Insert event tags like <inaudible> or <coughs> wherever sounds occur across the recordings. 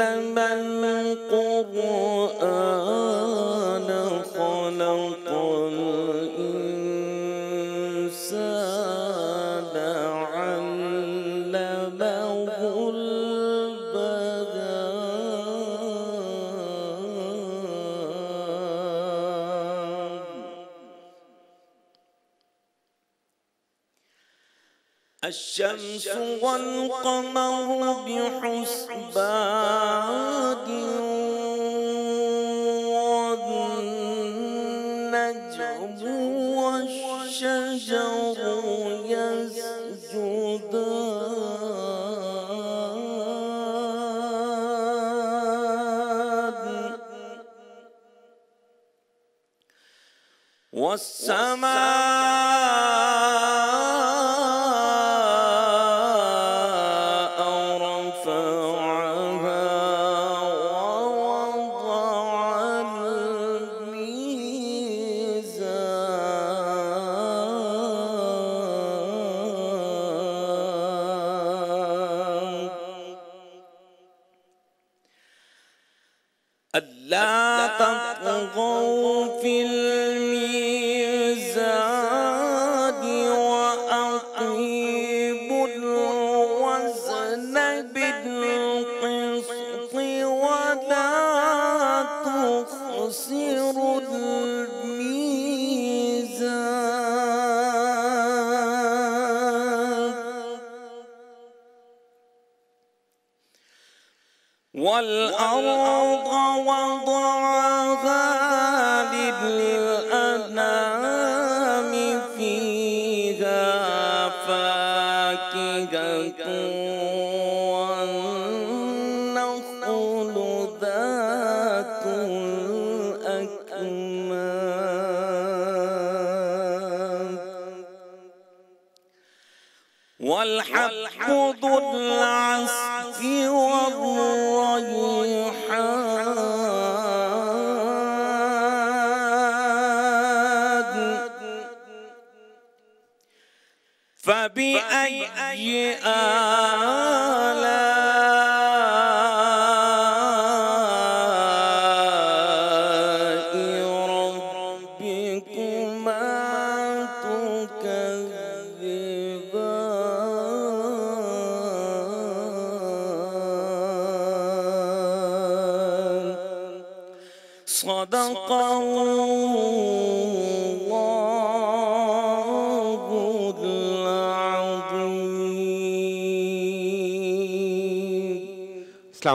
علم القرآن خلق الإنسان علمه البيان الشمس والقمر بحسن السباد والنجم والشجر يسجدان والسماء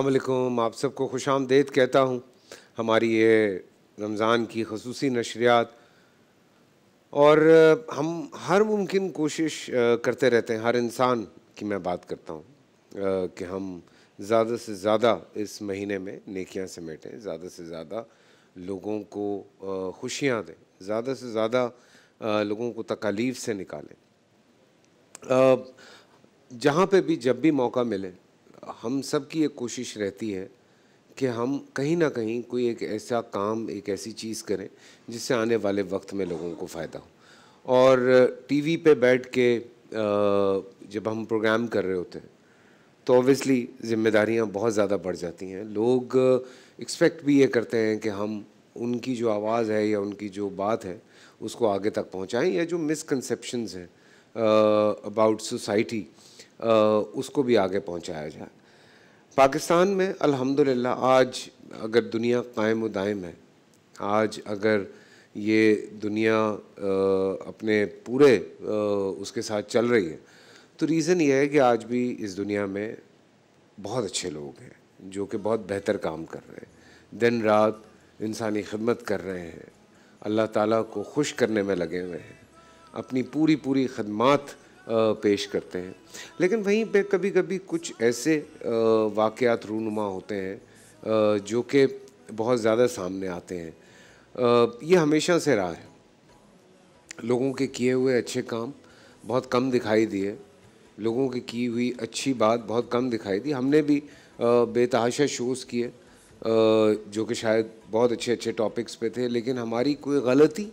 अल्लाम आप सबको खुश आमदेद कहता हूँ हमारी ये रमज़ान की खसूस नशरियात और हम हर मुमकिन कोशिश करते रहते हैं हर इंसान की मैं बात करता हूँ कि हम ज़्यादा से ज़्यादा इस महीने में नेकियाँ समेटें ज़्यादा से ज़्यादा लोगों को खुशियाँ दें ज़्यादा से ज़्यादा लोगों को तकालीफ से निकालें जहाँ पे भी जब भी मौका मिले हम सब की एक कोशिश रहती है कि हम कहीं ना कहीं कोई एक ऐसा काम एक ऐसी चीज़ करें जिससे आने वाले वक्त में लोगों को फ़ायदा हो और टीवी पे बैठ के जब हम प्रोग्राम कर रहे होते हैं तो ऑब्वियसली जिम्मेदारियां बहुत ज़्यादा बढ़ जाती हैं लोग एक्सपेक्ट भी ये करते हैं कि हम उनकी जो आवाज़ है या उनकी जो बात है उसको आगे तक पहुँचाएँ या जो मिसकनसप्शन हैं अबाउट सोसाइटी उसको भी आगे पहुँचाया जाए पाकिस्तान में अल्हम्दुलिल्लाह आज अगर दुनिया कायम दायम है आज अगर ये दुनिया अपने पूरे उसके साथ चल रही है तो रीज़न ये है कि आज भी इस दुनिया में बहुत अच्छे लोग हैं जो कि बहुत बेहतर काम कर रहे हैं दिन रात इंसानी खिदमत कर रहे हैं अल्लाह ताला को खुश करने में लगे हुए हैं अपनी पूरी पूरी खदमात पेश करते हैं लेकिन वहीं पे कभी कभी कुछ ऐसे वाक़ात रूनुमा होते हैं जो कि बहुत ज़्यादा सामने आते हैं ये हमेशा से रहा है लोगों के किए हुए अच्छे काम बहुत कम दिखाई दिए लोगों की की हुई अच्छी बात बहुत कम दिखाई दी हमने भी बेतहाशा शोज़ किए जो कि शायद बहुत अच्छे अच्छे टॉपिक्स पे थे लेकिन हमारी कोई गलती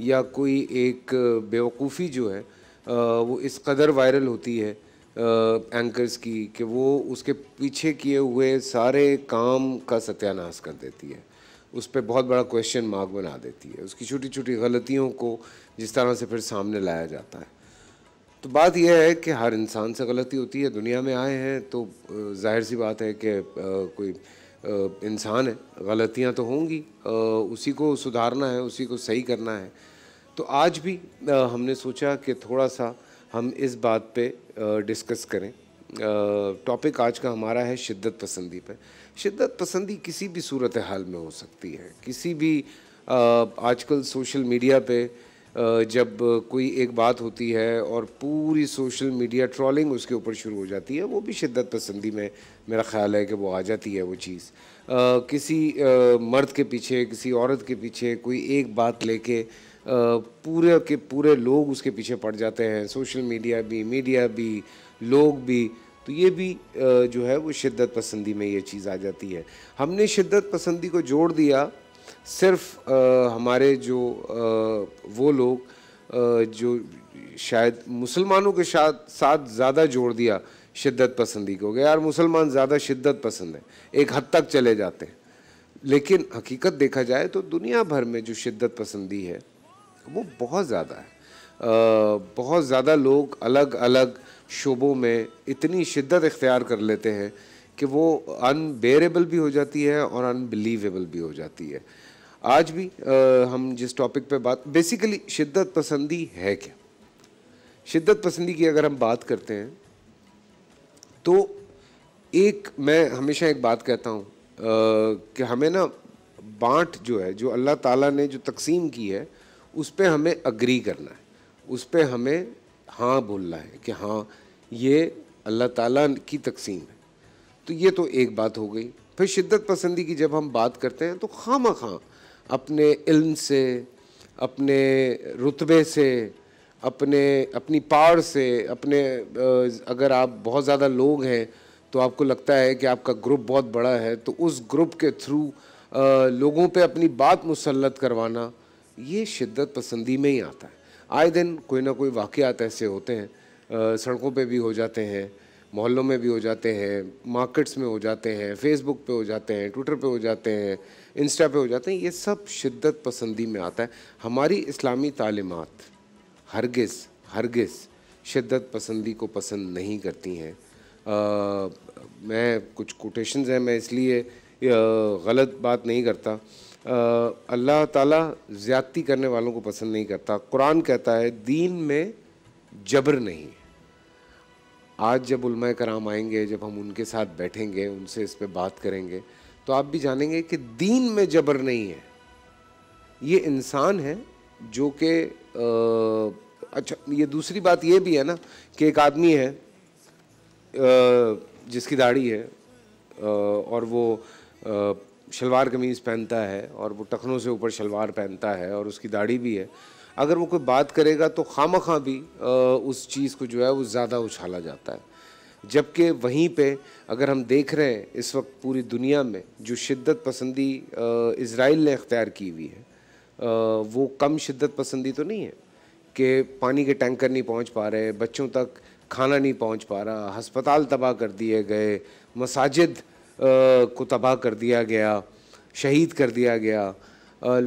या कोई एक बेवकूफ़ी जो है वो इस कदर वायरल होती है एंकर्स की कि वो उसके पीछे किए हुए सारे काम का सत्यानाश कर देती है उस पर बहुत बड़ा क्वेश्चन मार्क बना देती है उसकी छोटी छोटी गलतियों को जिस तरह से फिर सामने लाया जाता है तो बात यह है कि हर इंसान से गलती होती है दुनिया में आए हैं तो जाहिर सी बात है कि कोई इंसान है गलतियाँ तो होंगी उसी को सुधारना है उसी को सही करना है तो आज भी हमने सोचा कि थोड़ा सा हम इस बात पे डिस्कस करें टॉपिक आज का हमारा है शिद्दत पसंदी पर शिद्दत पसंदी किसी भी सूरत हाल में हो सकती है किसी भी आजकल सोशल मीडिया पे जब कोई एक बात होती है और पूरी सोशल मीडिया ट्रॉलिंग उसके ऊपर शुरू हो जाती है वो भी शिद्दत पसंदी में मेरा ख्याल है कि वो आ जाती है वो चीज़ किसी मर्द के पीछे किसी औरत के पीछे कोई एक बात लेके पूरे के पूरे लोग उसके पीछे पड़ जाते हैं सोशल मीडिया भी मीडिया भी लोग भी तो ये भी जो है वो शिद्दत पसंदी में ये चीज़ आ जाती है हमने शिद्दत पसंदी को जोड़ दिया सिर्फ हमारे जो वो लोग जो शायद मुसलमानों के साथ साथ ज़्यादा जोड़ दिया शिद्दत पसंदी को गया यार मुसलमान ज़्यादा शिद्दत पसंद है एक हद तक चले जाते हैं लेकिन हकीकत देखा जाए तो दुनिया भर में जो शिद्दत पसंदी है वो बहुत ज़्यादा है बहुत ज़्यादा लोग अलग अलग शोबों में इतनी शिद्दत इख्तियार कर लेते हैं कि वो अनबेरेबल भी हो जाती है और अनबिलीवेबल भी हो जाती है आज भी आ, हम जिस टॉपिक पे बात बेसिकली शिद्दत पसंदी है क्या शिद्दत पसंदी की अगर हम बात करते हैं तो एक मैं हमेशा एक बात कहता हूँ कि हमें ना बांट जो है जो अल्लाह ताला ने जो तकसीम की है उस पर हमें अग्री करना है उस पर हमें हाँ बोलना है कि हाँ ये अल्लाह ताला की तकसीम है तो ये तो एक बात हो गई फिर शिद्दत पसंदी की जब हम बात करते हैं तो खाम खां अपने इल्म से अपने रुतबे से अपने अपनी पार से अपने अगर आप बहुत ज़्यादा लोग हैं तो आपको लगता है कि आपका ग्रुप बहुत बड़ा है तो उस ग्रुप के थ्रू लोगों पे अपनी बात मुसलत करवाना ये शिद्दत पसंदी में ही आता है आए दिन कोई ना कोई वाक़ात ऐसे होते हैं सड़कों पे भी हो जाते हैं मोहल्लों में भी हो जाते हैं मार्केट्स में हो जाते हैं फेसबुक पे हो जाते हैं ट्विटर पे हो जाते हैं इंस्टा पे हो जाते हैं ये सब शिद्दत पसंदी में आता है हमारी इस्लामी तालीमत हरगिज़ हरगिज़ शिद्दत पसंदी को पसंद नहीं करती हैं मैं कुछ कोटेशंस हैं मैं इसलिए गलत बात नहीं करता अल्लाह ताला ज़्यादती करने वालों को पसंद नहीं करता कुरान कहता है दीन में जबर नहीं आज जब उलमा कराम आएंगे जब हम उनके साथ बैठेंगे उनसे इस पर बात करेंगे तो आप भी जानेंगे कि दीन में जबर नहीं है ये इंसान है जो कि अच्छा ये दूसरी बात ये भी है ना कि एक आदमी है जिसकी दाढ़ी है और वो शलवार कमीज़ पहनता है और वो टखनों से ऊपर शलवार पहनता है और उसकी दाढ़ी भी है अगर वो कोई बात करेगा तो खाम खां भी उस चीज़ को जो है वो ज़्यादा उछाला जाता है जबकि वहीं पे अगर हम देख रहे हैं इस वक्त पूरी दुनिया में जो शिद्दत पसंदी इसराइल ने अख्तियार की हुई है वो कम शिद्दत पसंदी तो नहीं है कि पानी के टैंकर नहीं पहुंच पा रहे बच्चों तक खाना नहीं पहुंच पा रहा हस्पताल तबाह कर दिए गए मसाजिद को तबाह कर दिया गया शहीद कर दिया गया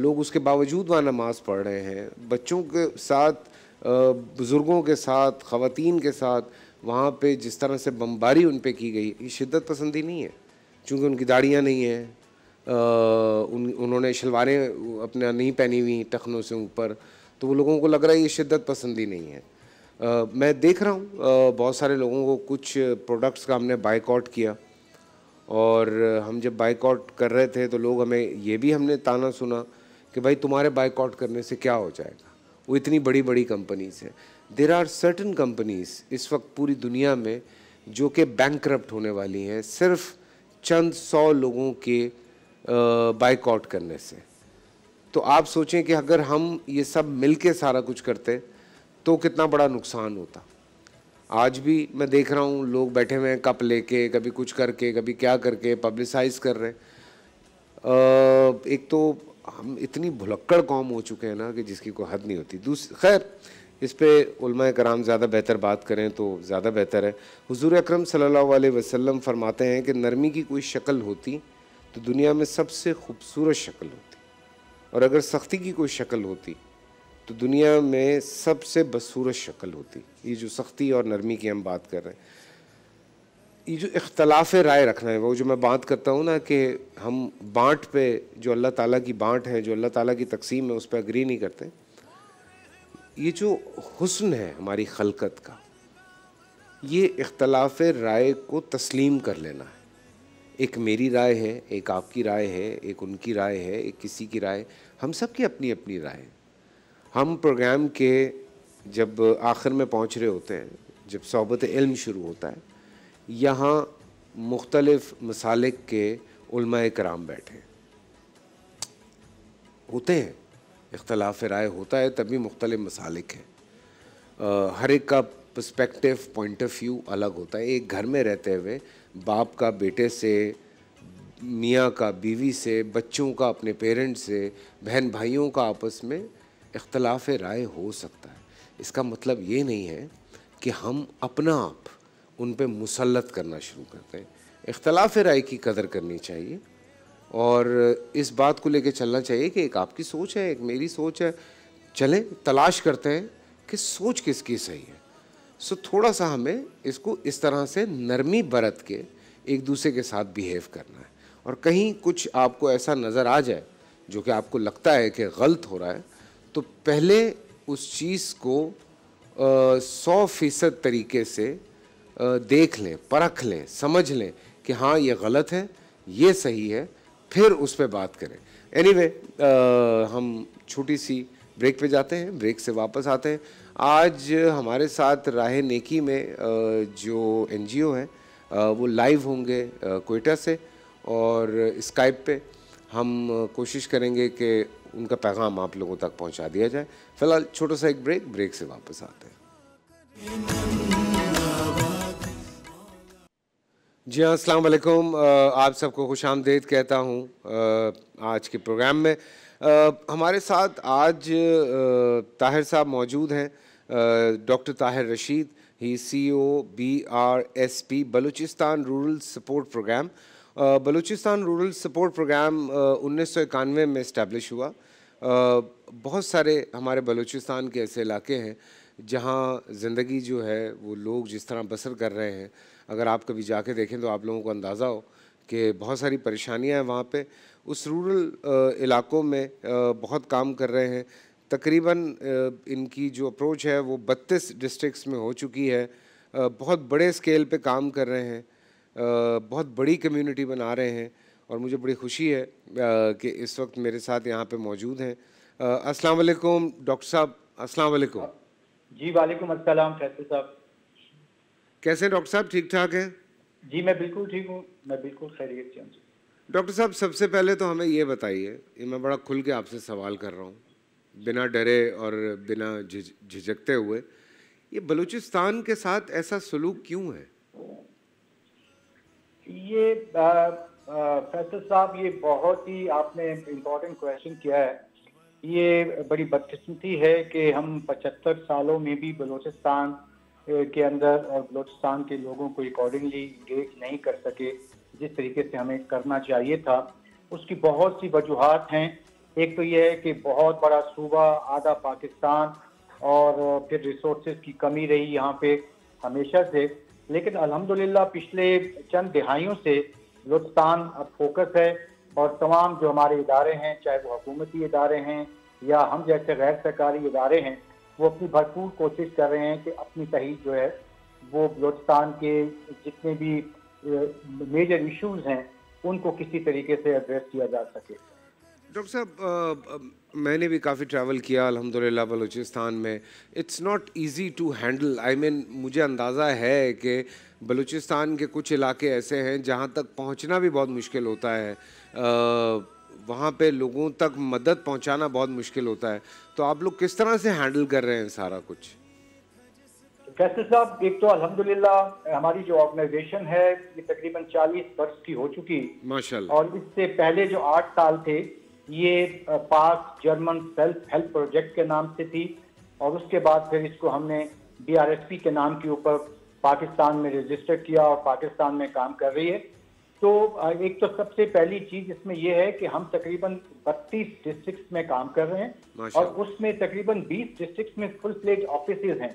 लोग उसके बावजूद वहाँ नमाज़ पढ़ रहे हैं बच्चों के साथ बुज़ुर्गों के साथ ख़वान के साथ वहाँ पे जिस तरह से बमबारी उन पर की गई ये शिद्दत पसंदी नहीं है चूँकि उनकी दाढ़ियाँ नहीं हैं उन उन्होंने शलवारें अपना नहीं पहनी हुई टखनों से ऊपर तो वो लोगों को लग रहा है ये शिद्दत पसंदी नहीं है आ, मैं देख रहा हूँ बहुत सारे लोगों को कुछ प्रोडक्ट्स का हमने बाइकआउट किया और हम जब बाइकआउट कर रहे थे तो लोग हमें ये भी हमने ताना सुना कि भाई तुम्हारे बाइकआउट करने से क्या हो जाएगा वो इतनी बड़ी बड़ी कंपनीज हैं देर आर सर्टन कंपनीज इस वक्त पूरी दुनिया में जो कि बैंक होने वाली हैं सिर्फ चंद सौ लोगों के बाइकआउट करने से तो आप सोचें कि अगर हम ये सब मिल के सारा कुछ करते तो कितना बड़ा नुकसान होता आज भी मैं देख रहा हूँ लोग बैठे हुए हैं कप लेके कभी कुछ करके कभी क्या करके पब्लिसाइज कर रहे हैं एक तो हम इतनी भुलक्कड़ कौम हो चुके हैं ना कि जिसकी कोई हद नहीं होती दूसरी खैर इस पर कराम ज़्यादा बेहतर बात करें तो ज़्यादा बेहतर है हुजूर अकरम सल्लल्लाहु अलैहि वसल्लम फरमाते हैं कि नरमी की कोई शक्ल होती तो दुनिया में सबसे खूबसूरत शक्ल होती और अगर सख्ती की कोई शक्ल होती तो दुनिया में सबसे बसूरत शक्ल होती ये जो सख्ती और नरमी की हम बात कर रहे हैं ये जो इख्तलाफ राय रखना है वो जो मैं बात करता हूँ ना कि हम बाँट पे जो अल्लाह ताला की बाँट है जो अल्लाह ताला की तकसीम है उस पर अग्री नहीं करते ये जो हुसन है हमारी खलकत का ये इख्तलाफ राय को तस्लीम कर लेना है एक मेरी राय है एक आपकी राय है एक उनकी राय है एक किसी की राय हम सब की अपनी अपनी राय है हम प्रोग्राम के जब आखिर में पहुंच रहे होते हैं जब सोबत इल्म शुरू होता है यहाँ मुख्तलफ़ मसालिक के कराम बैठे होते हैं इख्तलाफ राय होता है तभी मुख्तलिफ मसालिक हैं हर एक का पर्सपेक्टिव पॉइंट ऑफ व्यू अलग होता है एक घर में रहते हुए बाप का बेटे से मियाँ का बीवी से बच्चों का अपने पेरेंट्स से बहन भाइयों का आपस में इख्तलाफ राय हो सकता है इसका मतलब ये नहीं है कि हम अपना आप उन पर मुसलत करना शुरू करते हैं इख्तलाफ राय की कदर करनी चाहिए और इस बात को लेकर चलना चाहिए कि एक आपकी सोच है एक मेरी सोच है चलें तलाश करते हैं कि सोच किसकी सही है सो थोड़ा सा हमें इसको इस तरह से नरमी बरत के एक दूसरे के साथ बिहेव करना है और कहीं कुछ आपको ऐसा नज़र आ जाए जो कि आपको लगता है कि गलत हो रहा है तो पहले उस चीज़ को सौ फीसद तरीके से आ, देख लें परख लें समझ लें कि हाँ ये गलत है ये सही है फिर उस पर बात करें एनी anyway, हम छोटी सी ब्रेक पे जाते हैं ब्रेक से वापस आते हैं आज हमारे साथ राह नेकी में आ, जो एनजीओ हैं वो लाइव होंगे कोयटा से और स्काइप पे हम कोशिश करेंगे कि उनका पैगाम आप लोगों तक पहुँचा दिया जाए फिलहाल छोटा सा एक ब्रेक ब्रेक से वापस आते हैं जी हाँ असलम आप सबको खुश आमदेद कहता हूँ आज के प्रोग्राम में आ, हमारे साथ आज ताहिर साहब मौजूद हैं डॉक्टर ताहिर रशीद ही C O B R S P Balochistan rural support programme Balochistan rural support programme उन्नीस में इस्टेब्लिश हुआ बहुत सारे हमारे बलूचिस्तान के ऐसे इलाके हैं जहाँ ज़िंदगी जो है वो लोग जिस तरह बसर कर रहे हैं अगर आप कभी जाके देखें तो आप लोगों को अंदाज़ा हो कि बहुत सारी परेशानियाँ हैं वहाँ पे उस रूरल इलाकों में बहुत काम कर रहे हैं तकरीबन इनकी जो अप्रोच है वो बत्तीस डिस्ट्रिक्स में हो चुकी है बहुत बड़े स्केल पे काम कर रहे हैं बहुत बड़ी कम्युनिटी बना रहे हैं और मुझे बड़ी खुशी है कि इस वक्त मेरे साथ यहाँ पे मौजूद हैं अस्सलाम वालेकुम डॉक्टर साहब अस्सलाम वालेकुम जी वालेकुम अस्सलाम साहब कैसे हैं डॉक्टर साहब ठीक ठाक हैं जी मैं बिल्कुल ठीक हूँ मैं बिल्कुल खैरियत से डॉक्टर साहब सबसे पहले तो हमें ये बताइए कि मैं बड़ा खुल के आपसे सवाल कर रहा हूँ बिना डरे और बिना झिझकते हुए ये बलूचिस्तान के साथ ऐसा सलूक क्यों है ये फैसल साहब ये बहुत ही आपने इम्पोर्टेंट क्वेश्चन किया है ये बड़ी बदकिस्मती है कि हम पचहत्तर सालों में भी बलूचिस्तान के अंदर और बलूचिस्तान के लोगों को अकॉर्डिंगली इंगेज नहीं कर सके जिस तरीके से हमें करना चाहिए था उसकी बहुत सी वजूहत हैं एक तो यह है कि बहुत बड़ा सूबा आधा पाकिस्तान और फिर रिसोर्सेज की कमी रही यहाँ पे हमेशा से लेकिन अल्हम्दुलिल्लाह पिछले चंद दहाइयों से लुत्फान अब फोकस है और तमाम जो हमारे इदारे हैं चाहे वो हकूमती इदारे हैं या हम जैसे गैर सरकारी इदारे हैं वो अपनी भरपूर कोशिश कर रहे हैं कि अपनी तही जो है वो बलोचिस्तान के जितने भी मेजर इश्यूज हैं उनको किसी तरीके से एड्रेस किया जा सके डॉक्टर साहब मैंने भी काफ़ी ट्रैवल किया अलहमदिल्ला बलूचिस्तान में it's not easy to handle I mean मुझे अंदाज़ा है कि बलूचिस्तान के कुछ इलाके ऐसे हैं जहाँ तक पहुँचना भी बहुत मुश्किल होता है uh, वहाँ पे लोगों तक मदद पहुँचाना बहुत मुश्किल होता है तो आप लोग किस तरह से हैंडल कर रहे हैं सारा कुछ कैसे साहब एक तो अल्हम्दुलिल्लाह हमारी जो ऑर्गेनाइजेशन है ये तकरीबन 40 वर्ष की हो चुकी माशाल्लाह और इससे पहले जो आठ साल थे ये पास जर्मन सेल्फ हेल्प प्रोजेक्ट के नाम से थी और उसके बाद फिर इसको हमने बी के नाम के ऊपर पाकिस्तान में रजिस्टर किया और पाकिस्तान में काम कर रही है तो एक तो सबसे पहली चीज इसमें यह है कि हम तकरीबन 32 डिस्ट्रिक्ट्स में काम कर रहे हैं और उसमें तकरीबन 20 डिस्ट्रिक्ट्स में फुल प्लेट ऑफिस हैं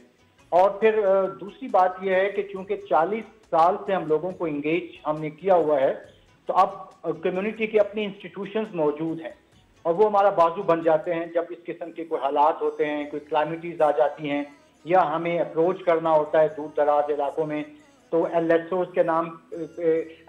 और फिर दूसरी बात यह है कि चूंकि 40 साल से हम लोगों को इंगेज हमने किया हुआ है तो अब कम्युनिटी के अपने इंस्टीट्यूशन मौजूद हैं और वो हमारा बाजू बन जाते हैं जब इस किस्म के कोई हालात होते हैं कोई क्लामिटीज़ आ जाती हैं या हमें अप्रोच करना होता है दूर दराज इलाकों में तो एल के नाम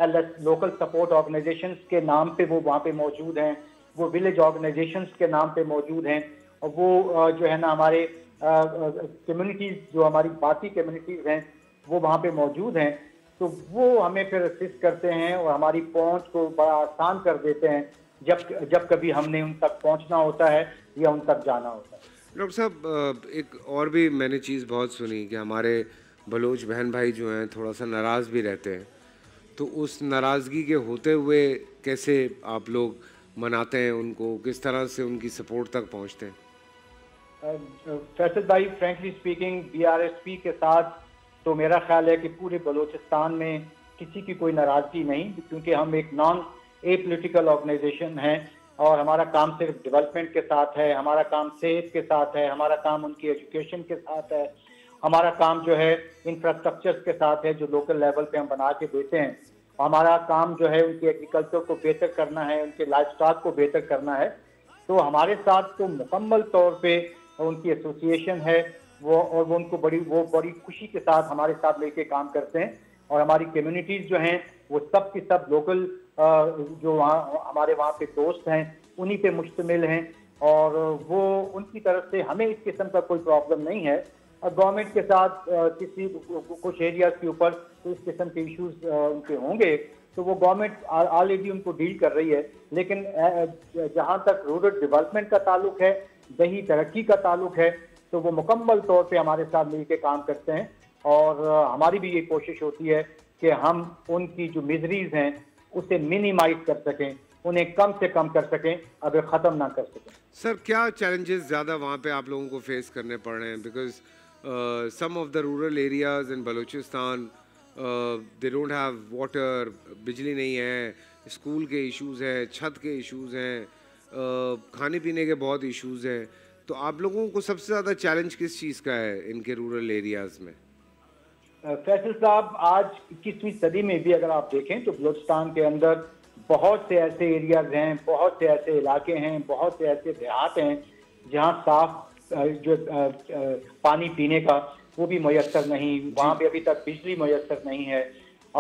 एल लोकल सपोर्ट ऑर्गेनाइजेशन के नाम पे वो वहाँ पे मौजूद हैं वो विलेज ऑर्गेनाइजेशन के नाम पे मौजूद हैं और वो जो है ना हमारे कम्युनिटीज़ जो हमारी बाकी कम्युनिटीज़ हैं वो वहाँ पे मौजूद हैं तो वो हमें फिर असिस्ट करते हैं और हमारी पहुंच को बड़ा आसान कर देते हैं जब जब कभी हमने उन तक पहुंचना होता है या उन तक जाना होता है डॉक्टर साहब एक और भी मैंने चीज़ बहुत सुनी कि हमारे बलोच बहन भाई जो हैं थोड़ा सा नाराज़ भी रहते हैं तो उस नाराज़गी के होते हुए कैसे आप लोग मनाते हैं उनको किस तरह से उनकी सपोर्ट तक पहुंचते हैं फैसल भाई फ्रेंकली स्पीकिंग बी के साथ तो मेरा ख्याल है कि पूरे बलूचिस्तान में किसी की कोई नाराजगी नहीं क्योंकि हम एक नॉन ए पोलिटिकल ऑर्गेनाइजेशन है और हमारा काम सिर्फ डेवलपमेंट के साथ है हमारा काम सेहत के साथ है हमारा काम उनकी एजुकेशन के साथ है हमारा काम जो है इंफ्रास्ट्रक्चर के साथ है जो लोकल लेवल पे हम बना के देते हैं हमारा काम जो है उनके एग्रीकल्चर को बेहतर करना है उनके लाइफ स्टॉक को बेहतर करना है तो हमारे साथ तो मुकम्मल तौर पे उनकी एसोसिएशन है वो और वो उनको बड़ी वो बड़ी खुशी के साथ हमारे साथ लेके काम करते हैं और हमारी कम्युनिटीज़ जो हैं वो सब के सब लोकल जो वहाँ हमारे वहाँ के दोस्त हैं उन्हीं पे मुश्तमिल हैं और वो उनकी तरफ से हमें इस किस्म का कोई प्रॉब्लम नहीं है और गवर्नमेंट के साथ किसी कुछ एरिया के ऊपर तो इस किस्म के इश्यूज उनके होंगे तो वो गवर्नमेंट ऑलरेडी उनको डील कर रही है लेकिन जहाँ तक रूरल डेवलपमेंट का ताल्लुक है दही तरक्की का ताल्लुक है तो वो मुकम्मल तौर पे हमारे साथ मिलकर काम करते हैं और हमारी भी ये कोशिश होती है कि हम उनकी जो मिजरीज हैं उसे मिनिमाइज कर सकें उन्हें कम से कम कर सकें अगर ख़त्म ना कर सकें सर क्या चैलेंजेस ज़्यादा वहाँ पे आप लोगों को फेस करने पड़ रहे हैं because some of the rural areas in Balochistan they don't have water बिजली नहीं है स्कूल के इश्यूज़ हैं छत के इश्यूज़ हैं खाने पीने के बहुत इश्यूज़ हैं तो आप लोगों को सबसे ज़्यादा चैलेंज किस चीज़ का है इनके रूरल एरियाज़ में फैसल साहब आज इक्कीसवीं सदी में भी अगर आप देखें तो बलोचिस्तान के अंदर बहुत से ऐसे एरियाज हैं बहुत से ऐसे इलाके हैं बहुत से ऐसे देहात हैं जहाँ साफ जो पानी पीने का वो भी मैसर नहीं वहाँ पे अभी तक बिजली मैसर नहीं है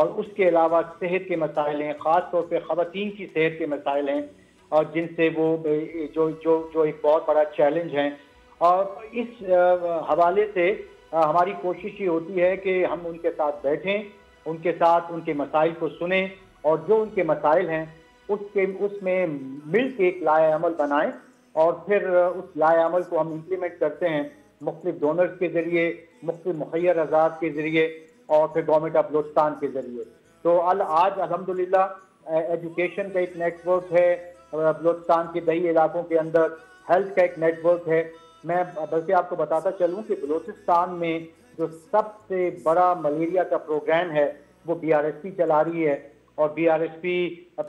और उसके अलावा सेहत के मसाइल हैं ख़ास पर ख़वान की सेहत के मसाइल हैं और जिनसे वो जो जो जो एक बहुत बड़ा चैलेंज है और इस हवाले से हमारी कोशिश ये होती है कि हम उनके साथ बैठें उनके साथ उनके मसाइल को सुने और जो उनके मसाइल हैं उसके उसमें मिल के एक लाएमल बनाएं और फिर उस लाएमल को हम इम्प्लीमेंट करते हैं मुख्तु डोनर्स के ज़रिए मुख्तु मुहैर आज़ाद के ज़रिए और फिर गवर्नमेंट ऑफ बलोचिस्तान के ज़रिए तो अल आज अलहमदिल्ला एजुकेशन का एक नेटवर्क है बलोचिस्तान के दही इलाकों के अंदर हेल्थ का एक नेटवर्क है मैं बल्कि आपको बताता चलूँ कि बलोचिस्तान में जो सबसे बड़ा मलेरिया का प्रोग्राम है वो बी चला रही है और बी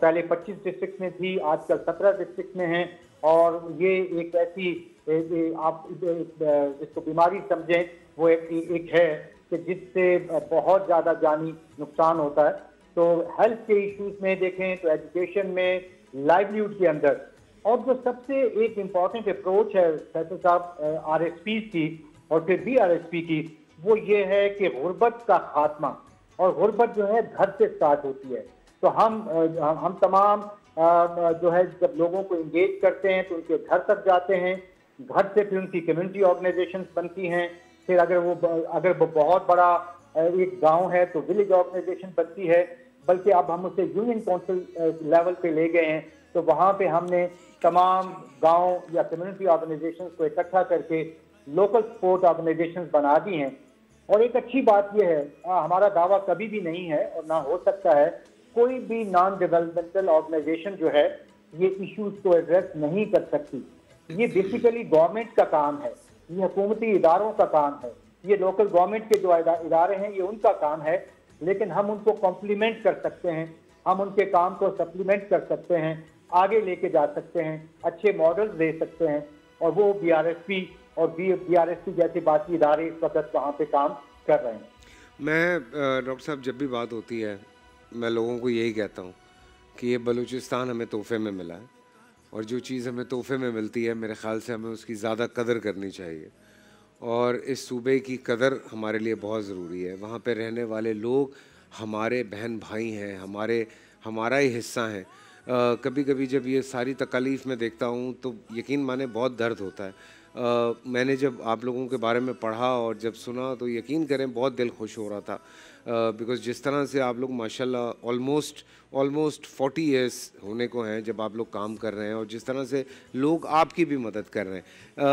पहले 25 डिस्ट्रिक्ट में थी आजकल 17 डिस्ट्रिक्ट में है और ये एक ऐसी ए, आप इसको बीमारी समझें वो एक, एक है कि जिससे बहुत ज़्यादा जानी नुकसान होता है तो हेल्थ के इश्यूज में देखें तो एजुकेशन में लाइवलीहुड के अंदर और जो सबसे एक इम्पॉर्टेंट अप्रोच है फैसल साहब आर एस पी की और फिर बी आर एस पी की वो ये है कि गुर्बत का खात्मा और गुर्बत जो है घर से स्टार्ट होती है तो हम हम तमाम जो है जब लोगों को इंगेज करते हैं तो उनके घर तक जाते हैं घर से फिर उनकी कम्युनिटी ऑर्गेनाइजेशन बनती हैं फिर अगर वो अगर वो बहुत बड़ा एक गांव है तो विलेज ऑर्गेनाइजेशन बनती है बल्कि अब हम उसे यूनियन काउंसिल लेवल पे ले गए हैं तो वहाँ पे हमने तमाम गांव या कम्युनिटी ऑर्गेनाइजेशन को इकट्ठा करके लोकल स्पोर्ट ऑर्गेनाइजेशन बना दी हैं और एक अच्छी बात यह है आ, हमारा दावा कभी भी नहीं है और ना हो सकता है कोई भी नॉन डेवलपमेंटल ऑर्गेनाइजेशन जो है ये इश्यूज को एड्रेस नहीं कर सकती ये बेसिकली गवर्नमेंट का काम है ये हुकूमती इदारों का काम है ये लोकल गवर्नमेंट के जो इदारे हैं ये उनका काम है लेकिन हम उनको कॉम्प्लीमेंट कर सकते हैं हम उनके काम को सप्लीमेंट कर सकते हैं आगे लेके जा सकते हैं अच्छे मॉडल्स दे सकते हैं और वो बी और बी आर जैसे बाकी इदारे इस वक्त वहाँ पे काम कर रहे हैं मैं डॉक्टर साहब जब भी बात होती है मैं लोगों को यही कहता हूँ कि ये बलूचिस्तान हमें तोहफे में मिला है और जो चीज़ हमें तोहफे में मिलती है मेरे ख्याल से हमें उसकी ज़्यादा कदर करनी चाहिए और इस सूबे की कदर हमारे लिए बहुत ज़रूरी है वहाँ पर रहने वाले लोग हमारे बहन भाई हैं हमारे हमारा ही हिस्सा हैं कभी कभी जब ये सारी तकालीफ़ में देखता हूँ तो यकीन माने बहुत दर्द होता है आ, मैंने जब आप लोगों के बारे में पढ़ा और जब सुना तो यकीन करें बहुत दिल खुश हो रहा था बिकॉज uh, जिस तरह से आप लोग माशाल्लाह ऑलमोस्ट ऑलमोस्ट 40 इयर्स होने को हैं जब आप लोग काम कर रहे हैं और जिस तरह से लोग आपकी भी मदद कर रहे हैं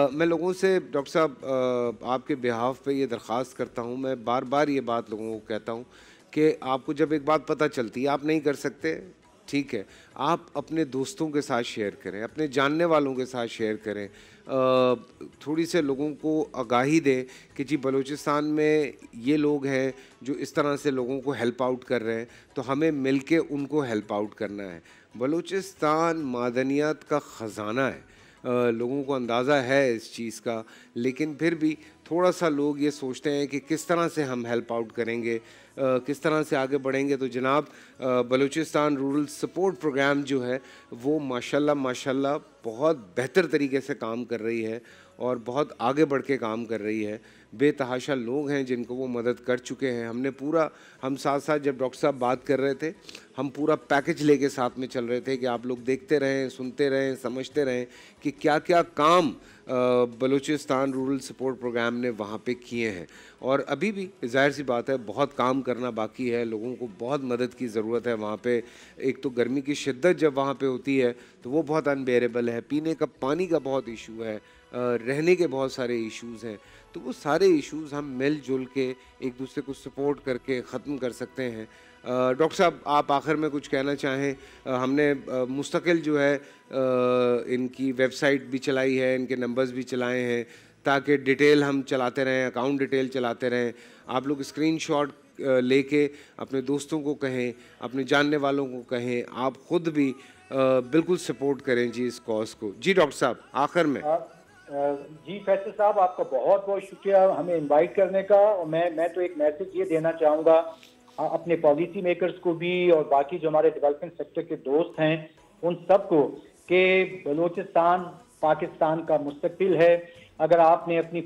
uh, मैं लोगों से डॉक्टर साहब uh, आपके बिहाफ पे ये दरख्वास्त करता हूँ मैं बार बार ये बात लोगों को कहता हूँ कि आपको जब एक बात पता चलती है आप नहीं कर सकते ठीक है आप अपने दोस्तों के साथ शेयर करें अपने जानने वालों के साथ शेयर करें थोड़ी से लोगों को आगाही दें कि जी बलूचिस्तान में ये लोग हैं जो इस तरह से लोगों को हेल्प आउट कर रहे हैं तो हमें मिल के उनको हेल्प आउट करना है बलूचिस्तान मादनियात का ख़जाना है लोगों को अंदाज़ा है इस चीज़ का लेकिन फिर भी थोड़ा सा लोग ये सोचते हैं कि किस तरह से हम हेल्प आउट करेंगे किस तरह से आगे बढ़ेंगे तो जनाब बलूचिस्तान रूरल सपोर्ट प्रोग्राम जो है वो माशाल्लाह माशाल्लाह बहुत बेहतर तरीके से काम कर रही है और बहुत आगे बढ़ के काम कर रही है बेतहाशा लोग हैं जिनको वो मदद कर चुके हैं हमने पूरा हम साथ साथ जब डॉक्टर साहब बात कर रहे थे हम पूरा पैकेज लेके साथ में चल रहे थे कि आप लोग देखते रहें सुनते रहें समझते रहें कि क्या क्या काम बलूचिस्तान रूरल सपोर्ट प्रोग्राम ने वहाँ पे किए हैं और अभी भी जाहिर सी बात है बहुत काम करना बाकी है लोगों को बहुत मदद की ज़रूरत है वहाँ पे एक तो गर्मी की शिद्दत जब वहाँ पे होती है तो वो बहुत अनबेरेबल है पीने का पानी का बहुत इशू है रहने के बहुत सारे इश्यूज़ हैं तो वो सारे इश्यूज़ हम मिलजुल के एक दूसरे को सपोर्ट करके ख़त्म कर सकते हैं डॉक्टर साहब आप आखिर में कुछ कहना चाहें हमने मुस्तकिल जो है इनकी वेबसाइट भी चलाई है इनके नंबर्स भी चलाए हैं ताकि डिटेल हम चलाते रहें अकाउंट डिटेल चलाते रहें आप लोग स्क्रीनशॉट लेके अपने दोस्तों को कहें अपने जानने वालों को कहें आप खुद भी बिल्कुल सपोर्ट करें जी इस कॉज को जी डॉक्टर साहब आखिर में आ, जी फैसल साहब आपका बहुत बहुत शुक्रिया हमें इनवाइट करने का और मैं मैं तो एक मैसेज ये देना चाहूँगा अपने पॉलिसी मेकर्स को भी और बाकी जो हमारे डेवलपमेंट सेक्टर के दोस्त हैं उन सबको कि बलूचिस्तान पाकिस्तान का मुस्तबिल है अगर आपने अपनी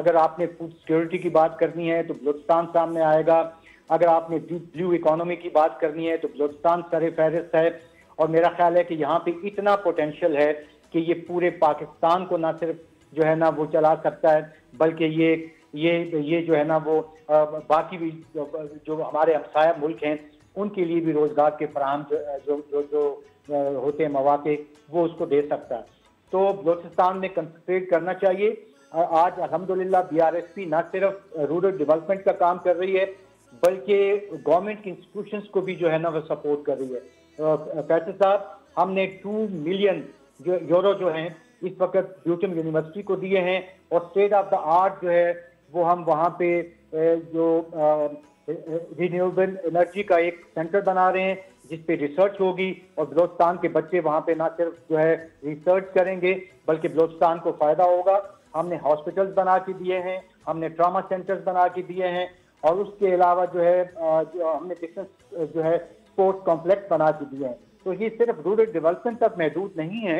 अगर आपने फूड सिक्योरिटी की बात करनी है तो बलूचिस्तान सामने आएगा अगर आपने ब्लू इकोनॉमी की बात करनी है तो बलूचिस्तान सर फहरिस्त है और मेरा ख्याल है कि यहाँ पे इतना पोटेंशल है कि ये पूरे पाकिस्तान को ना सिर्फ जो है ना वो चला सकता है बल्कि ये ये ये जो है ना वो बाकी भी जो हमारे हमसाया मुल्क हैं उनके लिए भी रोज़गार के फराम जो जो जो होते हैं मौाक़े वो उसको दे सकता है तो बलोचिस्तान में कंसनट्रेट करना चाहिए आज अलहमदिल्ला बी आर एस पी ना सिर्फ रूरल डेवलपमेंट का काम कर रही है बल्कि गवर्नमेंट के इंस्टीट्यूशन को भी जो है ना वो सपोर्ट कर रही है फैसल साहब हमने टू मिलियन जो यूरो जो हैं इस वक्त ब्यूटम यूनिवर्सिटी को दिए हैं और स्टेट ऑफ द आर्ट जो है वो हम वहाँ पे जो रिन्यूएबल एनर्जी का एक सेंटर बना रहे हैं जिस पे रिसर्च होगी और बलोचस्तान के बच्चे वहाँ पे ना सिर्फ जो है रिसर्च करेंगे बल्कि बलोचस्तान को फ़ायदा होगा हमने हॉस्पिटल्स बना के दिए हैं हमने ट्रामा सेंटर्स बना के दिए हैं और उसके अलावा जो है जो हमने बिजनेस जो है स्पोर्ट्स कॉम्प्लेक्स बना के दिए हैं तो ये सिर्फ रूरल डेवलपमेंट तक महदूद नहीं है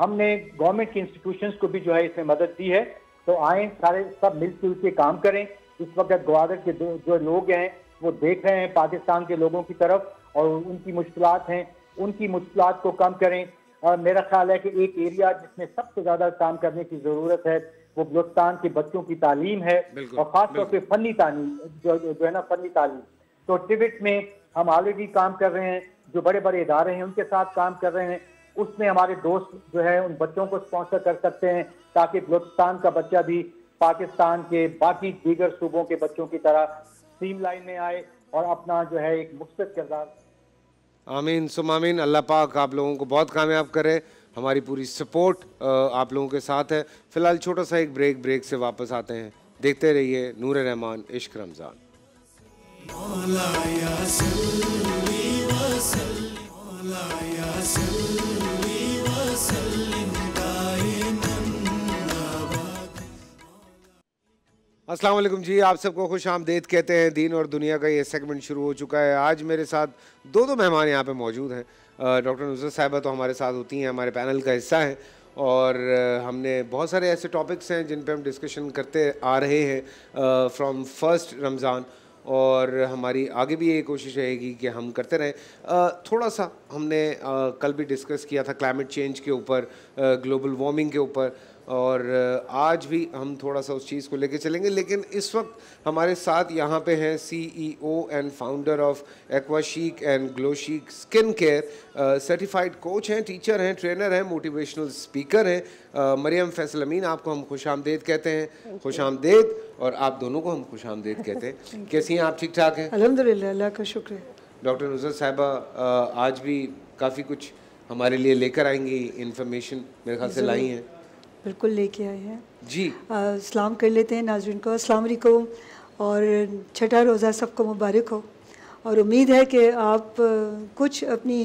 हमने गवर्नमेंट के इंस्टीट्यूशंस को भी जो है इसमें मदद दी है तो आए सारे सब मिलजुल के काम करें इस वक्त ग्वादर के जो लोग हैं वो देख रहे हैं पाकिस्तान के लोगों की तरफ और उनकी मुश्किल हैं उनकी मुश्किल को कम करें और मेरा ख्याल है कि एक एरिया जिसमें सबसे ज़्यादा काम करने की ज़रूरत है वो बलुस्तान के बच्चों की तालीम है और ख़ासतौर पर फ़नी तालीम जो जो है ना फ़नी तालीम तो टिबिट में हम ऑलरेडी काम कर रहे हैं जो बड़े बड़े इदारे हैं उनके साथ काम कर रहे हैं उसमें हमारे दोस्त जो है उन बच्चों को स्पॉन्सर कर सकते हैं ताकि बलोचिस्तान का बच्चा भी पाकिस्तान के बाकी दीगर सूबों के बच्चों की तरह स्ट्रीम लाइन में आए और अपना जो है एक मुस्त किरदार आमीन आमीन अल्लाह पाक आप लोगों को बहुत कामयाब करे हमारी पूरी सपोर्ट आप लोगों के साथ है फ़िलहाल छोटा सा एक ब्रेक ब्रेक से वापस आते हैं देखते रहिए नूर रहमान इश्क रमज़ान असलम जी आप सबको खुश आमदेद कहते हैं दीन और दुनिया का ये सेगमेंट शुरू हो चुका है आज मेरे साथ दो दो मेहमान यहाँ पे मौजूद हैं डॉक्टर नुसरत साहिबा तो हमारे साथ होती हैं हमारे पैनल का हिस्सा हैं और हमने बहुत सारे ऐसे टॉपिक्स हैं जिन पे हम डिस्कशन करते आ रहे हैं फ्रॉम फर्स्ट रमज़ान और हमारी आगे भी ये कोशिश रहेगी कि हम करते रहें थोड़ा सा हमने कल भी डिस्कस किया था क्लाइमेट चेंज के ऊपर ग्लोबल वार्मिंग के ऊपर और आज भी हम थोड़ा सा उस चीज़ को लेके चलेंगे लेकिन इस वक्त हमारे साथ यहाँ पे हैं CEO and founder of Aquasheek and Glowsheek skin care certified coach हैं टीचर हैं ट्रेनर हैं मोटिवेशनल स्पीकर हैं मरियम फैसल अमीन आपको हम खुश आमदेद कहते हैं खुश आमदेद और आप दोनों को हम खुश आमदेद कहते हैं <laughs> कैसी हैं आप ठीक ठाक हैं अलहमद अल्लाह का शुक्र डॉक्टर नुजर साहबा आज भी काफ़ी कुछ हमारे लिए लेकर आएंगी इन्फॉर्मेशन मेरे ख्याल से लाई हैं बिल्कुल लेके आए हैं जी आ, सलाम कर लेते हैं नाजरन को असलकुम और छठा रोज़ा सबको मुबारक हो और उम्मीद है कि आप कुछ अपनी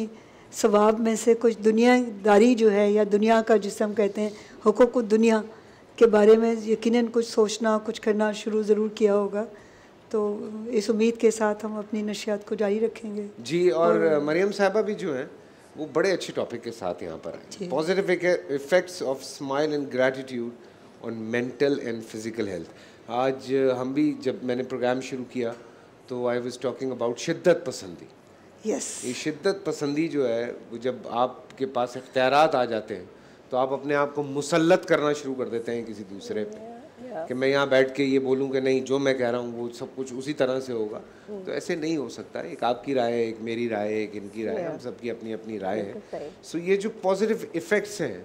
स्वाब में से कुछ दुनियादारी जो है या दुनिया का जिसे हम कहते हैं हकूक दुनिया के बारे में यकीनन कुछ सोचना कुछ करना शुरू ज़रूर किया होगा तो इस उम्मीद के साथ हम अपनी नशियात को जारी रखेंगे जी और, और मरियम साहबा भी जो है वो बड़े अच्छे टॉपिक के साथ यहाँ पर आए positive effects of smile and gratitude on mental and physical health आज हम भी जब मैंने प्रोग्राम शुरू किया तो आई वॉज टॉकिंग अबाउट शिद्दत पसंदी यस ये शिद्दत पसंदी जो है जब आपके पास इख्तियार आ जाते हैं तो आप अपने आप को मुसलत करना शुरू कर देते हैं किसी दूसरे पर कि मैं यहाँ बैठ के ये बोलूँ कि नहीं जो मैं कह रहा हूँ वो सब कुछ उसी तरह से होगा hmm. तो ऐसे नहीं हो सकता एक आपकी राय है एक मेरी राय है एक इनकी राय है हम सबकी अपनी अपनी राय है सो ये जो पॉजिटिव इफ़ेक्ट्स हैं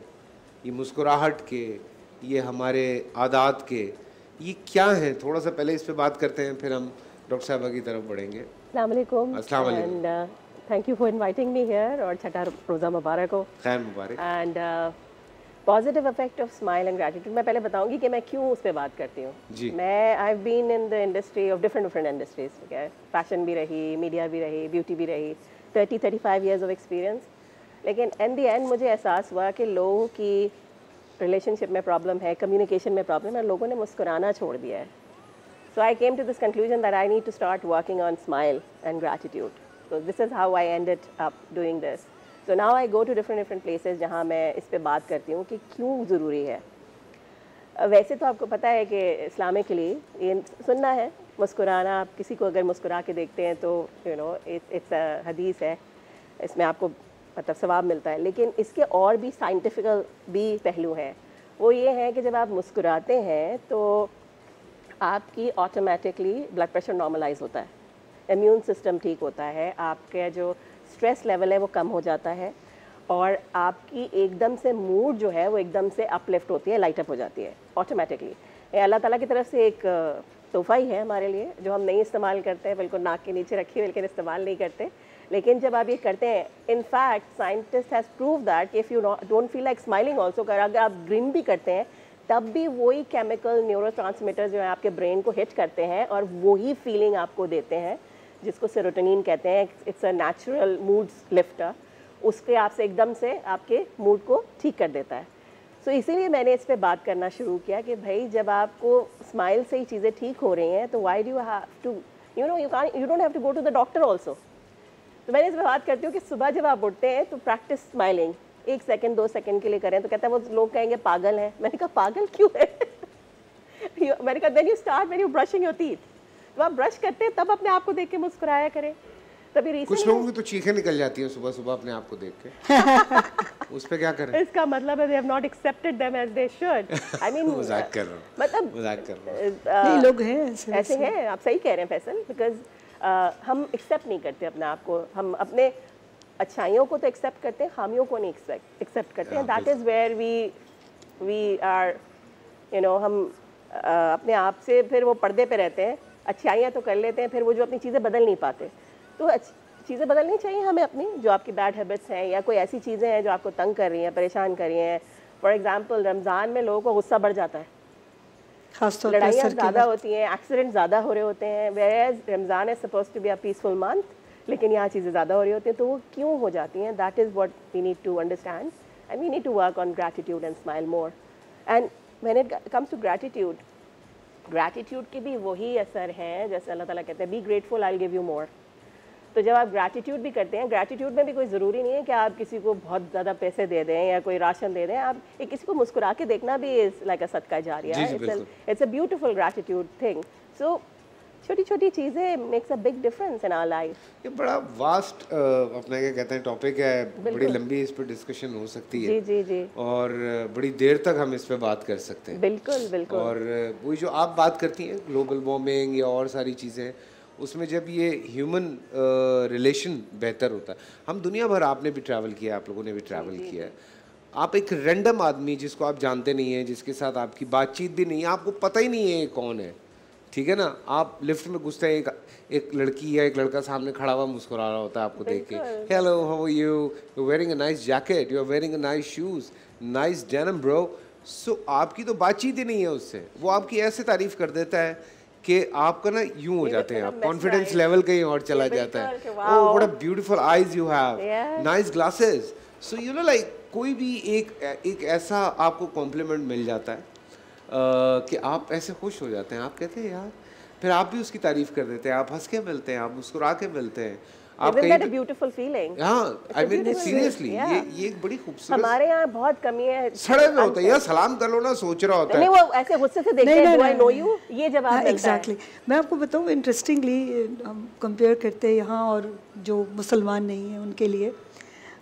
ये मुस्कुराहट के ये हमारे आदात के ये क्या हैं थोड़ा सा पहले इस पर बात करते हैं फिर हम डॉक्टर साहबा की तरफ बढ़ेंगे thank you for inviting me here और छठा रोज़ा मुबारक हो खैर मुबारक and positive effect of smile and gratitude मैं पहले बताऊंगी कि मैं क्यों उस पर बात करती हूँ मैं I have been in the industry of different different industries ठीक है फैशन भी रही मीडिया भी रही ब्यूटी भी रही thirty thirty five years of experience लेकिन एन दी एंड मुझे एहसास हुआ कि लोगों की रिलेशनशिप में प्रॉब्लम है कम्युनिकेशन में प्रॉब्लम है लोगों ने मुस्कुराना छोड़ दिया है so I came to this conclusion that I need to start working on smile and gratitude so this is how I it up doing this so now I go to different different places जहाँ मैं इस पर बात करती हूँ कि क्यों ज़रूरी है वैसे तो आपको पता है कि इस्लामिक के लिए ये सुनना है मुस्कुराना आप किसी को अगर मुस्कुरा के देखते हैं तो यू नो इट्स हदीस है इसमें आपको मतलब सवाब मिलता है लेकिन इसके और भी साइंटिफिकल भी पहलू हैं वो ये हैं कि जब आप मुस्कुराते हैं तो आपकी ऑटोमेटिकली ब्लड प्रेशर नॉर्मलाइज होता है इम्यून सिस्टम ठीक होता है आपके जो स्ट्रेस लेवल है वो कम हो जाता है और आपकी एकदम से मूड जो है वो एकदम से अपलिफ्ट होती है लाइटअप हो जाती है ऑटोमेटिकली अल्लाह ताला की तरफ से एक तोहफा ही है हमारे लिए जो हम नहीं इस्तेमाल करते हैं बिल्कुल नाक के नीचे रखी बिल्कुल इस्तेमाल नहीं करते लेकिन जब आप ये करते हैं in fact scientist has prove that if you don't feel like smiling also कर अगर आप ग्रिन भी करते हैं तब भी वही केमिकल न्यूरो जो है आपके ब्रेन को हिट करते हैं और वही फीलिंग आपको देते हैं जिसको सेरोटोनिन कहते हैं it's a natural mood lifter उसके पर आपसे एकदम से आपके मूड को ठीक कर देता है सो so, इसीलिए मैंने इस पर बात करना शुरू किया कि भाई जब आपको स्माइल से ही चीज़ें ठीक हो रही हैं तो why do have to you know you can you don't have to go to the doctor also तो मैंने इस पर बात करती हूँ कि सुबह जब आप उठते हैं तो प्रैक्टिस स्माइलिंग एक सेकेंड दो सेकेंड के लिए करें तो कहते हैं वो लोग कहेंगे पागल है मैंने कहा पागल क्यों है <laughs> मैंने कहा then you start when you brushing your teeth तो आप ब्रश करते हैं तब अपने आप को देख के मुस्कुराया करें तभी रीजन कुछ लोगों की तो चीखें निकल जाती हैं सुबह सुबह अपने आप को देख के <laughs> उस पे क्या करें इसका मतलब है they have not accepted them as they should I mean मजाक कर रहा हूं मतलब मजाक कर रहा हूं नहीं लोग हैं ऐसे ऐसे हैं आप सही कह रहे हैं फैसल बिकॉज़ हम एक्सेप्ट नहीं करते अपने आप को हम अपने अच्छाइयों को तो एक्सेप्ट करते हैं खामियों को नहीं एक्सेप्ट करते हैं that is where we we are you know हम अपने आप से फिर वो पर्दे पे रहते हैं अच्छाइयाँ तो कर लेते हैं फिर वो जो अपनी चीज़ें बदल नहीं पाते तो चीज़ें बदलनी चाहिए हमें अपनी जो आपकी बैड हैबिट्स हैं या कोई ऐसी चीज़ें हैं जो आपको तंग कर रही हैं परेशान कर रही हैं फॉर एग्ज़ाम्पल रमज़ान में लोगों को गुस्सा बढ़ जाता है लड़ाइयाँ ज़्यादा होती हैं एक्सीडेंट ज़्यादा हो रहे होते हैं whereas Ramzan is suppose to be a peaceful month लेकिन यहाँ चीज़ें ज़्यादा हो रही होती हैं तो वो क्यों हो जाती हैं that is what we need to understand and we need to work on gratitude and smile more and when it comes to gratitude gratitude के भी वही असर हैं जैसे अल्लाह ताला कहते हैं be grateful I give you more तो जब आप ग्रैटिट्यूड भी करते हैं ग्रैटिट्यूड में भी कोई ज़रूरी नहीं है कि आप किसी को बहुत ज़्यादा पैसे दे दें या कोई राशन दे दें आप एक किसी को मुस्कुरा के देखना भी इज़ लाइक अ सदका जारी है it's a beautiful gratitude thing so छोटी छोटी चीज़ें makes a big difference in our life ये बड़ा वास्ट अपना क्या कहते हैं टॉपिक है बड़ी लंबी इस पर डिस्कशन हो सकती है जी जी जी और बड़ी देर तक हम इस पर बात कर सकते हैं बिल्कुल बिल्कुल और वो जो आप बात करती हैं ग्लोबल वार्मिंग या और सारी चीज़ें उसमें जब ये ह्यूमन रिलेशन बेहतर होता है हम दुनिया भर आपने भी ट्रैवल किया आप लोगों ने भी ट्रैवल किया है आप एक रैंडम आदमी जिसको आप जानते नहीं हैं जिसके साथ आपकी बातचीत भी नहीं है आपको पता ही नहीं है कौन है ठीक है ना आप लिफ्ट में घुसते हैं एक एक लड़की या एक लड़का सामने खड़ा हुआ मुस्कुरा रहा होता है आपको देख के hello how you you wearing a nice jacket you are wearing a nice shoes nice denim bro so आपकी तो बातचीत ही नहीं है उससे वो आपकी ऐसे तारीफ कर देता है कि आपका ना यूं हो जाते हैं आप कॉन्फिडेंस लेवल कहीं और चला जाता है oh what a beautiful eyes you have nice glasses so you know like कोई भी एक एक ऐसा आपको कॉम्प्लीमेंट मिल जाता है कि आप ऐसे खुश हो जाते हैं आप कहते हैं यार फिर आप भी उसकी तारीफ कर देते हैं आप हंस के मिलते हैं आप मुस्कुरा के मिलते हैं हाँ, सलाम कर लो ना सोच रहा होता है हाँ, आपको बताऊँ इंटरेस्टिंगली हम कंपेयर करते हैं यहाँ और जो मुसलमान नहीं है उनके लिए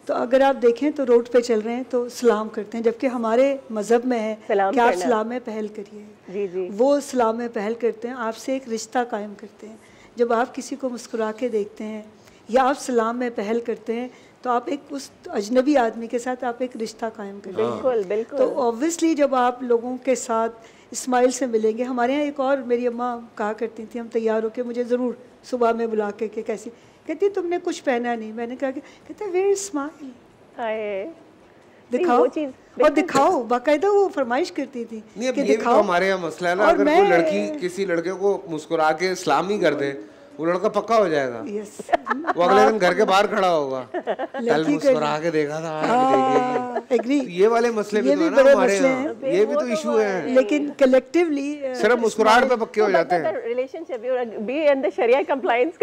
तो अगर आप देखें तो रोड पे चल रहे हैं तो सलाम करते हैं जबकि हमारे मज़हब में है कि आप सलाम में पहल करिए जी जी वो सलाम में पहल करते हैं आपसे एक रिश्ता कायम करते हैं जब आप किसी को मुस्कुरा के देखते हैं या आप सलाम में पहल करते हैं तो आप एक उस अजनबी आदमी के साथ आप एक रिश्ता कायम हैं बिल्कुल बिल्कुल तो ऑब्वियसली जब आप लोगों के साथ इस्माइल से मिलेंगे हमारे यहाँ एक और मेरी अम्मा कहा करती थी हम तैयार होकर मुझे ज़रूर सुबह में बुला के कैसी कहती तुमने कुछ पहना नहीं मैंने कहा कहते वेर स्माइल दिखाओ और दिखाओ बाकायदा वो फरमाइश करती थी नहीं, कि ये तो दिखाओ हमारे यहाँ मसला है ना अगर कोई लड़की किसी लड़के को मुस्कुरा के सलाम ही कर दे वो लड़का पक्का हो जाएगा yes. वो अगले दिन घर के बाहर खड़ा होगा कल मुस्कुरा के देखा था एग्री हाँ, तो ये वाले मसले ये तो भी, भी हमारे मसले ये भी तो इशू है लेकिन कलेक्टिवली सिर्फ uh, मुस्कुराहट पे पक्के हो तो जाते मतलब हैं रिलेशनशिप बी एंड द शरिया कंप्लायंस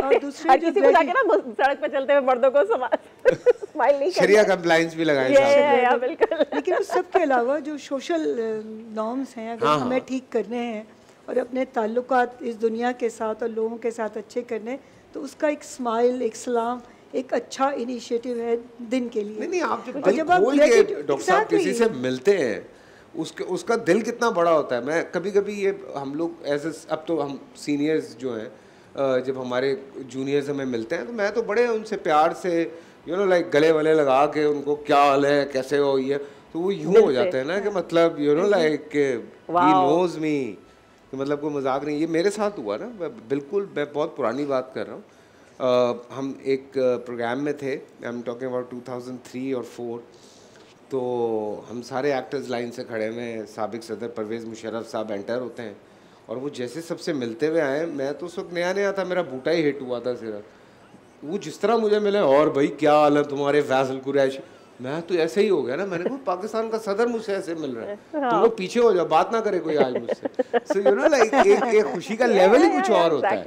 हर किसी को जाके ना सड़क पे चलते हुए मर्दों को स्माइल <laughs> नहीं शरिया कंप्लायंस भी लगाए बिल्कुल लेकिन उस सब के अलावा जो सोशल नॉर्म्स uh, हैं अगर हाँ, हाँ। हमें ठीक करने हैं और अपने ताल्लुक इस दुनिया के साथ और लोगों के साथ अच्छे करने तो उसका एक स्माइल एक सलाम एक अच्छा इनिशिएटिव है दिन के लिए नहीं नहीं आप जब दिल जब आप डॉक्टर साहब किसी से मिलते हैं उसके उसका दिल कितना बड़ा होता है मैं कभी कभी ये हम लोग एज ए अब तो हम सीनियर्स जो हैं जब हमारे जूनियर्स हमें मिलते हैं तो मैं तो बड़े उनसे प्यार से यू नो लाइक गले वले लगा के उनको क्या हाल है कैसे हो ये तो वो यूँ हो जाते हैं ना कि मतलब you know like he knows me तो मतलब कोई मजाक नहीं ये मेरे साथ हुआ ना मैं बिल्कुल मैं बहुत पुरानी बात कर रहा हूँ uh, हम एक प्रोग्राम में थे आई एम टॉकिंग अबाउट 2003 और 4 तो हम सारे एक्टर्स लाइन से खड़े हुए हैं सबक सदर परवेज़ मुशरफ साहब एंटर होते हैं और वो जैसे सबसे मिलते हुए आए मैं तो उस वक्त नया नया था मेरा बूटा ही हिट हुआ था सिर्फ वो जिस तरह मुझे मिले और भाई क्या हाल है तुम्हारे फैसल कुरैश मैं तो ऐसे ही हो गया ना मैंने कहा पाकिस्तान का सदर मुझसे ऐसे मिल रहा है हाँ। तुम हाँ। लोग पीछे हो जाओ बात ना करे कोई आज मुझसे सो यू नो लाइक एक एक खुशी का लेवल ही कुछ और होता है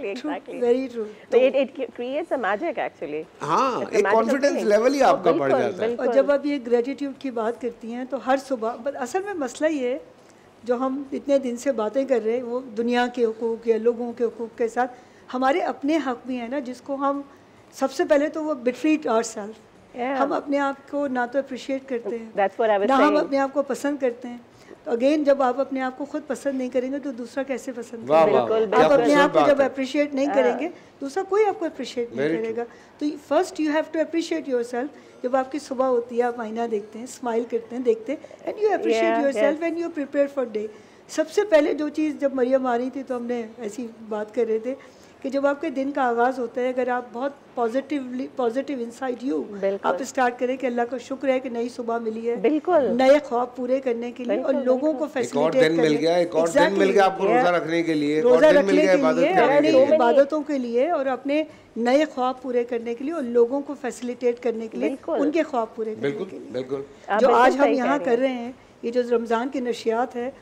वेरी ट्रू तो it it creates a magic actually हां एक कॉन्फिडेंस लेवल ही oh, आपका बढ़ जाता है और जब आप ये ग्रेटिट्यूड की बात करती हैं तो हर सुबह असल में मसला ये है जो हम इतने दिन से बातें कर रहे हैं वो दुनिया के हकूक़ या लोगों के हकूक़ के साथ हमारे अपने हक भी हैं ना जिसको हम सबसे पहले तो वो बिट्रीट आर सेल्फ yeah. हम अपने आप को ना तो अप्रिशिएट करते हैं ना हम अपने आप को पसंद करते हैं तो अगेन जब आप अपने आप को खुद पसंद नहीं करेंगे तो दूसरा कैसे पसंद करेगा आप अपने आप को जब अप्रिशिएट नहीं करेंगे दूसरा कोई आपको अप्रिशिएट नहीं करेगा तो first you have to appreciate yourself जब आपकी सुबह होती है आप आईना देखते हैं स्माइल करते हैं देखते हैं and you appreciate yourself and you prepare for day सबसे पहले जो चीज़ जब मरियम आ रही थी तो हमने ऐसी बात कर रहे थे कि जब आपके दिन का आगाज़ होता है अगर आप बहुत पॉजिटिवली पॉजिटिव इनसाइड यू आप स्टार्ट करें कि अल्लाह का शुक्र है कि नई सुबह मिली है बिल्कुल नए ख्वाब पूरे करने के लिए और लोगों को फैसिलिटेट मिल गया एक और दिन मिल गया आपको रोजा रखने के लिए रोजा रखने के लिए इबादतों के लिए और अपने नए ख्वाब पूरे करने के लिए और लोगों को फैसिलिटेट करने के लिए उनके ख्वाब पूरे करने के लिए बिल्कुल जो आज हम यहाँ कर रहे हैं ये जो रमज़ान की नशियात है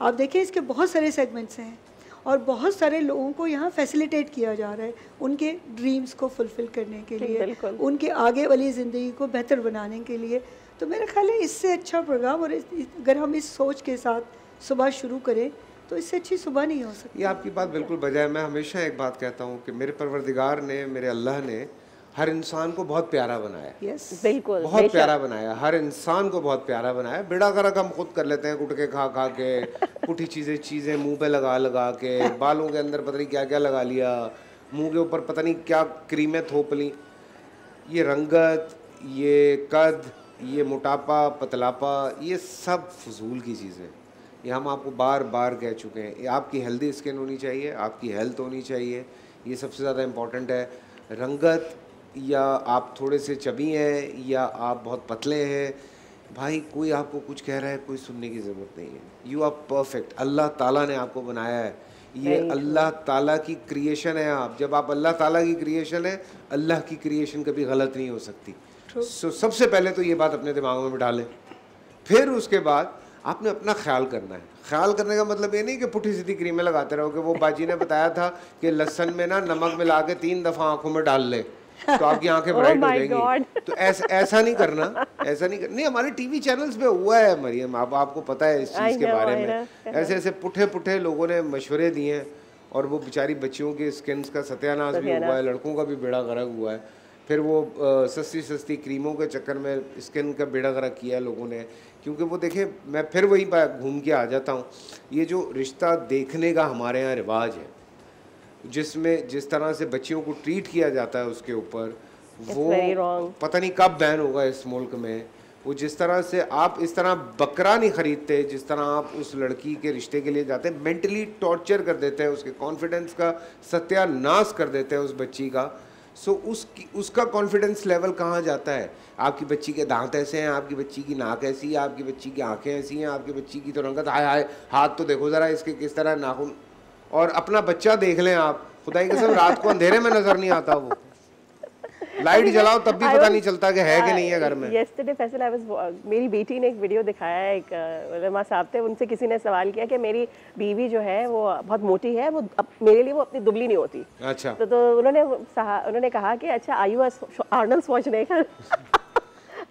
आप देखिए इसके बहुत सारे सेगमेंट्स हैं और बहुत सारे लोगों को यहाँ फैसिलिटेट किया जा रहा है उनके ड्रीम्स को फुलफ़िल करने के लिए उनके आगे वाली ज़िंदगी को बेहतर बनाने के लिए तो मेरा ख्याल है इससे अच्छा प्रोग्राम और अगर हम इस सोच के साथ सुबह शुरू करें तो इससे अच्छी सुबह नहीं हो सकती ये आपकी बात बिल्कुल बजाय मैं हमेशा एक बात कहता हूँ कि मेरे परवरदिगार ने मेरे अल्लाह ने हर इंसान को बहुत प्यारा बनाया yes. बिल्कुल बहुत प्यारा बनाया हर इंसान को बहुत प्यारा बनाया बेड़ा करक हम खुद कर लेते हैं कुट के खा खा के <laughs> कुटी चीज़ें चीज़ें मुंह पे लगा लगा के बालों के अंदर पता नहीं क्या क्या लगा लिया मुंह के ऊपर पता नहीं क्या क्रीमें थोप ली ये रंगत ये कद ये मोटापा पतलापा ये सब फजूल की चीज़ें ये हम आपको बार बार कह चुके हैं आपकी हेल्दी स्किन होनी चाहिए आपकी हेल्थ होनी चाहिए ये सबसे ज़्यादा इम्पोर्टेंट है रंगत या आप थोड़े से चबी हैं या आप बहुत पतले हैं भाई कोई आपको कुछ कह रहा है कोई सुनने की ज़रूरत नहीं है यू आर परफेक्ट अल्लाह ताला ने आपको बनाया है ये अल्लाह ताला की क्रिएशन है आप जब आप अल्लाह ताला की क्रिएशन है अल्लाह की क्रिएशन कभी गलत नहीं हो सकती सो so, सबसे पहले तो ये बात अपने दिमाग में डालें फिर उसके बाद आपने अपना ख्याल करना है ख्याल करने का मतलब ये नहीं कि पुठी सीधी क्रीमें लगाते रहो कि वो बाजी ने बताया था कि लहसन में ना नमक मिला के तीन दफ़ा आँखों में डाल लें तो आपकी आंखें ब्राइट <laughs> oh हो जाएंगी <laughs> तो ऐसा ऐसा नहीं करना ऐसा नहीं करना नहीं हमारे टीवी चैनल्स पे हुआ है मरियम आप आपको पता है इस चीज़ के बारे में ऐसे ऐसे पुठे पुठे लोगों ने मशवरे दिए हैं और वो बेचारी बच्चियों के स्किन का सत्यानाश भी हुआ है लड़कों का भी बेड़ा गर्क हुआ है फिर वो सस्ती सस्ती क्रीमों के चक्कर में स्किन का बेड़ा गर्क किया लोगों ने क्योंकि वो देखे मैं फिर वही घूम के आ जाता हूँ ये जो रिश्ता देखने का हमारे यहाँ रिवाज है जिसमें जिस तरह से बच्चियों को ट्रीट किया जाता है उसके ऊपर वो पता नहीं कब बैन होगा इस मुल्क में वो जिस तरह से आप इस तरह बकरा नहीं खरीदते जिस तरह आप उस लड़की के रिश्ते के लिए जाते हैं मेंटली टॉर्चर कर देते हैं उसके कॉन्फिडेंस का सत्यानाश कर देते हैं उस बच्ची का सो उसकी उसका कॉन्फिडेंस लेवल कहाँ जाता है आपकी बच्ची के दांत ऐसे हैं आपकी बच्ची की नाक ऐसी है आपकी बच्ची की आंखें ऐसी हैं आपकी बच्ची की तो रंगत हाय हाय हाथ तो देखो ज़रा इसके किस तरह नाखून और अपना बच्चा देख लें आप खुदाई कसम रात को अंधेरे में नजर नहीं आता वो लाइट जलाओ तब भी पता नहीं चलता कि है कि नहीं है घर में यस्टरडे हाँ, फैसल आई वाज मेरी बेटी ने एक वीडियो दिखाया है एक रमा साहब थे उनसे किसी ने सवाल किया कि मेरी बीवी जो है वो बहुत मोटी है वो अब मेरे लिए वो अपनी दुबली नहीं होती अच्छा तो, तो उन्होंने उन्होंने कहा कि अच्छा आई आयु आर्नल्ड स्वाच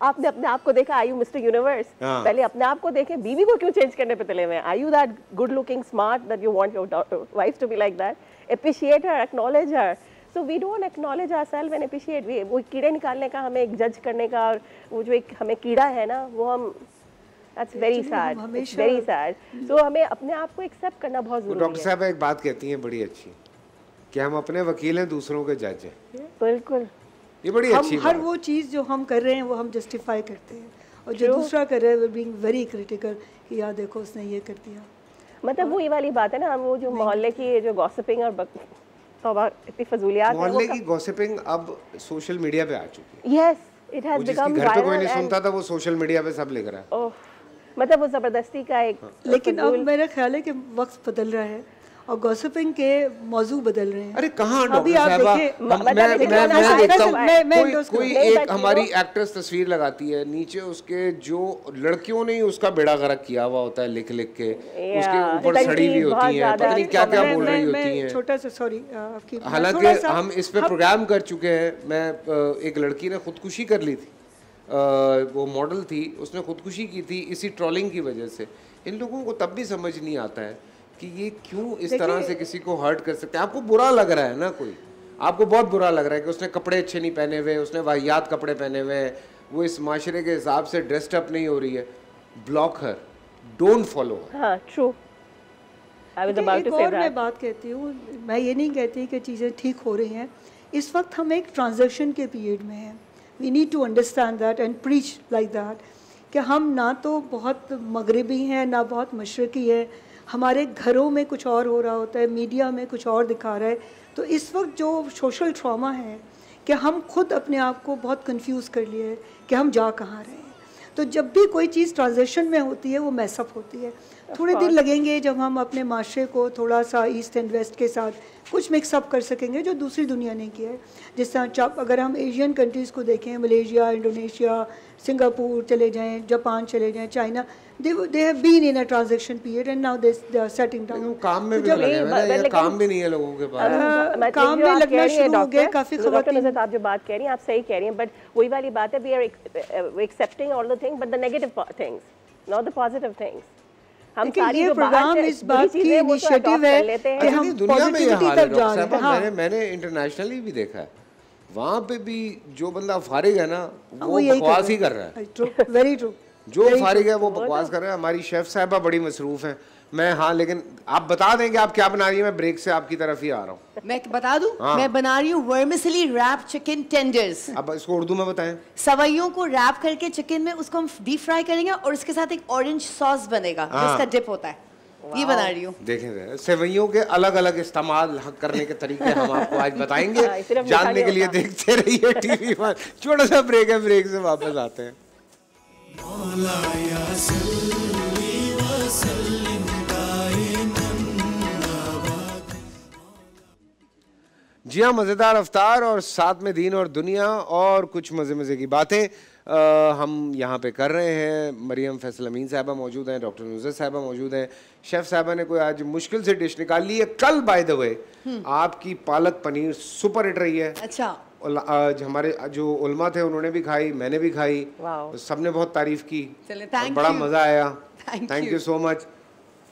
आपने अपने आप को देखा आई यू मिस्टर यूनिवर्स पहले अपने आप को देखे बीवी को क्यों चेंज करने पे तले हुए I you that good looking smart that you want your wife to be like that appreciate her acknowledge her so we don't acknowledge our self and appreciate we वो कीड़े निकालने का हमें एक जज करने का और वो जो एक हमें कीड़ा है ना वो हम that's very sad very sad so हमें अपने आप को एक्सेप्ट करना बहुत जरूरी है डॉक्टर साहब एक बात कहती हैं बड़ी अच्छी कि हम अपने वकील हैं दूसरों के जज हैं बिल्कुल ये बड़ी हम अच्छी हर वो चीज़ जो हम कर रहे हैं वो हम जस्टिफाई करते हैं और जो दूसरा कर रहा है वो बीइंग वेरी क्रिटिकल कि यार देखो उसने ये कर दिया मतलब वो ये वाली बात है ना हम वो जो मोहल्ले की जो गॉसिपिंग और बक... तो इतनी फजूलियात मोहल्ले की गॉसिपिंग अब सोशल मीडिया पे आ चुकी है यस इट हैज बिकम घर पे कोई नहीं सुनता था वो सोशल मीडिया पे सब लिख रहा है ओह मतलब वो जबरदस्ती का एक हाँ। लेकिन अब मेरा ख्याल है कि वक्त बदल रहा है और गॉसिपिंग के मौजू बदल रहे हैं अरे कहाँ अभी आप देखिए कोई एक हमारी एक्ट्रेस तस्वीर लगाती है नीचे उसके जो लड़कियों ने ही उसका बेड़ा गर्क किया हुआ होता है लिख लिख के उसके ऊपर सड़ी भी होती है पता नहीं क्या क्या बोल रही होती है छोटा सा सॉरी uh, हालांकि हम इस पर प्रोग्राम कर चुके हैं मैं uh, एक लड़की ने खुदकुशी कर ली थी uh, वो मॉडल थी उसने खुदकुशी की थी इसी ट्रॉलिंग की वजह से इन लोगों को तब भी समझ नहीं आता है कि ये क्यों इस तरह से किसी को हर्ट कर सकते हैं आपको बुरा लग रहा है ना कोई आपको बहुत बुरा लग रहा है कि उसने कपड़े अच्छे नहीं पहने हुए उसने वाहियात कपड़े पहने हुए हैं वो इस माशरे के हिसाब से ड्रेस्ड अप नहीं हो रही है block her don't follow her true एक और मैं बात कहती हूँ मैं ये नहीं कहती कि चीज़ें ठीक हो रही हैं इस वक्त हम एक ट्रांजेक्शन के पीरियड में हैं we need to understand that and preach like that कि हम ना तो बहुत मगरबी हैं ना बहुत मशरक़ी है हमारे घरों में कुछ और हो रहा होता है मीडिया में कुछ और दिखा रहा है तो इस वक्त जो सोशल ट्रॉमा है कि हम खुद अपने आप को बहुत कंफ्यूज कर लिए कि हम जा कहाँ रहे हैं तो जब भी कोई चीज़ ट्रांजेक्शन में होती है वो मैसअप होती है थोड़े दिन लगेंगे जब हम अपने माशरे को थोड़ा सा ईस्ट एंड वेस्ट के साथ कुछ मिक्सअप कर सकेंगे जो दूसरी दुनिया ने किया है जिस तरह अगर हम एशियन कंट्रीज़ को देखें मलेशिया इंडोनेशिया सिंगापुर चले जाएं जापान चले जाएं China they they have been in a transaction period and now they are setting down काम में तो भी नहीं हैं ये काम भी नहीं है लोगों के पास हाँ, तो काम में लगना शुरू हो गया काफी खबर की नजर आप जो बात कह रही हैं आप सही कह रही हैं बट वही वाली बात है we are accepting all the thing but the negative things not the positive things हम सारी ये प्रोग्राम इस बात की इनिशिएटिव तो है कि हम तक जा रहे हैं हाँ। मैंने मैंने इंटरनेशनली भी देखा है वहाँ पे भी जो बंदा फारिग है ना हाँ, वो बकवास ही कर रहा है वेरी ट्रू जो फारिग है वो बकवास तो कर रहा है हमारी शेफ साहबा बड़ी मसरूफ़ है मैं हाँ लेकिन आप बता देंगे आप क्या बना रही है मैं ब्रेक से आपकी तरफ ही आ रहा हूँ मैं बता दू हाँ। मैं बना रही हूँ वर्मिसली रैप चिकन टेंडर्स अब इसको उर्दू में बताएं सवैयों को रैप करके चिकन में उसको हम डीप फ्राई करेंगे और इसके साथ एक ऑरेंज सॉस बनेगा हाँ। जिसका डिप होता है ये बना रही हूँ देखें सेवैयों के अलग अलग इस्तेमाल करने के तरीके हम आपको आज बताएंगे हाँ, जानने के लिए देखते रहिए टीवी पर छोटा सा ब्रेक है ब्रेक से वापस आते हैं जी हाँ मज़ेदार अवतार और साथ में दीन और दुनिया और कुछ मज़े मज़े की बातें हम यहाँ पे कर रहे हैं मरियम फैसल अमीन साहबा मौजूद हैं डॉक्टर नुजर साहबा मौजूद हैं शेफ़ साहबा ने कोई आज मुश्किल से डिश निकाल ली है कल बाय द वे आपकी पालक पनीर सुपर हिट रही है अच्छा आज हमारे जो उलमा थे उन्होंने भी खाई मैंने भी खाई सबने बहुत तारीफ की बड़ा मज़ा आया thank you so much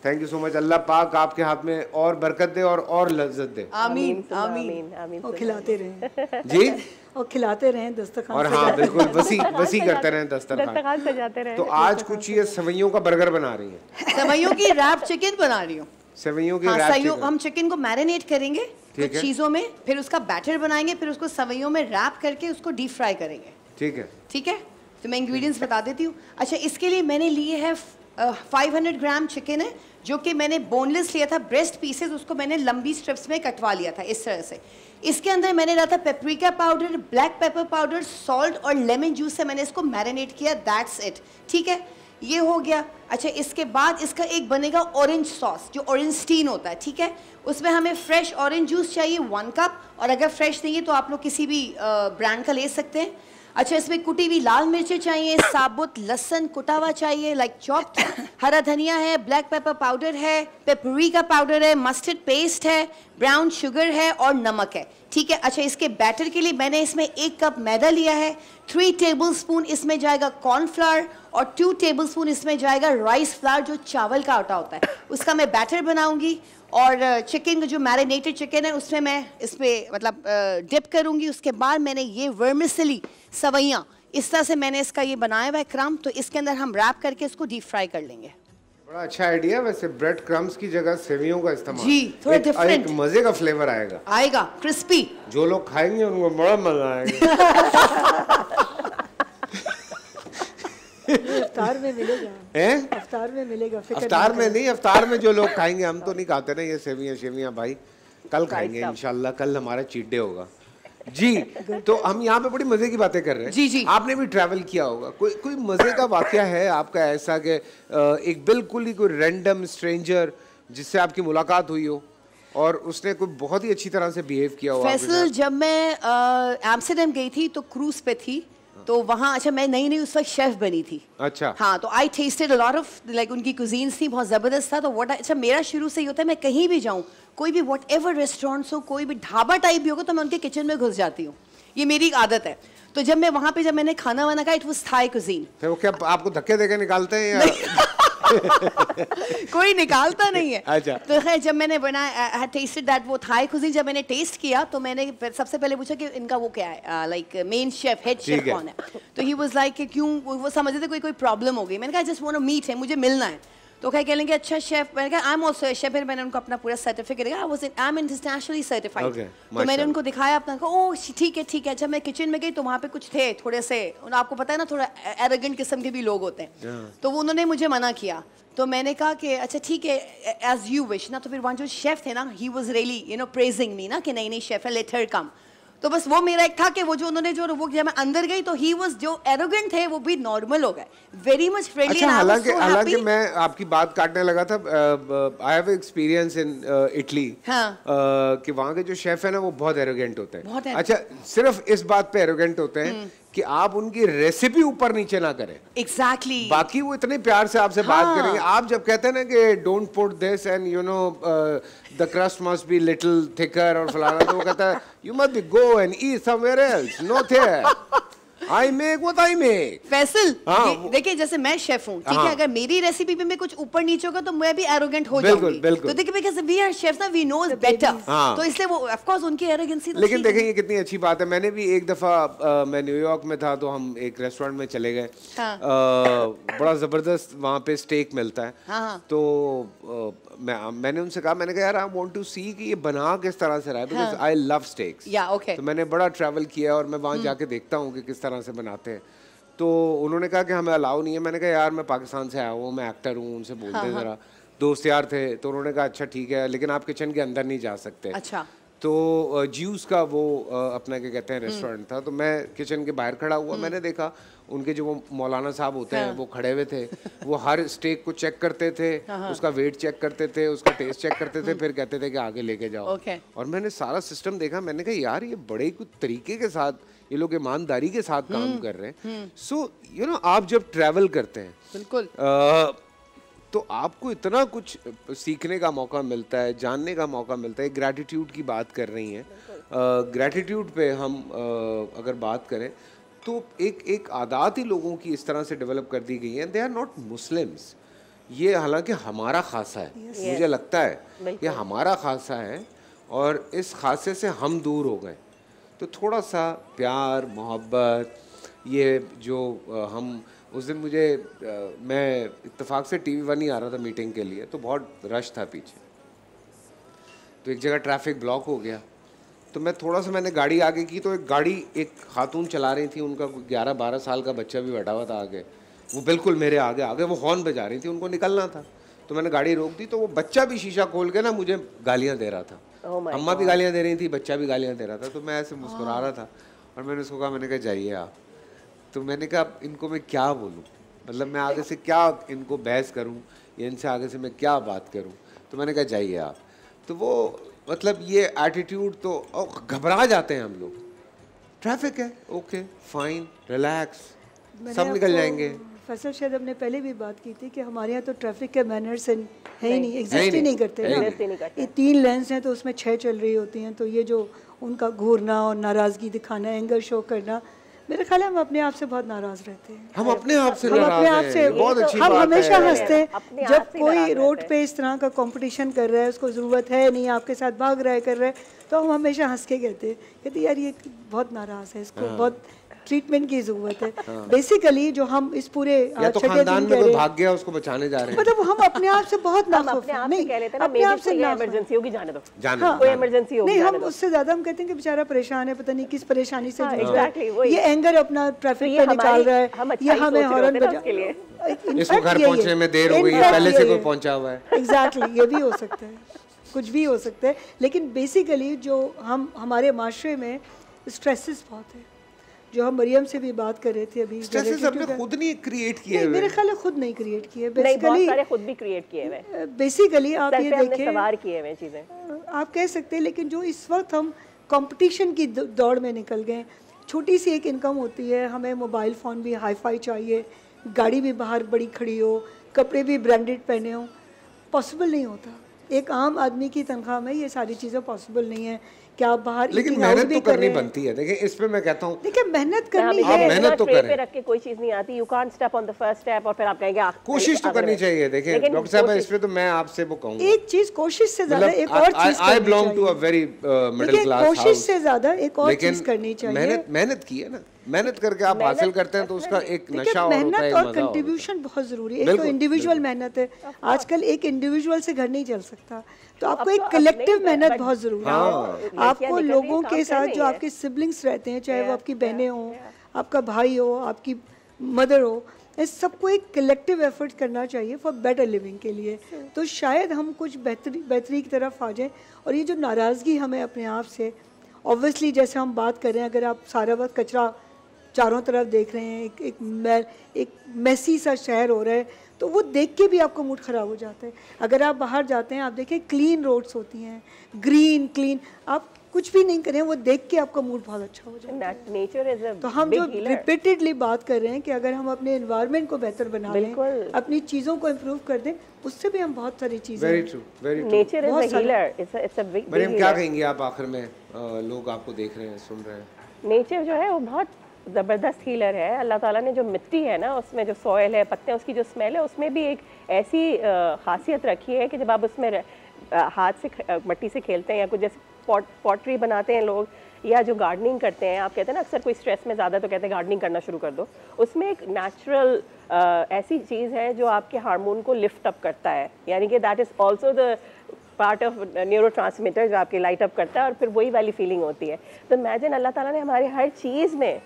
thank you so much अल्लाह पाक आपके हाथ में और बरकत दे और और लज्जत दे आमीन आमीन तो आमीन तो और खिलाते रहे जी और खिलाते रहे दस्तखान और हाँ बिल्कुल वसी वसी करते रहें दस्तखान सजाते रहे तो आज कुछ ये सेवैयों का बर्गर बना रही है सेवैयों की रैप चिकन बना रही हूँ सेवैयों की हाँ, चिकन। हम चिकन को मैरिनेट करेंगे कुछ चीजों में फिर उसका बैटर बनाएंगे फिर उसको सेवैयों में रैप करके उसको डीप फ्राई करेंगे ठीक है ठीक है तो मैं इंग्रेडिएंट्स बता देती हूँ अच्छा इसके लिए मैंने लिए है फाइव हंड्रेड ग्राम चिकन है जो कि मैंने बोनलेस लिया था ब्रेस्ट पीसेस उसको मैंने लंबी स्ट्रिप्स में कटवा लिया था इस तरह से इसके अंदर मैंने डाला था paprika powder black pepper powder salt और लेमन जूस से मैंने इसको मैरिनेट किया दैट्स इट ठीक है ये हो गया अच्छा इसके बाद इसका एक बनेगा ऑरेंज सॉस जो ऑरेंज स्टीन होता है ठीक है उसमें हमें फ्रेश ऑरेंज जूस चाहिए वन कप और अगर फ्रेश नहीं है तो आप लोग किसी भी ब्रांड का ले सकते हैं अच्छा इसमें कुटी हुई लाल मिर्चें चाहिए साबुत लहसन कुटा हुआ चाहिए लाइक चॉप <coughs> हरा धनिया है ब्लैक पेपर पाउडर है पेपरी का पाउडर है मस्टर्ड पेस्ट है ब्राउन शुगर है और नमक है ठीक है अच्छा इसके बैटर के लिए मैंने इसमें एक कप मैदा लिया है थ्री टेबल स्पून इसमें जाएगा कॉर्नफ्लावर और टू टेबल स्पून इसमें जाएगा राइस फ्लावर जो चावल का आटा होता है उसका मैं बैटर बनाऊंगी और चिकन uh, का जो मैरिनेटेड चिकन है उसमें मैं इसमें मतलब डिप uh, करूंगी उसके बाद मैंने ये वर्मिसली सवैयाँ इस तरह से मैंने इसका ये बनाया हुआ है क्रम तो इसके अंदर हम रैप करके इसको डीप फ्राई कर लेंगे बड़ा अच्छा आइडिया वैसे ब्रेड क्रम्स की जगह सेवियों का इस्तेमाल जी थोड़ा डिफरेंट मजे का फ्लेवर आएगा आएगा क्रिस्पी जो लोग खाएंगे उनको बड़ा मजा आएगा अफ्तार में मिलेगा हैं में नहीं अवतार में जो लोग खाएंगे हम तो नहीं खाते ना ये सेवियां शेवियां भाई कल खाएंगे इनशाला कल हमारा चीट डे होगा जी तो हम यहाँ पे बड़ी मजे की बातें कर रहे हैं जी जी आपने भी ट्रैवल किया होगा कोई कोई मजे का वाक्य है आपका ऐसा कि एक बिल्कुल ही कोई रैंडम स्ट्रेंजर जिससे आपकी मुलाकात हुई हो और उसने कोई बहुत ही अच्छी तरह से बिहेव किया हो फैसल जब मैं एम्स्टरडेम गई थी तो क्रूज पे थी तो वहाँ अच्छा मैं नई नई उस वक्त शेफ बनी थी अच्छा हाँ तो I tasted lot of like उनकी कुजीन्स थी बहुत ज़बरदस्त था तो वट अच्छा मेरा शुरू से ही होता है मैं कहीं भी जाऊँ कोई भी वट एवर रेस्टोरेंट्स हो कोई भी ढाबा टाइप भी होगा तो मैं उनके किचन में घुस जाती हूँ ये मेरी आदत है तो जब मैं वहाँ पे जब मैंने खाना वाना खाया इट वॉज थाई कुजीन वो क्या आपको धक्के देकर निकालते हैं <laughs> <laughs> कोई निकालता नहीं है अच्छा तो खैर जब मैंने बनाया टेस्टेड दैट वो था खुजी जब मैंने टेस्ट किया तो मैंने सबसे पहले पूछा कि इनका वो क्या है like main chef head chef कौन है तो ही वाज लाइक क्यों वो समझते थे कोई कोई प्रॉब्लम हो गई मैंने कहा जस्ट वांट टू मीट है मुझे मिलना है तो कह कहेंगे अच्छा शेफ मैंने कहा आई एम ऑल्सो शेफ फिर मैंने उनको अपना पूरा सर्टिफिकेट दिया I I am internationally certified तो मैंने उनको दिखाया अपना ओ ठीक है ठीक है जब अच्छा, मैं किचन में गई तो वहाँ पे कुछ थे थोड़े से आपको पता है ना थोड़ा एरोगेंट किस्म के भी लोग होते हैं तो वो उन्होंने मुझे मना किया तो मैंने कहा कि अच्छा ठीक है एज यू विश ना तो फिर वहाँ जो शेफ थे ना he was really you know praising me ना कि नहीं नहीं शेफ है लेट हर कम तो बस वो मेरा एक था कि वो जो उन्होंने जो वो जब मैं अंदर गई तो ही वाज जो एरोगेंट थे वो भी नॉर्मल हो गए वेरी मच फ्रेंडली अच्छा हालांकि so हालांकि मैं आपकी बात काटने लगा था I have experience in Italy कि वहाँ के जो शेफ है ना वो बहुत एरोगेंट होते हैं बहुत अच्छा सिर्फ इस बात पे एरोगेंट होते हैं हम्म। कि आप उनकी रेसिपी ऊपर नीचे ना करें एग्जैक्टली exactly. बाकी वो इतने प्यार से आपसे हाँ. बात करेंगे आप जब कहते हैं ना कि don't put this and you know the crust must be little thicker और फलाना तो वो कहता है you must be go and eat somewhere else no there I make हाँ, वो आई मेक फैसल देखिए जैसे मैं शेफ हूँ ठीक है हाँ। अगर मेरी रेसिपी में, में कुछ ऊपर नीचे होगा तो मैं भी एरोगेंट हो जाऊंगी तो देखिए बिकॉज वी आर शेफ्स ना वी नोज बेटर तो इसलिए वो ऑफ कोर्स उनकी एरोगेंसी तो लेकिन देखें ये कितनी अच्छी बात है मैंने भी एक दफा मैं न्यूयॉर्क में था तो हम एक रेस्टोरेंट में चले गए हाँ। बड़ा जबरदस्त वहाँ पे स्टेक मिलता है तो मैं मैंने उनसे कहा मैंने कहा यार आई वांट टू सी कि ये बना किस तरह से रहा है बिकॉज आई लव स्टेक्स तो मैंने बड़ा ट्रैवल किया और मैं वहाँ हम्म। जाके देखता हूँ कि किस तरह तरह से बनाते हैं तो उन्होंने कहा कि हमें अलाउ नहीं है मैंने कहा यार मैं पाकिस्तान से आया हूँ मैं एक्टर हूँ उनसे बोलते हाँ, हाँ। ज़रा दोस्त यार थे तो उन्होंने कहा अच्छा ठीक है लेकिन आप किचन के अंदर नहीं जा सकते अच्छा तो जूस का वो अपना क्या कहते हैं हम्म। रेस्टोरेंट था तो मैं किचन के बाहर खड़ा हुआ हम्म। मैंने देखा उनके जो वो मौलाना साहब होते हैं हाँ। वो खड़े हुए थे वो हर स्टेक को चेक हाँ, करते थे उसका वेट चेक करते थे उसका टेस्ट चेक करते थे फिर कहते थे कि आगे लेके जाओ और मैंने सारा सिस्टम देखा मैंने कहा यार ये बड़े कुछ तरीके के साथ ये लोग ईमानदारी के साथ काम हम्म, कर रहे हैं सो यू नो आप जब ट्रैवल करते हैं बिल्कुल तो आपको इतना कुछ सीखने का मौका मिलता है जानने का मौका मिलता है ग्रैटिट्यूड की बात कर रही हैं ग्रैटिट्यूड पे हम uh, अगर बात करें तो एक एक आदात ही लोगों की इस तरह से डेवलप कर दी गई है दे आर नॉट मुस्लिम्स ये हालांकि हमारा खासा है yes. मुझे लगता है ये हमारा खासा है और इस खासे से हम दूर हो गए तो थोड़ा सा प्यार मोहब्बत ये जो हम उस दिन मुझे मैं इत्तेफाक से टीवी वन ही आ रहा था मीटिंग के लिए तो बहुत रश था पीछे तो एक जगह ट्रैफिक ब्लॉक हो गया तो मैं थोड़ा सा मैंने गाड़ी आगे की तो एक गाड़ी एक खातून चला रही थी उनका ग्यारह बारह साल का बच्चा भी बैठा हुआ था आगे वो बिल्कुल मेरे आगे आगे वो हॉर्न बजा रही थी उनको निकलना था तो मैंने गाड़ी रोक दी तो वो बच्चा भी शीशा खोल के ना मुझे गालियाँ दे रहा था oh अम्मा भी गालियाँ दे रही थी बच्चा भी गालियाँ दे रहा था तो मैं ऐसे मुस्कुरा रहा था और मैंने उसको कहा मैंने कहा जाइए आप तो मैंने कहा इनको मैं क्या बोलूँ मतलब मैं आगे से क्या इनको बहस करूँ या इनसे आगे से मैं क्या बात करूँ तो मैंने कहा जाइए आप तो वो मतलब ये एटीट्यूड तो घबरा जाते हैं हम लोग ट्रैफिक है ओके फाइन रिलैक्स सब निकल जाएंगे फैसल शायद हमने पहले भी बात की थी कि हमारे यहाँ तो ट्रैफिक के मैनर्स है ही नहीं एग्जिस्ट ही नहीं करते ना ये तीन लेंस हैं तो उसमें छः चल रही होती हैं तो ये जो उनका घूरना और नाराज़गी दिखाना एंगर शो करना मेरे ख्याल है हम अपने आप से बहुत नाराज रहते हैं हम अपने आप से हम अपने तो आप से बहुत अच्छी हम हमेशा हंसते हैं जब कोई रोड पे इस तरह का कंपटीशन कर रहा है उसको ज़रूरत है नहीं आपके साथ भाग रहा है कर रहा है तो हम हमेशा हंस के कहते हैं कहते यार ये बहुत नाराज़ है इसको हाँ। बहुत ट्रीटमेंट की जरूरत है बेसिकली हाँ। जो हम इस पूरे तो खानदान में कोई भाग गया उसको बचाने जा रहे हैं मतलब हम अपने आप से बहुत <laughs> ना अपने आप से नहीं हाँ। हम उससे ज्यादा हम कहते हैं कि बेचारा परेशान है पता नहीं किस परेशानी से हाँ, ये एंगर अपना ट्रैफिक तो पे निकाल रहा है अच्छा ये हमें हॉर्न बजा <laughs> इसको घर पहुंचने में देर हो गई है पहले से कोई पहुंचा हुआ है एग्जैक्टली ये भी हो सकता है कुछ भी हो सकता है लेकिन बेसिकली जो हम हमारे माशरे में स्ट्रेसेस बहुत है जो हम मरियम से भी बात कर रहे थे अभी हमने खुद नहीं क्रिएट किए हैं मेरे ख्याल खुद नहीं क्रिएट किए बेसिकली सारे खुद भी क्रिएट किए हुए बेसिकली आप ये देखें सवार किए हुए चीजें आप कह सकते हैं लेकिन जो इस वक्त हम कंपटीशन की दौड़ में निकल गए छोटी सी एक इनकम होती है हमें मोबाइल फ़ोन भी हाईफाई चाहिए गाड़ी भी बाहर बड़ी खड़ी हो कपड़े भी ब्रांडेड पहने हो पॉसिबल नहीं होता एक आम आदमी की तनख्वाह में ये सारी चीज़ें पॉसिबल नहीं है क्या आप बाहर लेकिन मेहनत तो करनी बनती है देखिए इस पे मैं कहता हूँ देखिए मेहनत करनी है मेहनत तो करें रख के कोई चीज नहीं आती you can't step on the first step और फिर आप कहेंगे कोशिश तो करनी चाहिए देखिए डॉक्टर साहब इस पे तो मैं आपसे वो कहूंगा एक चीज कोशिश से ज्यादा मतलब एक और चीज I belong to a very middle class कोशिश से ज्यादा एक और चीज करनी चाहिए मेहनत मेहनत की है ना मेहनत करके आप हासिल करते हैं तो उसका एक नशा और मेहनत और कंट्रीब्यूशन बहुत ज़रूरी है एक तो इंडिविजुअल मेहनत है आजकल एक इंडिविजुअल से घर नहीं चल सकता तो आपको तो एक कलेक्टिव मेहनत बहुत ज़रूरी है हाँ। आपको लोगों के साथ जो आपके सिबलिंग्स रहते हैं चाहे वो आपकी बहनें हों आपका भाई हो आपकी मदर हो इस सबको एक कलेक्टिव एफर्ट करना चाहिए फॉर बेटर लिविंग के लिए तो शायद हम कुछ बेहतरी बेहतरी की तरफ आ जाएं और ये जो नाराज़गी हमें अपने आप से ऑब्वियसली जैसे हम बात कर रहे हैं अगर आप सारा वक्त कचरा चारों तरफ देख रहे हैं एक एक मैं एक मैसी सा शहर हो रहा है तो वो देख के भी आपको मूड ख़राब हो जाता है अगर आप बाहर जाते हैं आप देखें क्लीन रोड्स होती हैं ग्रीन क्लीन आप कुछ भी नहीं करें वो देख के आपका मूड बहुत अच्छा हो जाएगा तो हम जो रिपीटेडली बात कर रहे हैं कि अगर हम अपने इन्वायरमेंट को बेहतर बना लें अपनी चीज़ों को इम्प्रूव कर दें उससे भी हम बहुत सारी चीज़ें आप आखिर में लोग आपको देख रहे हैं सुन रहे हैं नेचर जो है वो बहुत ज़बरदस्त हीलर है अल्लाह ताला ने जो मिट्टी है ना उसमें जो सॉयल है पत्ते उसकी जो स्मेल है उसमें भी एक ऐसी खासियत रखी है कि जब आप उसमें हाथ से मट्टी से खेलते हैं या कुछ जैसे पॉट पॉटरी बनाते हैं लोग या जो गार्डनिंग करते हैं आप कहते हैं ना अक्सर कोई स्ट्रेस में ज़्यादा तो कहते हैं गार्डनिंग करना शुरू कर दो उसमें एक नेचुरल ऐसी चीज़ है जो आपके हारमोन को लिफ्ट अप करता है यानी कि that is also the part of neuro transmitter जो आपके लाइट अप करता है और फिर वही वाली फीलिंग होती है तो इमेजिन अल्लाह ताला ने हमारे हर चीज़ में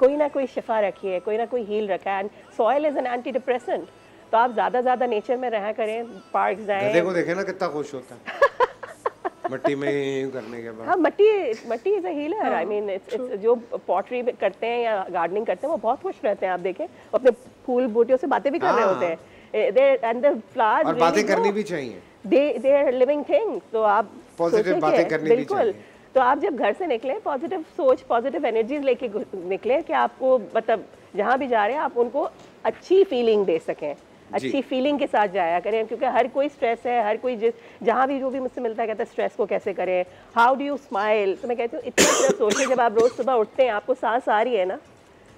कोई ना कोई शिफा रखी है कोई ना कोई हील रखा है and soil is an anti depressant तो आप ज़्यादा ज़्यादा नेचर में रहा करें पार्क जाए देखो देखे ना कितना खुश होता है <laughs> मट्टी में करने के बाद हाँ मट्टी मट्टी is a healer I mean जो पॉटरी करते हैं या गार्डनिंग करते हैं वो बहुत खुश रहते हैं आप देखें अपने फूल बूटियों से बातें भी कर रहे हाँ। होते हैं एंड द फ्लावर्स और बातें तो करनी भी चाहिए they they are living thing तो आप पॉजिटिव बातें करनी भी चाहिए तो आप जब घर से निकले पॉजिटिव सोच पॉजिटिव एनर्जीज लेके निकले कि आपको मतलब जहाँ भी जा रहे हैं आप उनको अच्छी फीलिंग दे सकें अच्छी फीलिंग के साथ जाया करें क्योंकि हर कोई स्ट्रेस है हर कोई जिस जहाँ भी जो भी मुझसे मिलता है कहता है स्ट्रेस को कैसे करें हाउ डू यू स्माइल तो मैं कहती हूँ इतना तरह सोचिए जब आप रोज़ सुबह उठते हैं आपको सांस आ रही है ना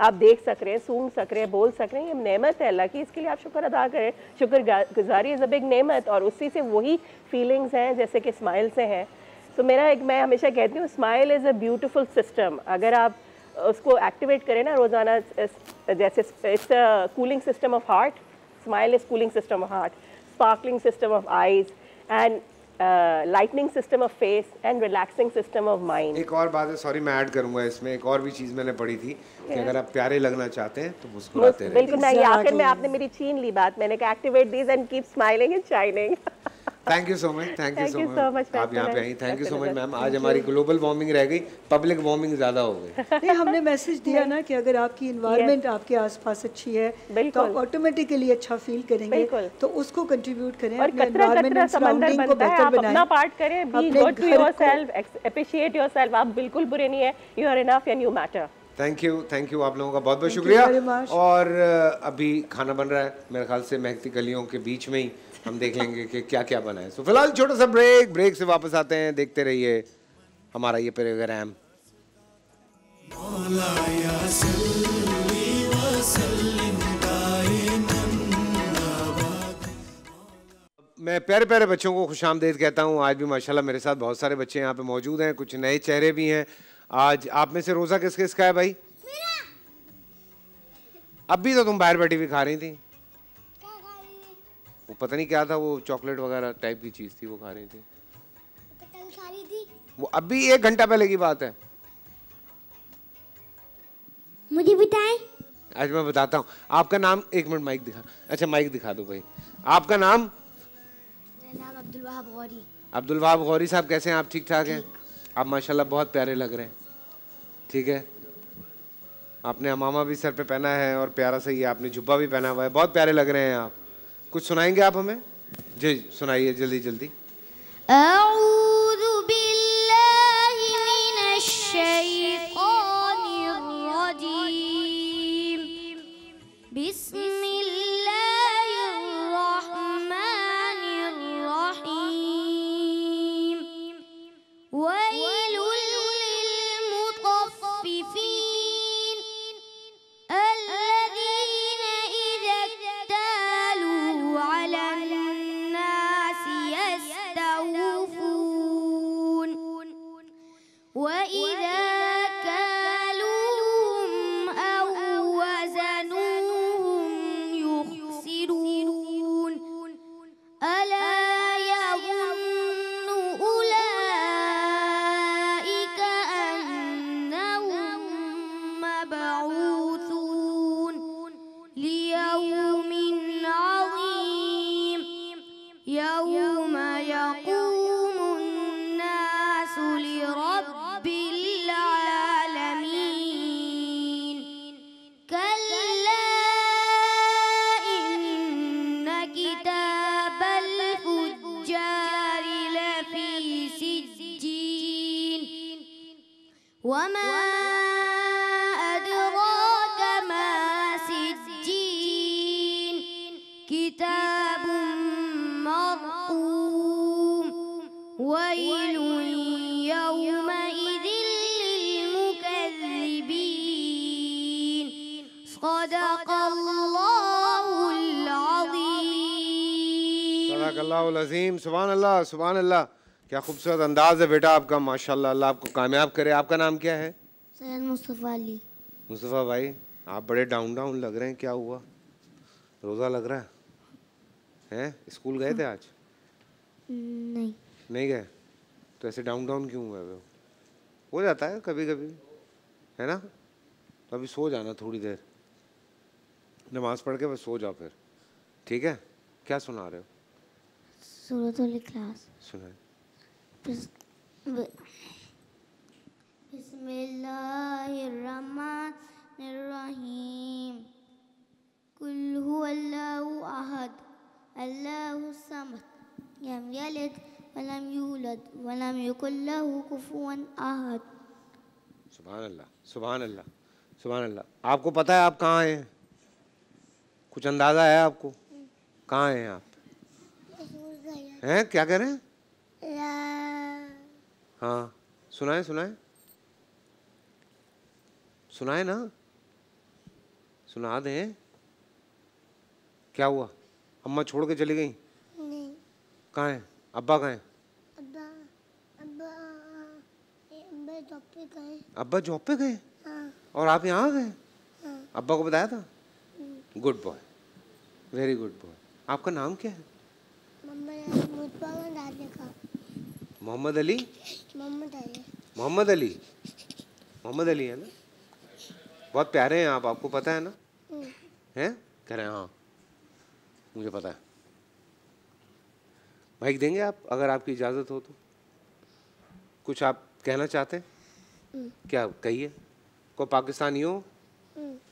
आप देख सक रहे हैं सूंघ सक रहे हैं बोल सक रहे हैं ये नेमत है अल्लाह की इसके लिए आप शुक्र अदा करें शुक्र गुजारी इज़ अ बिग नेमत और उसी से वही फीलिंग्स हैं जैसे कि स्माइल से हैं सो so, मेरा एक मैं हमेशा कहती हूँ smile is a beautiful system अगर आप उसको एक्टिवेट करें ना रोज़ाना जैसे it's a cooling system of heart smile is cooling system of heart sparkling system of eyes and lightning system of face and relaxing system of mind एक और बात है सॉरी मैं ऐड करूंगा इसमें एक और भी चीज मैंने पढ़ी थी yeah. कि अगर आप प्यारे लगना चाहते हैं तो मुस्कुराते रहें बिल्कुल मैं आखिर में आपने मेरी छीन ली बात मैंने कहा activate these and keep smiling and shining thank you so much thank you so much आप यहाँ पे आई thank you so much ma'am आज हमारी ग्लोबल वार्मिंग रह गई पब्लिक वार्मिंग ज्यादा हो गई <laughs> हमने मैसेज दिया ना कि अगर आपकी इन्वायरमेंट आपके आसपास अच्छी है तो आप ऑटोमेटिकली अच्छा फील करेंगे तो उसको कंट्रीब्यूट करें और कचरा कचरा समंदर बनता है अपना पार्ट करें be good to yourself appreciate yourself आप बिल्कुल बुरे नहीं है you are enough and you matter thank you thank you आप लोगों का बहुत बहुत शुक्रिया और अभी खाना बन रहा है मेरे ख्याल से महकती गलियों के बीच में ही हम देख लेंगे कि क्या क्या बना है सो so, फिलहाल छोटा सा ब्रेक ब्रेक से वापस आते हैं देखते रहिए हमारा ये प्रोग्राम मैं प्यारे प्यारे बच्चों को खुश आमदेद कहता हूँ आज भी माशाल्लाह मेरे साथ बहुत सारे बच्चे यहाँ पे मौजूद हैं कुछ नए चेहरे भी हैं आज आप में से रोज़ा किस किस का है भाई अब भी तो तुम बाहर बैठी हुई खा रही थी वो पता नहीं क्या था वो चॉकलेट वगैरह टाइप की चीज़ थी वो खा रही थी वो अभी एक घंटा पहले की बात है मुझे बताएं आज मैं बताता हूँ आपका नाम एक मिनट माइक दिखा अच्छा माइक दिखा दो भाई आपका नाम नाम अब्दुल वहाब गौरी अब्दुल वहाब गौरी साहब कैसे हैं आप ठीक ठाक हैं आप माशाल्लाह बहुत प्यारे लग रहे हैं ठीक है आपने अमामा भी सर पे पहना है और प्यारा सही है आपने जुब्बा भी पहना हुआ है बहुत प्यारे लग रहे हैं आप कुछ सुनाएंगे आप हमें जी सुनाइए जल्दी जल्दी बिस्मिल्लाह वसल्लम सुबहान अल्लाह सुबहान अल्लाह क्या खूबसूरत अंदाज है बेटा आपका माशाल्लाह अल्लाह आपको कामयाब करे आपका नाम क्या है सैयद मुस्तफ़ा अली मुस्तफ़ा भाई आप बड़े डाउन डाउन लग रहे हैं क्या हुआ रोज़ा लग रहा है हैं स्कूल गए थे आज नहीं नहीं गए तो ऐसे डाउन डाउन क्यों हुए हो हो जाता है कभी कभी है ना तो अभी सो जाना थोड़ी देर नमाज़ पढ़ के बस सो जाओ फिर ठीक है क्या सुना रहे हो सूरतली क्लास बिस्मिल्लाहिर्रहमानिर्रहीम कुल हुवल्लाहु अहद अल्लाहु समद यम यलद वलम यूलद वलम यकुल लहु कुफुवन अहद सुभान अल्लाह सुभान अल्लाह सुभान अल्लाह आपको पता है आप कहाँ हैं कुछ अंदाज़ा है आपको कहाँ हैं आप हैं क्या कह रहे हैं हाँ सुनाए सुनाए सुनाए ना सुना दे क्या हुआ अम्मा छोड़ के चली गई नहीं कहाँ है अब्बा कहाँ है अब्बा अब्बा जॉब पे गए अब्बा जॉब पे गए हाँ। और आप यहाँ गए हाँ। अब्बा को बताया था good boy very good boy आपका नाम क्या है मोहम्मद अली मोहम्मद अली मोहम्मद अली है ना बहुत प्यारे हैं आप आपको पता है ना हैं कह रहे हैं हाँ मुझे पता है माइक देंगे आप अगर आपकी इजाज़त हो तो कुछ आप कहना चाहते हैं क्या कहिए को हो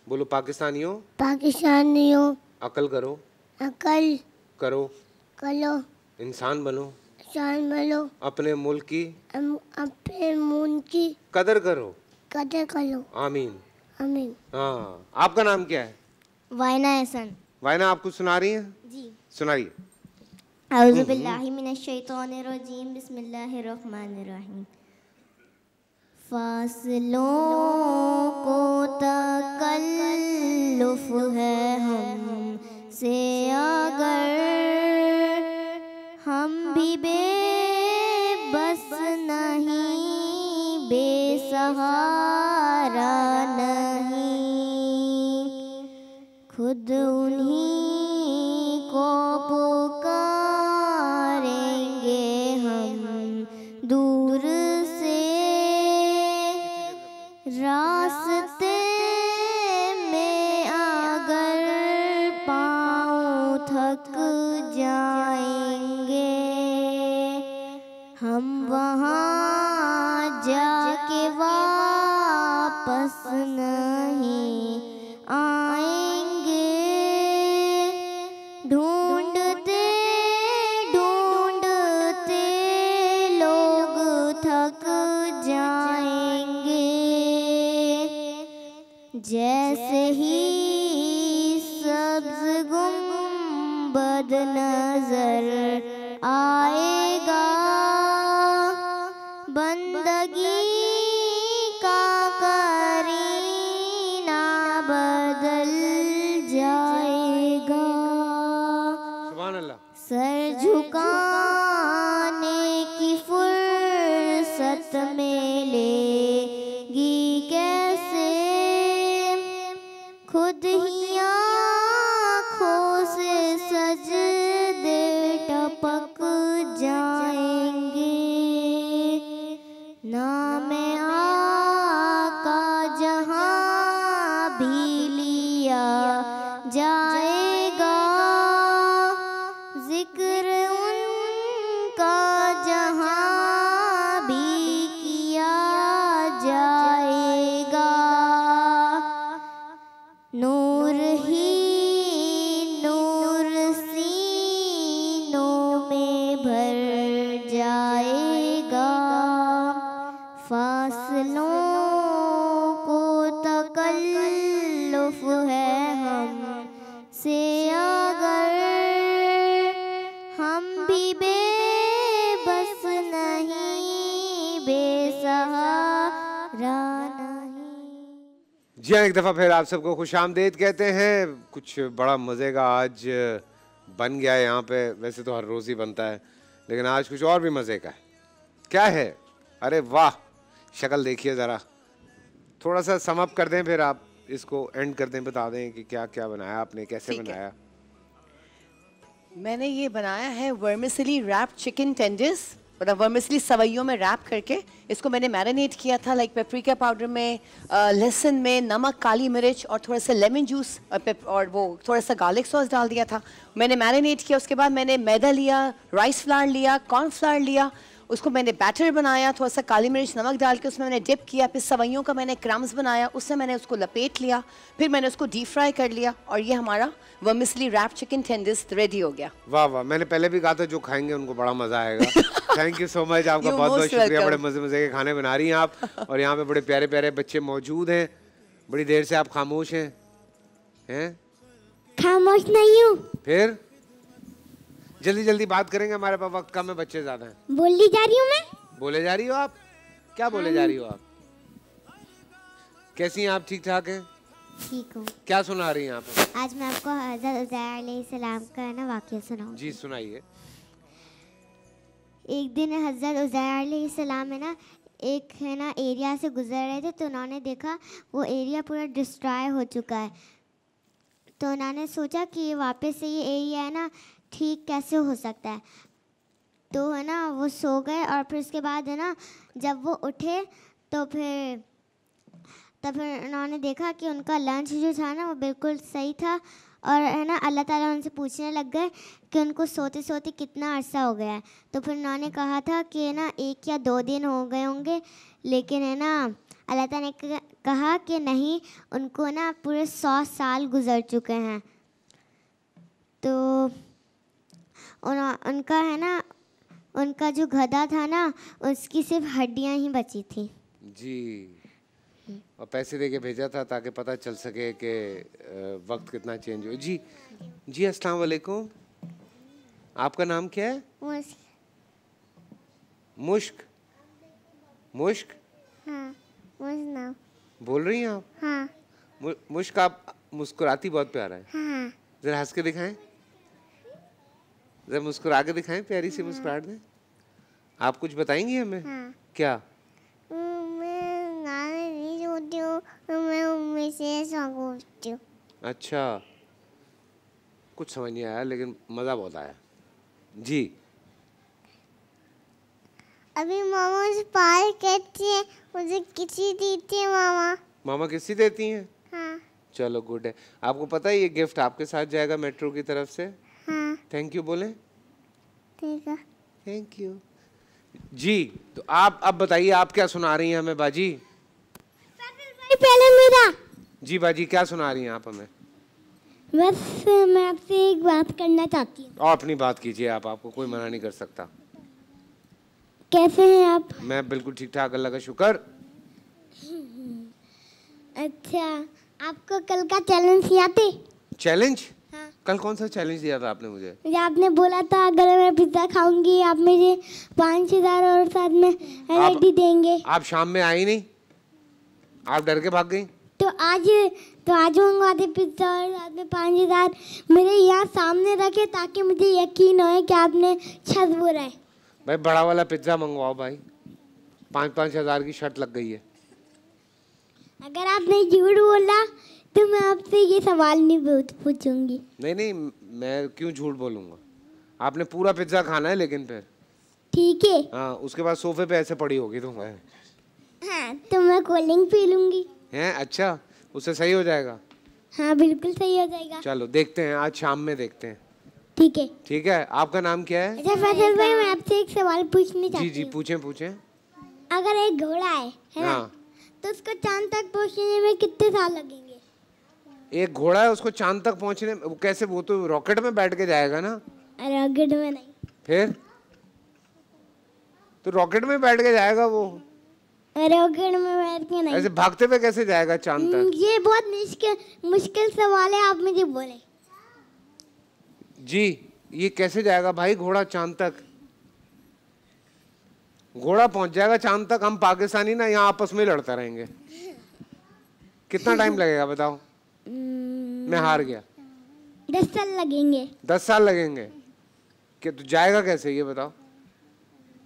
बोलो पाकिस्तानी हो पाकिस्तानी हो अकल करो अकल करो करो इंसान बनो इंसान बनो अपने मुल्क की अपने मुल्क की कदर करो कदर करो आमीन आमीन हाँ आपका नाम क्या है वायना एहसन वायना आपको सुना रही है जी सुना रही है أعوذ بالله من الشيطان الرجيم بسم الله الرحمن الرحيم فاصلوں کو تکلف ہے ہم سے اگر साहिबे बस नहीं बेसहारा नहीं खुद उन्हीं दफ़ा फिर आप सबको खुश आमदेद कहते हैं कुछ बड़ा मज़े का आज बन गया है यहाँ पे वैसे तो हर रोज़ ही बनता है लेकिन आज कुछ और भी मज़े का है क्या है अरे वाह शक्ल देखिए ज़रा थोड़ा सा समअप कर दें फिर आप इसको एंड कर दें बता दें कि क्या क्या बनाया आपने कैसे बनाया मैंने ये बनाया है वर्मिसली रैप चिकन टेंडर्स मतलब वर्मिसली सवैयों में रैप करके इसको मैंने मैरिनेट किया था लाइक पेपरिका पाउडर में लहसुन में नमक काली मिर्च और थोड़ा सा लेमन जूस और वो थोड़ा सा गार्लिक सॉस डाल दिया था मैंने मैरिनेट किया उसके बाद मैंने मैदा लिया राइस फ्लावर लिया कॉर्न फ्लावर लिया उसको मैंने बैटर बनाया थोड़ा सा काली मिर्च नमक डाल के उसमें मैंने डिप किया फिर सवैयों का मैंने क्रम्स बनाया उससे मैंने उसको लपेट लिया फिर मैंने उसको डीप फ्राई कर लिया और ये हमारा vermicelli wrap chicken tenders ready हो गया वाह वाह मैंने पहले भी कहा था जो खाएंगे उनको बड़ा मजा आएगा थैंक यू सो मच आपका बहुत बहुत शुक्रिया बड़े मजे मजे के खाने बना रही हैं आप और यहाँ पे बड़े प्यारे प्यारे बच्चे मौजूद हैं बड़ी देर से आप खामोश हैं हैं खामोश नहीं हूँ फिर जल्दी जल्दी बात करेंगे हमारे पास वक्त कम है बच्चे ज्यादा हैं बोली जा रही हूँ मैं बोले जा रही हो आप क्या बोले जा हाँ। रही हो आप कैसी हैं आप ठीक ठाक हैं ठीक हूँ क्या सुना रही हैं आप आज मैं आपको सलाम का ना वाक्य सुनाऊँ जी सुनाइए एक दिन हजरत उजैर सलाम है ना एक है ना एरिया से गुजर रहे थे तो उन्होंने देखा वो एरिया पूरा डिस्ट्रॉय हो चुका है तो उन्होंने सोचा कि वापस से ये एरिया है ना ठीक कैसे हो सकता है तो है ना वो सो गए और फिर उसके बाद है ना जब वो उठे तो फिर तब तो फिर उन्होंने देखा कि उनका लंच जो था ना वो बिल्कुल सही था और है ना अल्लाह ताला उनसे पूछने लग गए कि उनको सोते सोते कितना अरसा हो गया है तो फिर उन्होंने कहा था कि है ना एक या दो दिन हो गए होंगे लेकिन है ना अल्लाह ताला ने कहा कि नहीं उनको ना पूरे सौ साल गुजर चुके हैं तो उन, उनका है ना उनका जो गधा था ना उसकी सिर्फ हड्डियां ही बची थी जी और पैसे देके भेजा था ताकि पता चल सके कि वक्त कितना चेंज हो जी जी अस्सलाम वालेकुम आपका नाम क्या है मुश्क मुश्क हाँ, बोल रही हैं आप हाँ। मुश्क आप मुस्कुराती बहुत प्यारा है हाँ। जरा हंस के दिखाएं जरा मुस्कुरा के दिखाएं प्यारी सी मुस्कुराहट दें आप कुछ बताएंगी हमें हाँ। क्या अच्छा कुछ समझ नहीं आया लेकिन मज़ा बहुत आया जी अभी मामा मुझे पाल कहती है मुझे किसी देती है मामा मामा किसी देती है हाँ। चलो गुड है आपको पता है ये गिफ्ट आपके साथ जाएगा मेट्रो की तरफ से थैंक यू बोले ठीक है थैंक यू जी तो आप अब बताइए आप क्या सुना रही हैं हमें बाजी भाई पहले मेरा जी बाजी क्या सुना रही हैं आप हमें बस मैं आपसे एक बात करना चाहती हूँ और अपनी बात कीजिए आप आपको कोई मना नहीं कर सकता कैसे हैं आप मैं बिल्कुल ठीक ठाक अल्लाह का शुक्र अच्छा आपको कल का चैलेंज याद है चैलेंज हाँ। कल कौन सा चैलेंज दिया था आपने मुझे ये आपने बोला था अगर मैं पिज्ज़ा खाऊंगी आप मुझे पाँच हज़ार और साथ में एल देंगे आप शाम में आई नहीं आप डर के भाग गई तो आज तो आज मंगवा दे पिज्ज़ा और साथ में पाँच हज़ार मेरे यहाँ सामने रखे ताकि मुझे यकीन हो कि आपने छत बोला है भाई बड़ा वाला पिज्ज़ा मंगवाओ भाई पाँच पाँच हज़ार की शर्ट लग गई है अगर आपने झूठ बोला तो मैं आपसे ये सवाल नहीं बहुत पूछूंगी नहीं नहीं मैं क्यों झूठ बोलूंगा आपने पूरा पिज्जा खाना है लेकिन फिर ठीक है हाँ उसके बाद सोफे पे ऐसे पड़ी होगी तुम तो हाँ तो मैं कोलिंग पी लूंगी है अच्छा उससे सही हो जाएगा हाँ बिल्कुल सही हो जाएगा चलो देखते हैं आज शाम में देखते हैं ठीक है ठीक है आपका नाम क्या है अच्छा फैसल भाई मैं आपसे एक सवाल पूछने जी जी पूछें पूछें अगर एक घोड़ा है है हाँ। ना तो उसको चांद तक पहुँचने में कितने साल लगेंगे एक घोड़ा है उसको चांद तक पहुंचने वो कैसे वो तो रॉकेट में बैठ के जाएगा ना रॉकेट में नहीं फिर तो रॉकेट में बैठ के जाएगा वो रॉकेट में बैठ के नहीं ऐसे भागते हुए कैसे जाएगा चांद तक ये बहुत मुश्किल मुश्किल सवाल है आप मुझे बोले जी ये कैसे जाएगा भाई घोड़ा चांद तक घोड़ा पहुंच जाएगा चांद तक हम पाकिस्तानी ना यहाँ आपस में लड़ते रहेंगे कितना टाइम <laughs> लगेगा बताओ Hmm. मैं हार गया दस साल लगेंगे दस साल लगेंगे कि तू जाएगा कैसे ये बताओ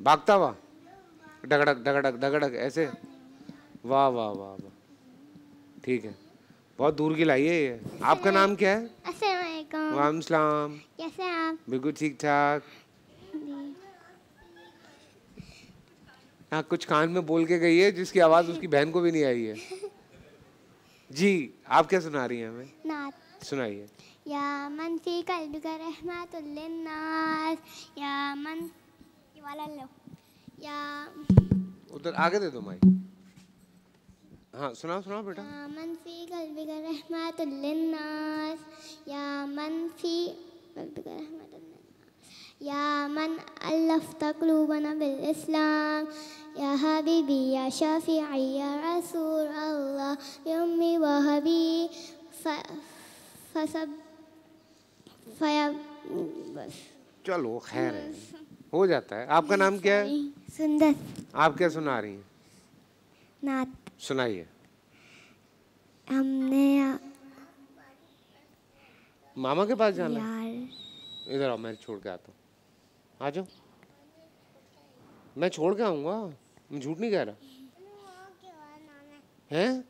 भागता हुआ डगड़क डगड़क डगड़क ऐसे वाह वाह वाह वाह ठीक है बहुत दूर की लाई है ये आपका नाम क्या है वाम सलाम कैसे आप बिल्कुल ठीक ठाक हाँ कुछ कान में बोल के गई है जिसकी आवाज़ उसकी बहन को भी नहीं आई है <laughs> जी आप क्या सुना रही हैं हमें नात सुनाइए या मन फी कल्बिक रहमतुल्लिन्नास या मन ये वाला लो या उधर आगे दे दो माइक हाँ सुनाओ सुनाओ बेटा या मन फी कल्बिक रहमतुल्लिन्नास या मन फी कल्बिक रहमतुल्लिन्नास या मन अल्लफ तकलूबना बिल इस्लाम يا حبيبي يا شافعي يا رسول الله يا أمي وهبي فسب فيا بس चलो खैर हो जाता है आपका नाम क्या है सुंदर आप क्या सुना रही हैं नात सुनाइए हमने मामा के पास जाना यार इधर आओ मैं छोड़ के आता हूँ आ जाओ मैं छोड़ के आऊँगा मैं झूठ नहीं कह रहा हैं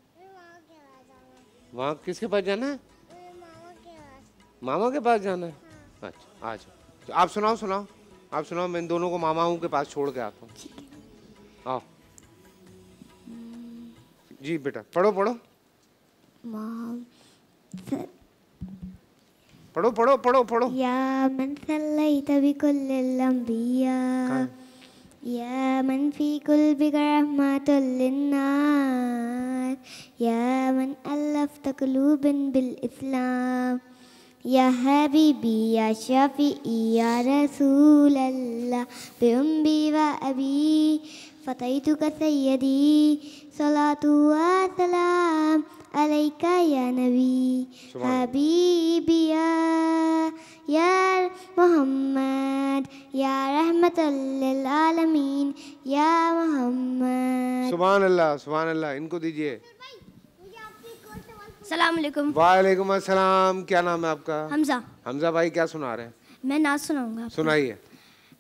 वहाँ किसके पास जाना है मामा के पास जाना है हाँ। अच्छा आ जाओ तो आप सुनाओ सुनाओ आप सुनाओ मैं इन दोनों को मामाओं के पास छोड़ के आता हूँ आओ जी बेटा पढ़ो पढ़ो पढ़ो पढ़ो पढ़ो पढ़ो या मन तभी कुल लंबिया يا من في قلبك رحمة للناس يا من ألفت قلوب بالإسلام يا حبيبي يا شفيقي يا رسول الله بأمي وأبي فتيتك سيدي صلاة وسلام عليك يا نبي حبيبي يا محمد يا رحمة للعالمين يا محمد सुभान अल्लाह सुभान अल्लाह इनको दीजिए सलाम वालेकुम अस्सलाम क्या नाम है आपका हमजा हमजा भाई क्या सुना रहे हैं मैं नाच सुनाऊंगा सुनाइए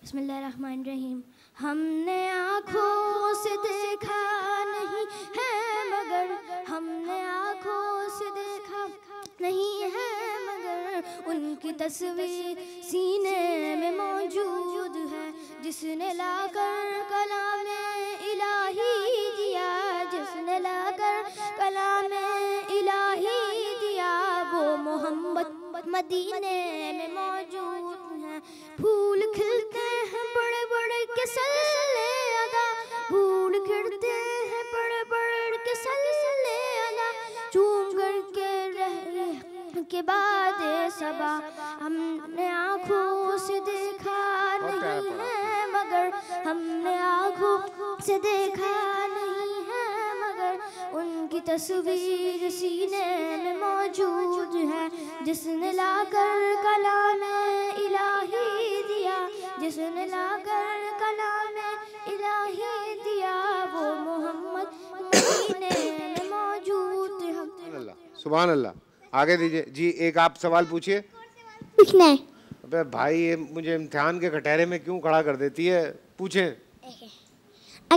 बिस्मिल्लाह रहीम हमने आँखों से देखा नहीं है मगर हमने आँखों से देखा नहीं है मगर उनकी तस्वीर सीने में मौजूद है जिसने लाकर कला में इलाही दिया जिसने लाकर कला में इलाही दिया वो मोहम्मद मदीने में मौजूद है फूल खिलते हैं बड़े के सल्ले अदा खिड़ते हैं पढ़ पढ़ के सल्ले अदा चूम करके रह के बाद सबा हमने से देखा नहीं है मगर हमने आँखों से देखा नहीं है मगर उनकी तस्वीर सीने में मौजूद है जिसने लाकर कला में इलाही जिसने लागर में इलाही दिया वो मोहम्मद मौजूद सुबह अल्लाह आगे दीजिए जी एक आप सवाल पूछिए कुछ नहीं अबे भाई ये मुझे इम्तिहान के कटहरे में क्यों खड़ा कर देती है पूछे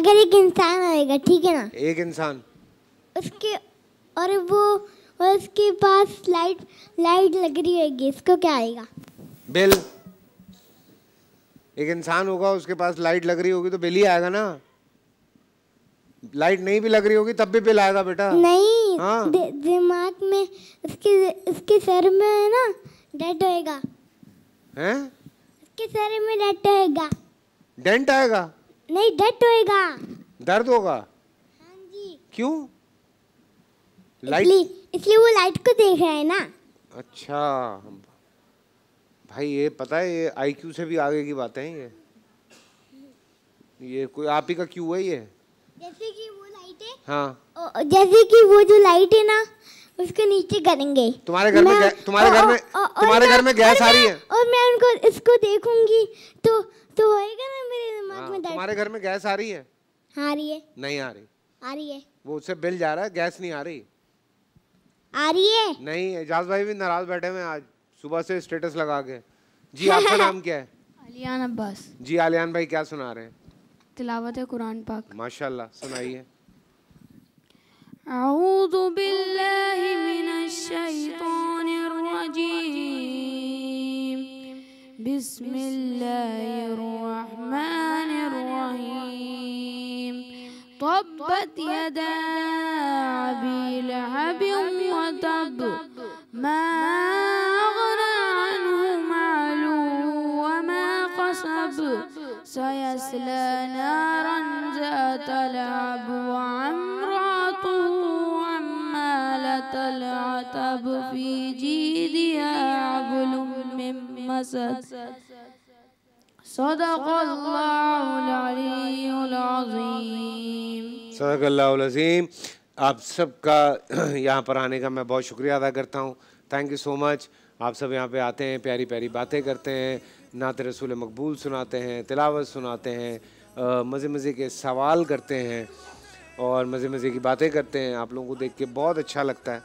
अगर एक इंसान आएगा ठीक है ना एक इंसान उसके और वो और उसके पास लाइट लाइट लग रही होगी इसको क्या आएगा बिल एक इंसान होगा उसके पास लाइट लग रही होगी तो बिल ही आएगा ना लाइट नहीं भी लग रही होगी तब भी बिल आएगा बेटा नहीं हाँ। दि, दिमाग में उसके उसके सर में है ना डेंट होएगा हैं उसके सर में डेंट होएगा डेंट आएगा नहीं डेंट होएगा दर्द होगा हाँ जी क्यों लाइट इसलिए वो लाइट को देख रहा है ना अच्छा भाई ये पता है ये आईक्यू से भी आगे की बातें हैं ये ये कोई आप ही का क्यू है ये जैसे कि वो लाइट है हाँ जैसे कि वो जो लाइट है ना उसके नीचे करेंगे तुम्हारे घर में तुम्हारे घर में तुम्हारे घर में गैस आ रही है और मैं उनको इसको देखूंगी तो तो होएगा ना मेरे दिमाग हाँ, में तुम्हारे घर में गैस आ रही है आ रही है नहीं आ रही आ रही है वो उससे बिल जा रहा है गैस नहीं आ रही आ रही है नहीं एजाज भाई भी नाराज बैठे हुए आज सुबह से स्टेटस लगा के जी <laughs> आपका नाम क्या है आलियान अब्बास जी आलियान भाई क्या सुना रहे हैं तिलावत है कुरान पाक माशाल्लाह सुनाइए أعوذ بالله من الشيطان الرجيم بسم الله الرحمن الرحيم طبت يدا أبي لهب وتب ما أغنى عنه ماله وما قصب سيسلى نارا ذات لعب وعمراته عمالة العتب في جيدها عبل من مسد صدق الله العلي العظيم صدق الله العظيم आप सबका <clears throat> यहाँ पर आने का मैं बहुत शुक्रिया अदा करता हूँ थैंक यू सो मच आप सब यहाँ पे आते हैं प्यारी प्यारी बातें करते हैं नात रसूल मकबूल सुनाते हैं तिलावत सुनाते हैं मज़े मज़े के सवाल करते हैं और मज़े मज़े की बातें करते हैं आप लोगों को देख के बहुत अच्छा लगता है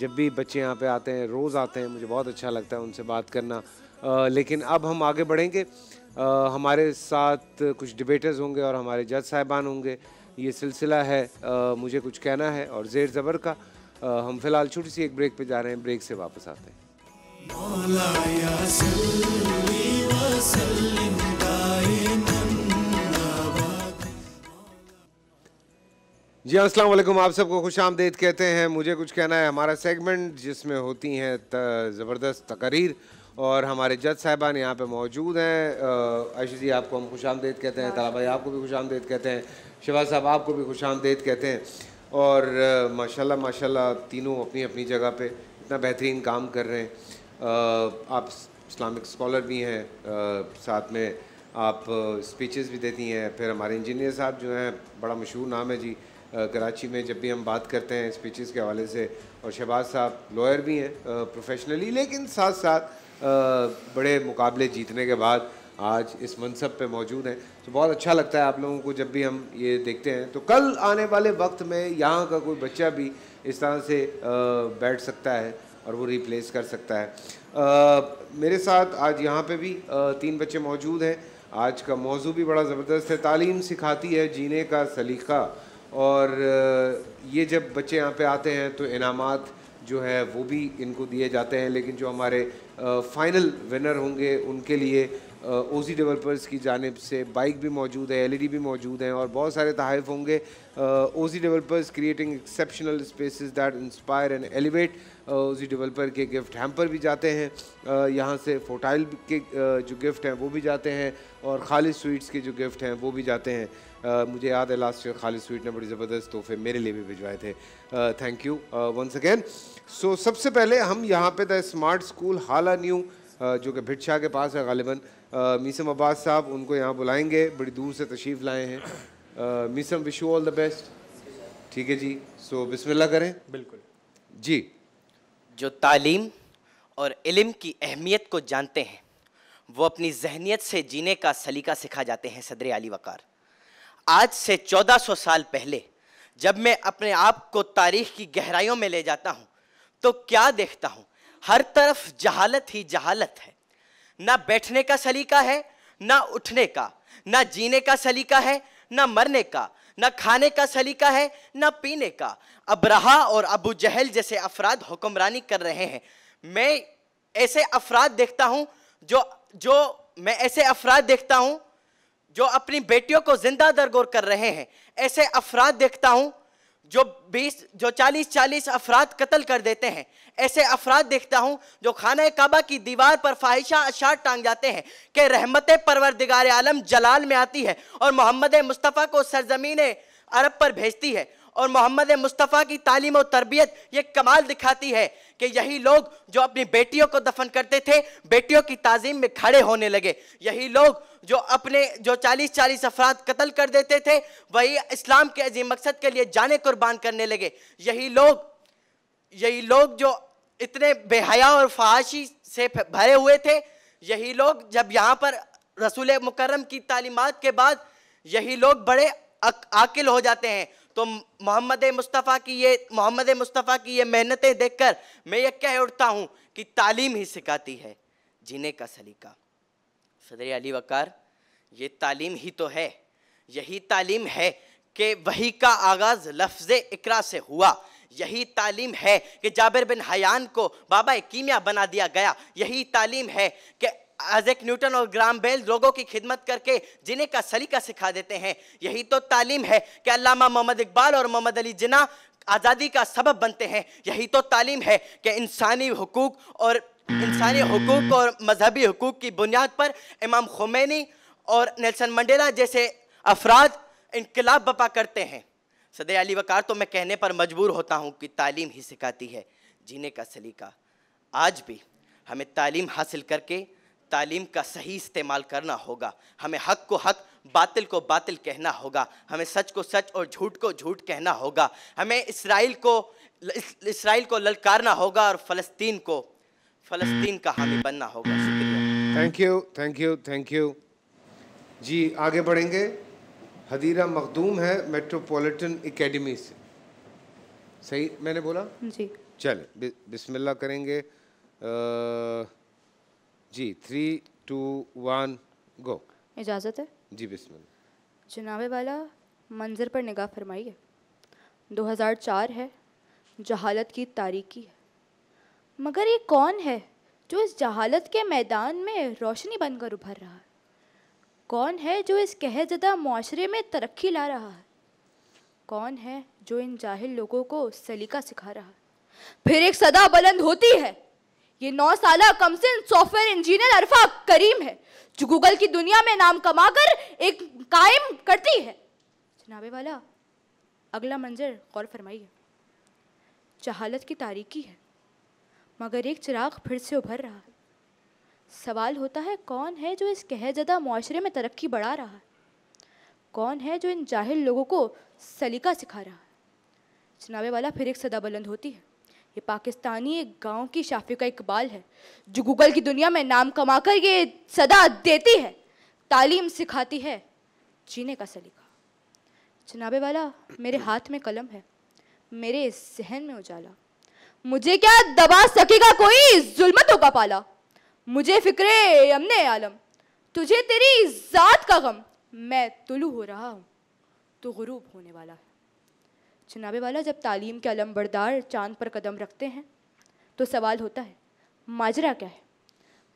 जब भी बच्चे यहाँ पे आते हैं रोज़ आते हैं मुझे बहुत अच्छा लगता है उनसे बात करना आ, लेकिन अब हम आगे बढ़ेंगे आ, हमारे साथ कुछ डिबेटर्स होंगे और हमारे जज साहिबान होंगे ये सिलसिला है आ, मुझे कुछ कहना है और जेर ज़बर का आ, हम फिलहाल छोटी सी एक ब्रेक पे जा रहे हैं ब्रेक से वापस आते हैं जी अस्सलाम वालेकुम आप सबको खुश आमदेद कहते हैं मुझे कुछ कहना है हमारा सेगमेंट जिसमें होती हैं ज़बरदस्त तकरीर और हमारे जज साहिबान यहाँ पे मौजूद हैं आयशी जी आपको हम खुश आमदेद कहते हैं तला भाई आपको भी खुश आमदेद कहते हैं शिवाज साहब आपको भी खुश आमदेद कहते हैं और माशाल्लाह माशाल्लाह तीनों अपनी अपनी जगह पे इतना बेहतरीन काम कर रहे हैं आप इस्लामिक स्कॉलर भी हैं साथ में आप स्पीचेस भी देती हैं फिर हमारे इंजीनियर साहब जो हैं बड़ा मशहूर नाम है जी कराची में जब भी हम बात करते हैं स्पीचेस के हवाले से और शहबाज साहब लॉयर भी हैं प्रोफेशनली लेकिन साथ साथ बड़े मुकाबले जीतने के बाद आज इस मनसब पे मौजूद हैं तो बहुत अच्छा लगता है आप लोगों को जब भी हम ये देखते हैं तो कल आने वाले वक्त में यहाँ का कोई बच्चा भी इस तरह से बैठ सकता है और वो रिप्लेस कर सकता है आ, मेरे साथ आज यहाँ पे भी आ, तीन बच्चे मौजूद हैं आज का मौजू भी बड़ा ज़बरदस्त है तालीम सिखाती है जीने का सलीका और ये जब बच्चे यहाँ पे आते हैं तो इनामत जो है वो भी इनको दिए जाते हैं लेकिन जो हमारे फाइनल विनर होंगे उनके लिए ओ सी डेवलपर्स की जानब से बाइक भी मौजूद है एलईडी e भी मौजूद हैं और बहुत सारे तहफ़ होंगे O C developers creating exceptional spaces that inspire and elevate O C developer के गिफ्ट हैम्पर भी जाते हैं यहाँ से फोटाइल के जो गिफ्ट हैं वो भी जाते हैं और खालिद स्वीट्स के जो गिफ्ट हैं वो भी जाते हैं मुझे याद है लास्ट ईयर खालिद स्वीट ने बड़ी ज़बरदस्त तोहफे मेरे लिए भी भिजवाए थे thank you once again so सबसे पहले हम यहाँ पे द स्मार्ट स्कूल हाला न्यू uh, जो कि भिटशाह के पास है गालिबा uh, मीसम अब्बास साहब उनको यहाँ बुलाएंगे बड़ी दूर से तशरीफ़ लाए हैं Meesam wish you all the best ठीक है जी सो so, बिस्मिल्लाह करें बिल्कुल जी जो तालीम और इलम की अहमियत को जानते हैं वो अपनी जहनीत से जीने का सलीका सिखा जाते हैं सदर अली वक़ार आज से 1400 साल पहले जब मैं अपने आप को तारीख की गहराइयों में ले जाता हूँ तो क्या देखता हूँ हर तरफ जहालत ही जहालत है ना बैठने का सलीका है ना उठने का ना जीने का सलीका है ना मरने का ना खाने का सलीका है ना पीने का रहा और अबू जहल जैसे अफराद हुक्मरानी कर रहे हैं मैं ऐसे अफराद देखता हूँ जो जो मैं ऐसे अफराद देखता हूँ जो अपनी बेटियों को जिंदा दरगोर कर रहे हैं ऐसे अफराद देखता हूँ जो 20 जो 40 40 अफराद कत्ल कर देते हैं ऐसे अफराद देखता हूँ जो खाना काबा की दीवार पर फाहिशा अशार टांग जाते हैं कि रहमत परवरदिगार आलम जलाल में आती है और मोहम्मद मुस्तफ़ा को सरजमीन अरब पर भेजती है और मोहम्मद मुस्तफ़ा की तालीम और तरबियत ये कमाल दिखाती है कि यही लोग जो अपनी बेटियों को दफन करते थे बेटियों की तज़ीम में खड़े होने लगे यही लोग जो अपने जो चालीस चालीस अफराद कत्ल कर देते थे वही इस्लाम के अजीम मकसद के लिए जाने कुर्बान करने लगे यही लोग यही लोग जो इतने बेहया और फहाशी से भरे हुए थे यही लोग जब यहाँ पर रसूल मुकरम की तालीमत के बाद यही लोग बड़े आकिल हो जाते हैं तो मोहम्मद मुस्तफ़ा की ये मोहम्मद मुस्तफ़ा की ये मेहनतें देख कर मैं ये कह उठता हूँ कि तालीम ही सिखाती है जीने का सलीका सदर अली वकार ये तालीम ही तो है यही तालीम है कि वही का आगाज़ लफ्ज़ इकरा से हुआ यही तालीम है कि जाबिर बिन हयान को बाबा कीमिया बना दिया गया यही तालीम है कि आजेक न्यूटन और ग्राम बेल लोगों की खिदमत करके जीने का सलीका सिखा देते हैं यही तो तालीम है कि अलामा मोहम्मद इकबाल और मोहम्मद अली जिना आज़ादी का सबब बनते हैं यही तो तालीम है कि इंसानी हकूक़ और इंसानी हकूक़ और मजहबी हकूक़ की बुनियाद पर इमाम खुमैनी और नेल्सन मंडेला जैसे अफराद इनकलाब बपा करते हैं सदर अली वकार तो मैं कहने पर मजबूर होता हूँ कि तालीम ही सिखाती है जीने का सलीका आज भी हमें तालीम हासिल करके तालीम का सही इस्तेमाल करना होगा हमें हक को हक बातिल को बातिल कहना होगा हमें सच को सच और झूठ को झूठ कहना होगा हमें इसराइल को इसराइल को ललकारना होगा और फलस्तीन को फलस्तीन का हामी बनना होगा thank you thank you thank you जी आगे बढ़ेंगे हदीरा मखदूम है मेट्रोपॉलिटन एकेडमी से सही मैंने बोला जी चल बिस्मिल्लाह करेंगे आ... जी थ्री टू वन गो इजाज़त है जी बिस्मिल जनाब वाला मंज़र पर निगाह फरमाई है 2004 है जहालत की तारीकी है मगर ये कौन है जो इस जहालत के मैदान में रोशनी बनकर उभर रहा है कौन है जो इस कहजदा माशरे में तरक्की ला रहा है कौन है जो इन जाहिल लोगों को सलीका सिखा रहा है फिर एक सदा बुलंद होती है ये नौ साल कम से सॉफ्टवेयर इंजीनियर अरफा करीम है जो गूगल की दुनिया में नाम कमाकर एक कायम करती है जनाबे वाला अगला मंजर गौर फरमाइए जहालत की तारीकी है मगर एक चिराग फिर से उभर रहा है सवाल होता है कौन है जो इस कह जदा माशरे में तरक्की बढ़ा रहा है कौन है जो इन जाहिल लोगों को सलीका सिखा रहा है जनाबे वाला फिर एक सदा बुलंद होती है ये पाकिस्तानी एक गांव की शाफी का इकबाल है जो गूगल की दुनिया में नाम कमा कर ये सदा देती है तालीम सिखाती है जीने का सलीका जनाबे वाला मेरे हाथ में कलम है मेरे जहन में उजाला मुझे क्या दबा सकेगा कोई जुलमतों का पाला मुझे फिक्रे अमने आलम तुझे तेरी ज़ात का गम मैं तुलू हो रहा हूँ तो गुरूब होने वाला है जनाबे वाला जब तालीम के अलमबरदार चांद पर कदम रखते हैं तो सवाल होता है माजरा क्या है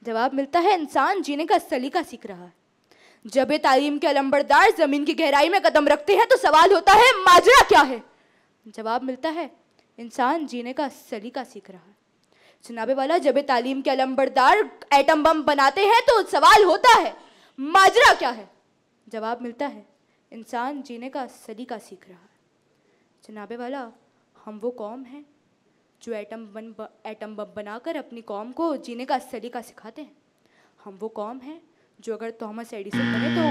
जवाब मिलता है इंसान जीने का सलीका सीख रहा है जब ये तालीम के अलम्बरदार ज़मीन की गहराई में कदम रखते हैं तो सवाल होता है माजरा क्या है जवाब मिलता है इंसान जीने का सलीका सीख रहा है जनाबे वाला जब तालीम के अलम्बरदार एटम बम बनाते हैं तो सवाल होता है माजरा क्या है जवाब मिलता है इंसान जीने का सलीका सीख रहा है जनाबे वाला हम वो कौम हैं जो एटम बम एटम बम बनाकर अपनी कौम को जीने का सलीका सिखाते हैं हम वो कौम हैं जो अगर थॉमस एडिसन बने तो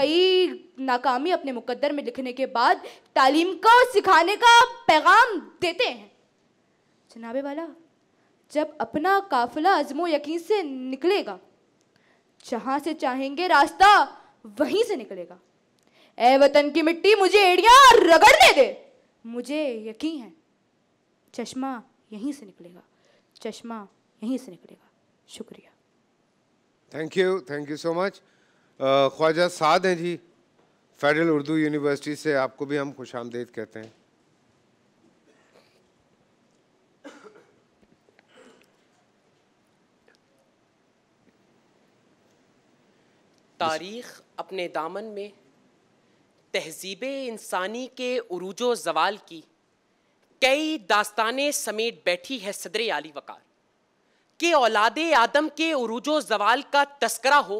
कई नाकामी अपने मुकद्दर में लिखने के बाद तालीम का सिखाने का पैगाम देते हैं जनाबे वाला जब अपना काफिला अजमो यकीन से निकलेगा जहाँ से चाहेंगे रास्ता वहीं से निकलेगा ए वतन की मिट्टी मुझे एड़िया रगड़ने दे मुझे यकीन है चश्मा यहीं से निकलेगा चश्मा यहीं से निकलेगा शुक्रिया thank you thank you so much Khawaja Saad हैं जी फेडरल उर्दू यूनिवर्सिटी से आपको भी हम खुश आमदेद कहते हैं तारीख अपने दामन में तहजीब इंसानी के अरूज जवाल की कई दास्तानें समेट बैठी है सदर आली वकार के औलाद आदम के अरूज जवाल का तस्करा हो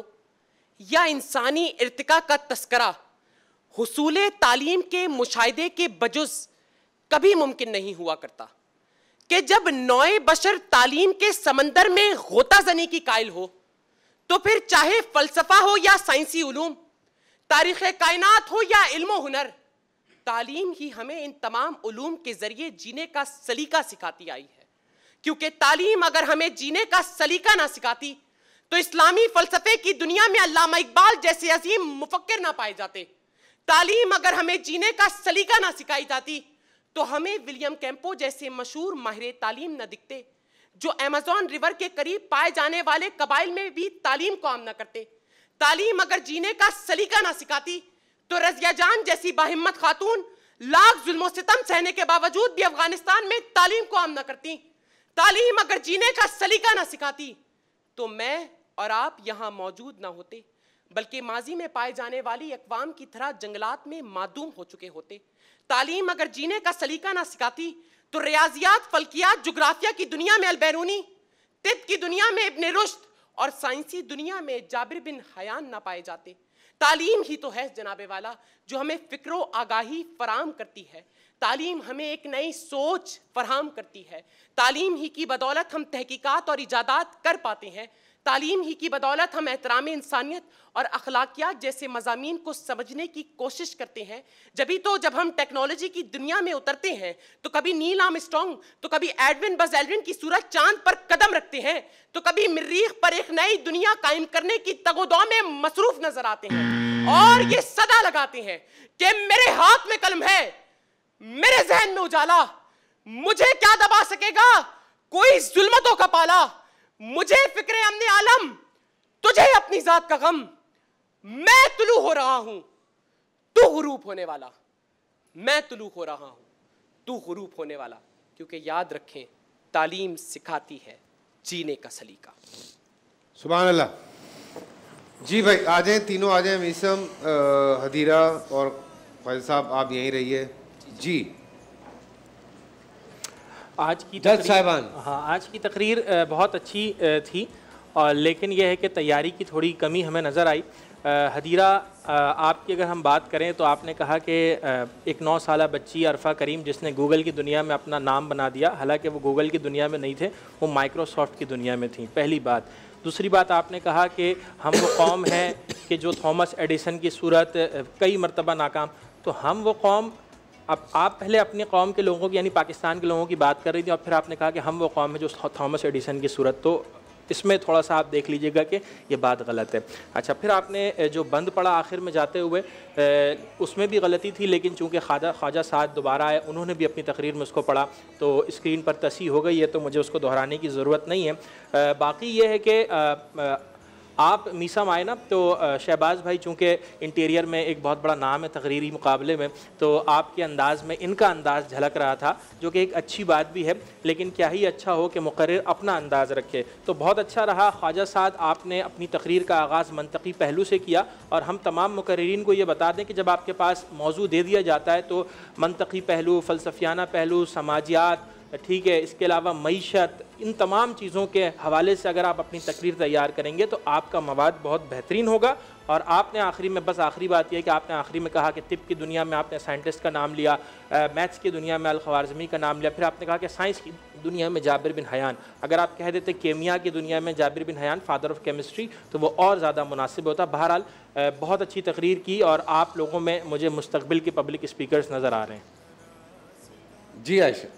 या इंसानी इर्तका का तस्करा हसूल तालीम के मुशाहे के बजुज कभी मुमकिन नहीं हुआ करता कि जब नोए बशर तालीम के समंदर में गोताजनी जनी की कायल हो तो फिर चाहे फलसफा हो या साइंसी ूम तारीख़ कायनात हो या इल्म हुनर तालीम ही हमें इन तमाम उलूम के ज़रिए जीने का सलीका सिखाती आई है क्योंकि तालीम अगर हमें जीने का सलीका ना सिखाती तो इस्लामी फ़लसफ़े की दुनिया में अलामा इकबाल जैसे अजीम मुफक्र ना पाए जाते तालीम अगर हमें जीने का सलीका ना सिखाई जाती तो हमें विलियम कैंपो जैसे मशहूर माहिर तालीम ना दिखते जो अमेजोन रिवर के करीब पाए जाने वाले कबाइल में भी तालीम को आम ना करते तालीम अगर जीने का सलीका ना सिखाती तो रजिया जान जैसी बाहिम्मत खातून लाख जुल्मों सितम सहने के बावजूद भी अफगानिस्तान में तालीम को आम ना करती तालीम अगर जीने का सलीका ना सिखाती तो मैं और आप यहाँ मौजूद ना होते बल्कि माजी में पाए जाने वाली अकवाम की तरह जंगलात में मादूम हो चुके होते तालीम अगर जीने का सलीका ना सिखाती तो रियाजियात फल्कियात जुग्राफिया की दुनिया में अलबैरूनी तिब की दुनिया में इबन रुश्त और साइंसी दुनिया में जाबिर बिन हयान ना पाए जाते तालीम ही तो है जनाबे वाला जो हमें फ़िक्रो आगाही फराम करती है तालीम हमें एक नई सोच फराम करती है तालीम ही की बदौलत हम तहकीकात और इजादात कर पाते हैं तालीम ही की बदौलत हम एहतराम इंसानियत और अखलाकियात जैसे मजामी को समझने की कोशिश करते हैं जभी तो जब हम टेक्नोलॉजी की दुनिया में उतरते हैं तो कभी नील आम स्ट्रॉन्ग तो कभी एडविन बज एल्ड्रिन की सूरज चांद पर कदम रखते हैं तो कभी मरीख पर एक नई दुनिया कायम करने की तगोदों में मसरूफ नजर आते हैं और ये सदा लगाते हैं कि मेरे हाथ में कलम है मेरे जहन में उजाला मुझे क्या दबा सकेगा कोई जुलमतों का पाला मुझे फिक्र अमने आलम तुझे अपनी जात का गम मैं तुलू हो रहा हूं तू गुरूप होने वाला मैं तुलू हो रहा हूं तू गुरूप होने वाला क्योंकि याद रखें तालीम सिखाती है जीने का सलीका सुबह अल्लाह जी भाई आ जाए तीनों आ जाए मीसम हदीरा और फैज साहब आप यहीं रहिए जी, जी। आज की जज साहबान हाँ आज की तकरीर बहुत अच्छी थी और लेकिन यह है कि तैयारी की थोड़ी कमी हमें नज़र आई हदीरा आपकी अगर हम बात करें तो आपने कहा कि एक नौ साल बच्ची अरफा करीम जिसने गूगल की दुनिया में अपना नाम बना दिया हालांकि वो गूगल की दुनिया में नहीं थे वो माइक्रोसॉफ्ट की दुनिया में थी पहली बात दूसरी बात आपने कहा कि हम वो कौम है कि जो थॉमस एडिसन की सूरत कई मरतबा नाकाम तो हम वो कौम अब आप पहले अपने कौम के लोगों की यानी पाकिस्तान के लोगों की बात कर रही थी और फिर आपने कहा कि हम वो कौम है जो थॉमस एडिसन की सूरत तो इसमें थोड़ा सा आप देख लीजिएगा कि ये बात गलत है अच्छा फिर आपने जो बंद पड़ा आखिर में जाते हुए उसमें भी गलती थी लेकिन चूँकि ख्वाजा ख्वाजा साद दोबारा आए उन्होंने भी अपनी तकरीर में उसको पढ़ा तो स्क्रीन पर तसी हो गई है तो मुझे उसको दोहराने की ज़रूरत नहीं है बाकी ये है कि आप मीसम आए ना तो शहबाज भाई चूँकि इंटीरियर में एक बहुत बड़ा नाम है तकरीरी मुकाबले में तो आपके अंदाज में इनका अंदाज झलक रहा था जो कि एक अच्छी बात भी है लेकिन क्या ही अच्छा हो कि मुकर अपना अंदाज रखे तो बहुत अच्छा रहा ख्वाजा साद आपने अपनी तकरीर का आगाज़ मनतकी पहलू से किया और हम तमाम मुकर्रीन को ये बता दें कि जब आपके पास मौजू दे दिया जाता है तो मनतकी पहलू फ़लसफियाना पहलू समाजियात ठीक है इसके अलावा मीशत इन तमाम चीज़ों के हवाले से अगर आप अपनी तकरीर तैयार करेंगे तो आपका मवाद बहुत बेहतरीन होगा और आपने आखिरी में बस आखिरी बात यह कि आपने आखिरी में कहा कि तिब की दुनिया में आपने साइंटिस्ट का नाम लिया मैथ्स की दुनिया में अलखवारजमी का नाम लिया फिर आपने कहा कि साइंस की दुनिया में जाबिर बिन हयान अगर आप कह देते केमिया की दुनिया में Jabir bin Hayyan father of chemistry तो वो और ज़्यादा मुनासिब होता बहरहाल बहुत अच्छी तकरीर की और आप लोगों में मुझे मुस्तबिल के पब्लिक स्पीकर नज़र आ रहे हैं जी आयशा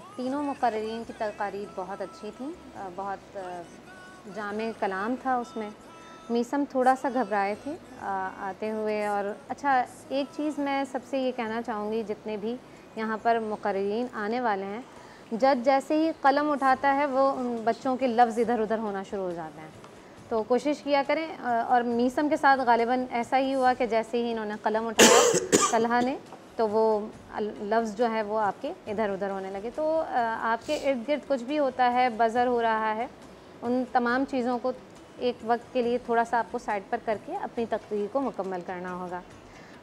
तीनों मुकर्रीन की तकारीर बहुत अच्छी थी बहुत जाम कलाम था उसमें मीसम थोड़ा सा घबराए थे आते हुए और अच्छा एक चीज़ मैं सबसे ये कहना चाहूँगी जितने भी यहाँ पर मुकर्रीन आने वाले हैं जज जैसे ही कलम उठाता है वो उन बच्चों के लफ्ज़ इधर उधर होना शुरू हो जाते हैं तो कोशिश किया करें और मीसम के साथ गालिबा ऐसा ही हुआ कि जैसे ही इन्होंने कलम उठाया सलाह ने तो वो लफ्ज़ जो है वो आपके इधर उधर होने लगे तो आपके इर्द गिर्द कुछ भी होता है बज़र हो रहा है उन तमाम चीज़ों को एक वक्त के लिए थोड़ा सा आपको साइड पर करके अपनी तकरीर को मुकम्मल करना होगा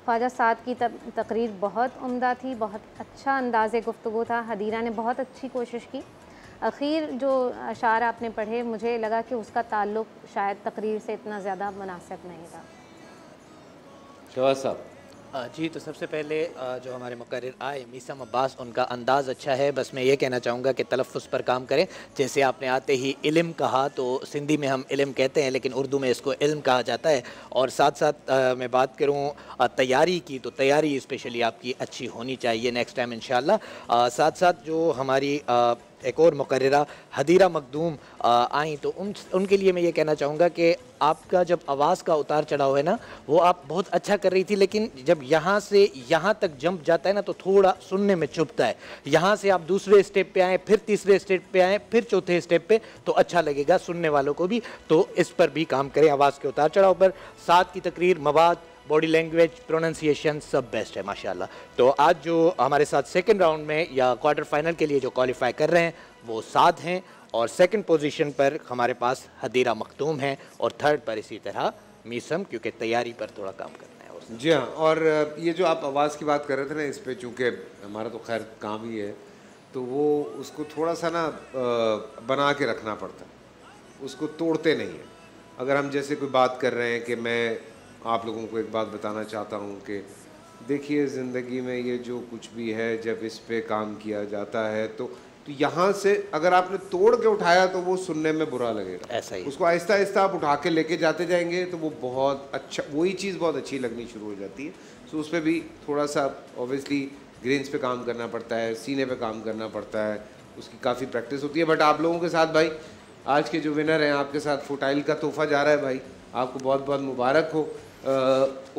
ख्वाजा साद की तकरीर बहुत उम्दा थी बहुत अच्छा अंदाज़ गुफ्तु था हदीरा ने बहुत अच्छी कोशिश की अखीर जो अशार आपने पढ़े मुझे लगा कि उसका ताल्लुक़ शायद तकरीर से इतना ज़्यादा मुनासिब नहीं था शवा साहब हाँ जी तो सबसे पहले जो हमारे मुकर आए मीसम अब्बास उनका अंदाज़ अच्छा है बस मैं ये कहना चाहूँगा कि तलफ़ पर काम करें जैसे आपने आते ही इलम कहा तो सिंधी में हम इलम कहते हैं लेकिन उर्दू में इसको इल्म कहा जाता है और साथ साथ मैं बात करूँ तैयारी की तो तैयारी इस्पेशली आपकी अच्छी होनी चाहिए नेक्स्ट टाइम इन साथ साथ जो हमारी आ, एक और मुकर्रा हदीरा मखदूम आई तो उन उनके लिए मैं ये कहना चाहूँगा कि आपका जब आवाज़ का उतार चढ़ाव है ना वो आप बहुत अच्छा कर रही थी लेकिन जब यहाँ से यहाँ तक जंप जाता है ना तो थोड़ा सुनने में चुभता है यहाँ से आप दूसरे स्टेप पे आए फिर तीसरे स्टेप पे आए फिर चौथे स्टेप पे तो अच्छा लगेगा सुनने वालों को भी तो इस पर भी काम करें आवाज़ के उतार चढ़ाव पर साथ की तकरीर मवाद बॉडी लैंग्वेज प्रोनाउंसिएशन सब बेस्ट है माशाल्लाह तो आज जो हमारे साथ सेकंड राउंड में या क्वार्टर फाइनल के लिए जो क्वालिफाई कर रहे हैं वो सात हैं और सेकंड पोजीशन पर हमारे पास हदीरा मखदूम है और थर्ड पर इसी तरह मीसम क्योंकि तैयारी पर थोड़ा काम करना है जी हाँ और ये जो आप आवाज़ की बात कर रहे थे ना इस पर चूँकि हमारा तो खैर काम ही है तो वो उसको थोड़ा सा ना बना के रखना पड़ता है उसको तोड़ते नहीं है अगर हम जैसे कोई बात कर रहे हैं कि मैं आप लोगों को एक बात बताना चाहता हूँ कि देखिए ज़िंदगी में ये जो कुछ भी है जब इस पे काम किया जाता है तो तो यहाँ से अगर आपने तोड़ के उठाया तो वो सुनने में बुरा लगेगा ऐसा ही उसको आहिस्ता आहिस्ता आप उठा के लेके जाते जाएंगे तो वो बहुत अच्छा वही चीज़ बहुत अच्छी लगनी शुरू हो जाती है सो तो उस पर भी थोड़ा सा ऑब्वियसली ग्रेन्स पे काम करना पड़ता है सीने पे काम करना पड़ता है उसकी काफ़ी प्रैक्टिस होती है बट आप लोगों के साथ भाई आज के जो विनर हैं आपके साथ फोटाइल का तोहफा जा रहा है भाई आपको बहुत बहुत मुबारक हो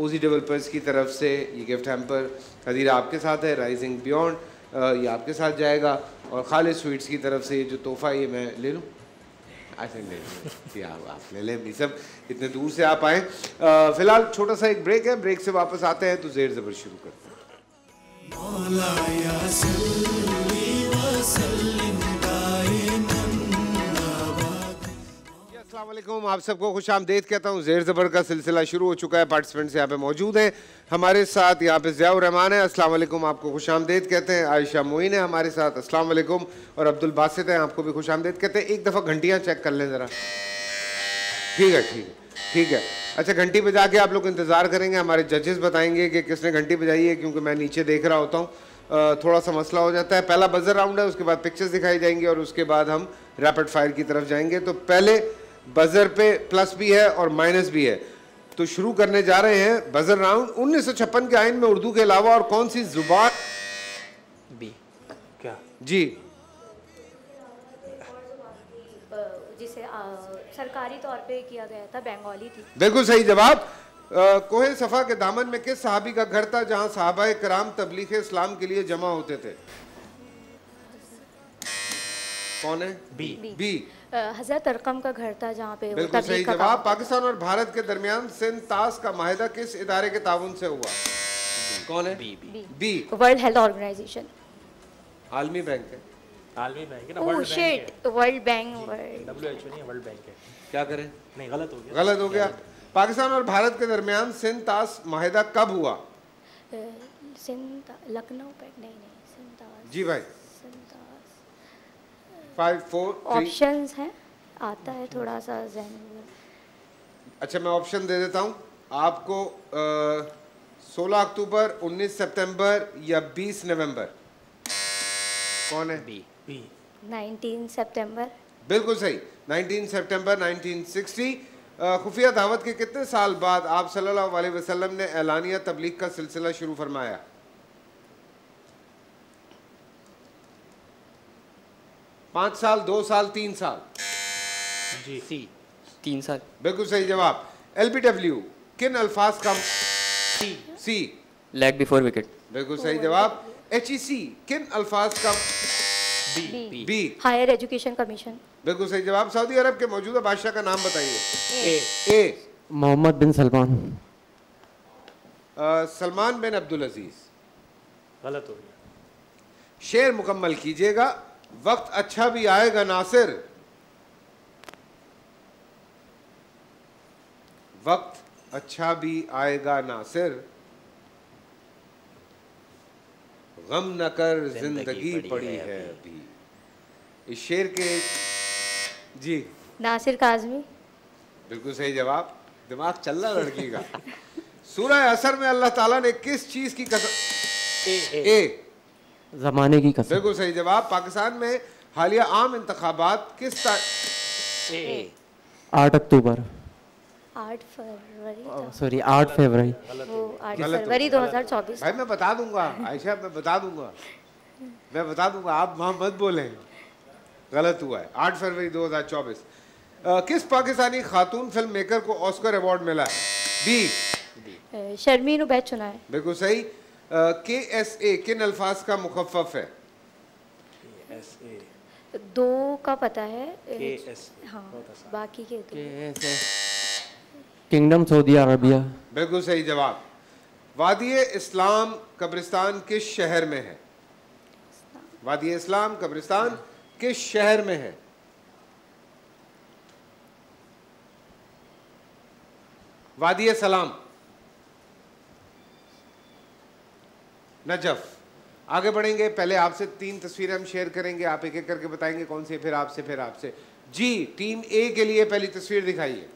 ओजी डेवलपर्स की तरफ से ये गिफ्ट हेम्पर हज़ीरा आपके साथ है राइजिंग बियॉन्ड ये आपके साथ जाएगा और खालिद स्वीट्स की तरफ से ये जो तोहफ़ा ये मैं ले लूँ अच्छा नहीं आप आप ले <laughs> लें सब इतने दूर से आप आए फिलहाल छोटा सा एक ब्रेक है ब्रेक से वापस आते हैं तो जेर ज़बर शुरू करते हैं असलम आप सबको खुश आमदेद कहता हूँ जेर ज़बर का सिलसिला शुरू हो चुका है पार्टिसिपेंट्स यहाँ पे मौजूद हैं हमारे साथ यहाँ पे रहमान है असलम आपको खुश आमदेद कहते हैं आयशा मोइन है हमारे साथ असलम और अब्दुल बासित हैं आपको भी खुश आमदेद कहते हैं एक दफ़ा घंटियाँ चेक कर लें ज़रा ठीक है ठीक है ठीक है अच्छा घंटी बजा के आप लोग इंतज़ार करेंगे हमारे जजेस बताएंगे कि किसने घंटी बजाई है क्योंकि मैं नीचे देख रहा होता हूँ थोड़ा सा मसला हो जाता है पहला बजर राउंड है उसके बाद पिक्चर्स दिखाई जाएंगी और उसके बाद हम रैपिड फायर की तरफ जाएंगे तो पहले बजर पे प्लस भी है और माइनस भी है तो शुरू करने जा रहे हैं बजर राउंड उन्नीस सौ छप्पन के आयन में उर्दू के अलावा और कौन सी जुबान बी क्या जी जिसे आ, सरकारी तौर पे किया गया था बंगाली थी बिल्कुल सही जवाब कोहे सफ़ा के दामन में किस सहाबी का घर था जहां साहबा कराम तबलीग इस्लाम के लिए जमा होते थे कौन है बी बी, बी। हजरत अरकम का घर था जहाँ पे बिल्कुल सही जवाब पाकिस्तान और भारत के दरमियान ताश का माहिदा किस इदारे के ताउन से हुआ कौन है B B world health organization आलमी बैंक है वर्ल्ड बैंक बैंक बैंक है गलत हो गया पाकिस्तान और भारत के दरमियान माहिदा कब हुआ लखनऊ नहीं नहीं जी भाई फाइव फोर ऑप्शन है आता है थोड़ा सा जहन अच्छा मैं ऑप्शन दे देता हूँ आपको सोलह अक्टूबर उन्नीस सितंबर या बीस नवंबर कौन है बी बी 19 सितंबर बिल्कुल सही 19 सितंबर 1960 खुफिया दावत के कितने साल बाद आप सल्लल्लाहु अलैहि वसल्लम ने एलानिया तबलीग का सिलसिला शुरू फरमाया पाँच साल दो साल तीन साल जी सी तीन साल बिल्कुल सही जवाब एल बी डब्ल्यू किन अल्फाज का C C leg before wicket बिल्कुल सही जवाब एच ई सी किन अल्फाज का B B higher education commission बिल्कुल सही जवाब सऊदी अरब के मौजूदा बादशाह का नाम बताइए ए ए मोहम्मद बिन सलमान सलमान बिन अब्दुल अजीज गलत हो गया शेर मुकम्मल कीजिएगा वक्त अच्छा भी आएगा नासिर वक्त अच्छा भी आएगा नासिर गम न कर जिंदगी पड़ी है अभी इस शेर के जी नासिर काजमी बिल्कुल सही जवाब दिमाग चल रहा लड़की का <laughs> सूरह असर में अल्लाह ताला ने किस चीज की कसम ए, ए, ए जमाने की कसम बिल्कुल सही जवाब पाकिस्तान में हालिया आम इंतबात किस तारीख आठ अक्टूबर सॉरी आठ फरवरी फरवरी दो हजार चौबीस भाई मैं बता दूंगा आयशा मैं बता दूंगा मैं बता दूंगा आप वहां मत बोले गलत हुआ है आठ फरवरी दो हजार चौबीस किस पाकिस्तानी खातून फिल्म मेकर को ऑस्कर अवार्ड मिला है बी शर्मीन उबैद चुना है बिल्कुल सही के एस ए किन अल्फाज का मुखफ है दो का पता है हाँ, बाकी के किंगडम सऊदी अरबिया बिल्कुल सही जवाब वादी इस्लाम कब्रिस्तान किस शहर में है वादी इस्लाम कब्रिस्तान किस शहर में है वादी सलाम नजफ आगे बढ़ेंगे पहले आपसे तीन तस्वीरें हम शेयर करेंगे आप एक एक करके बताएंगे कौन सी फिर आपसे फिर आपसे जी टीम ए के लिए पहली तस्वीर दिखाइए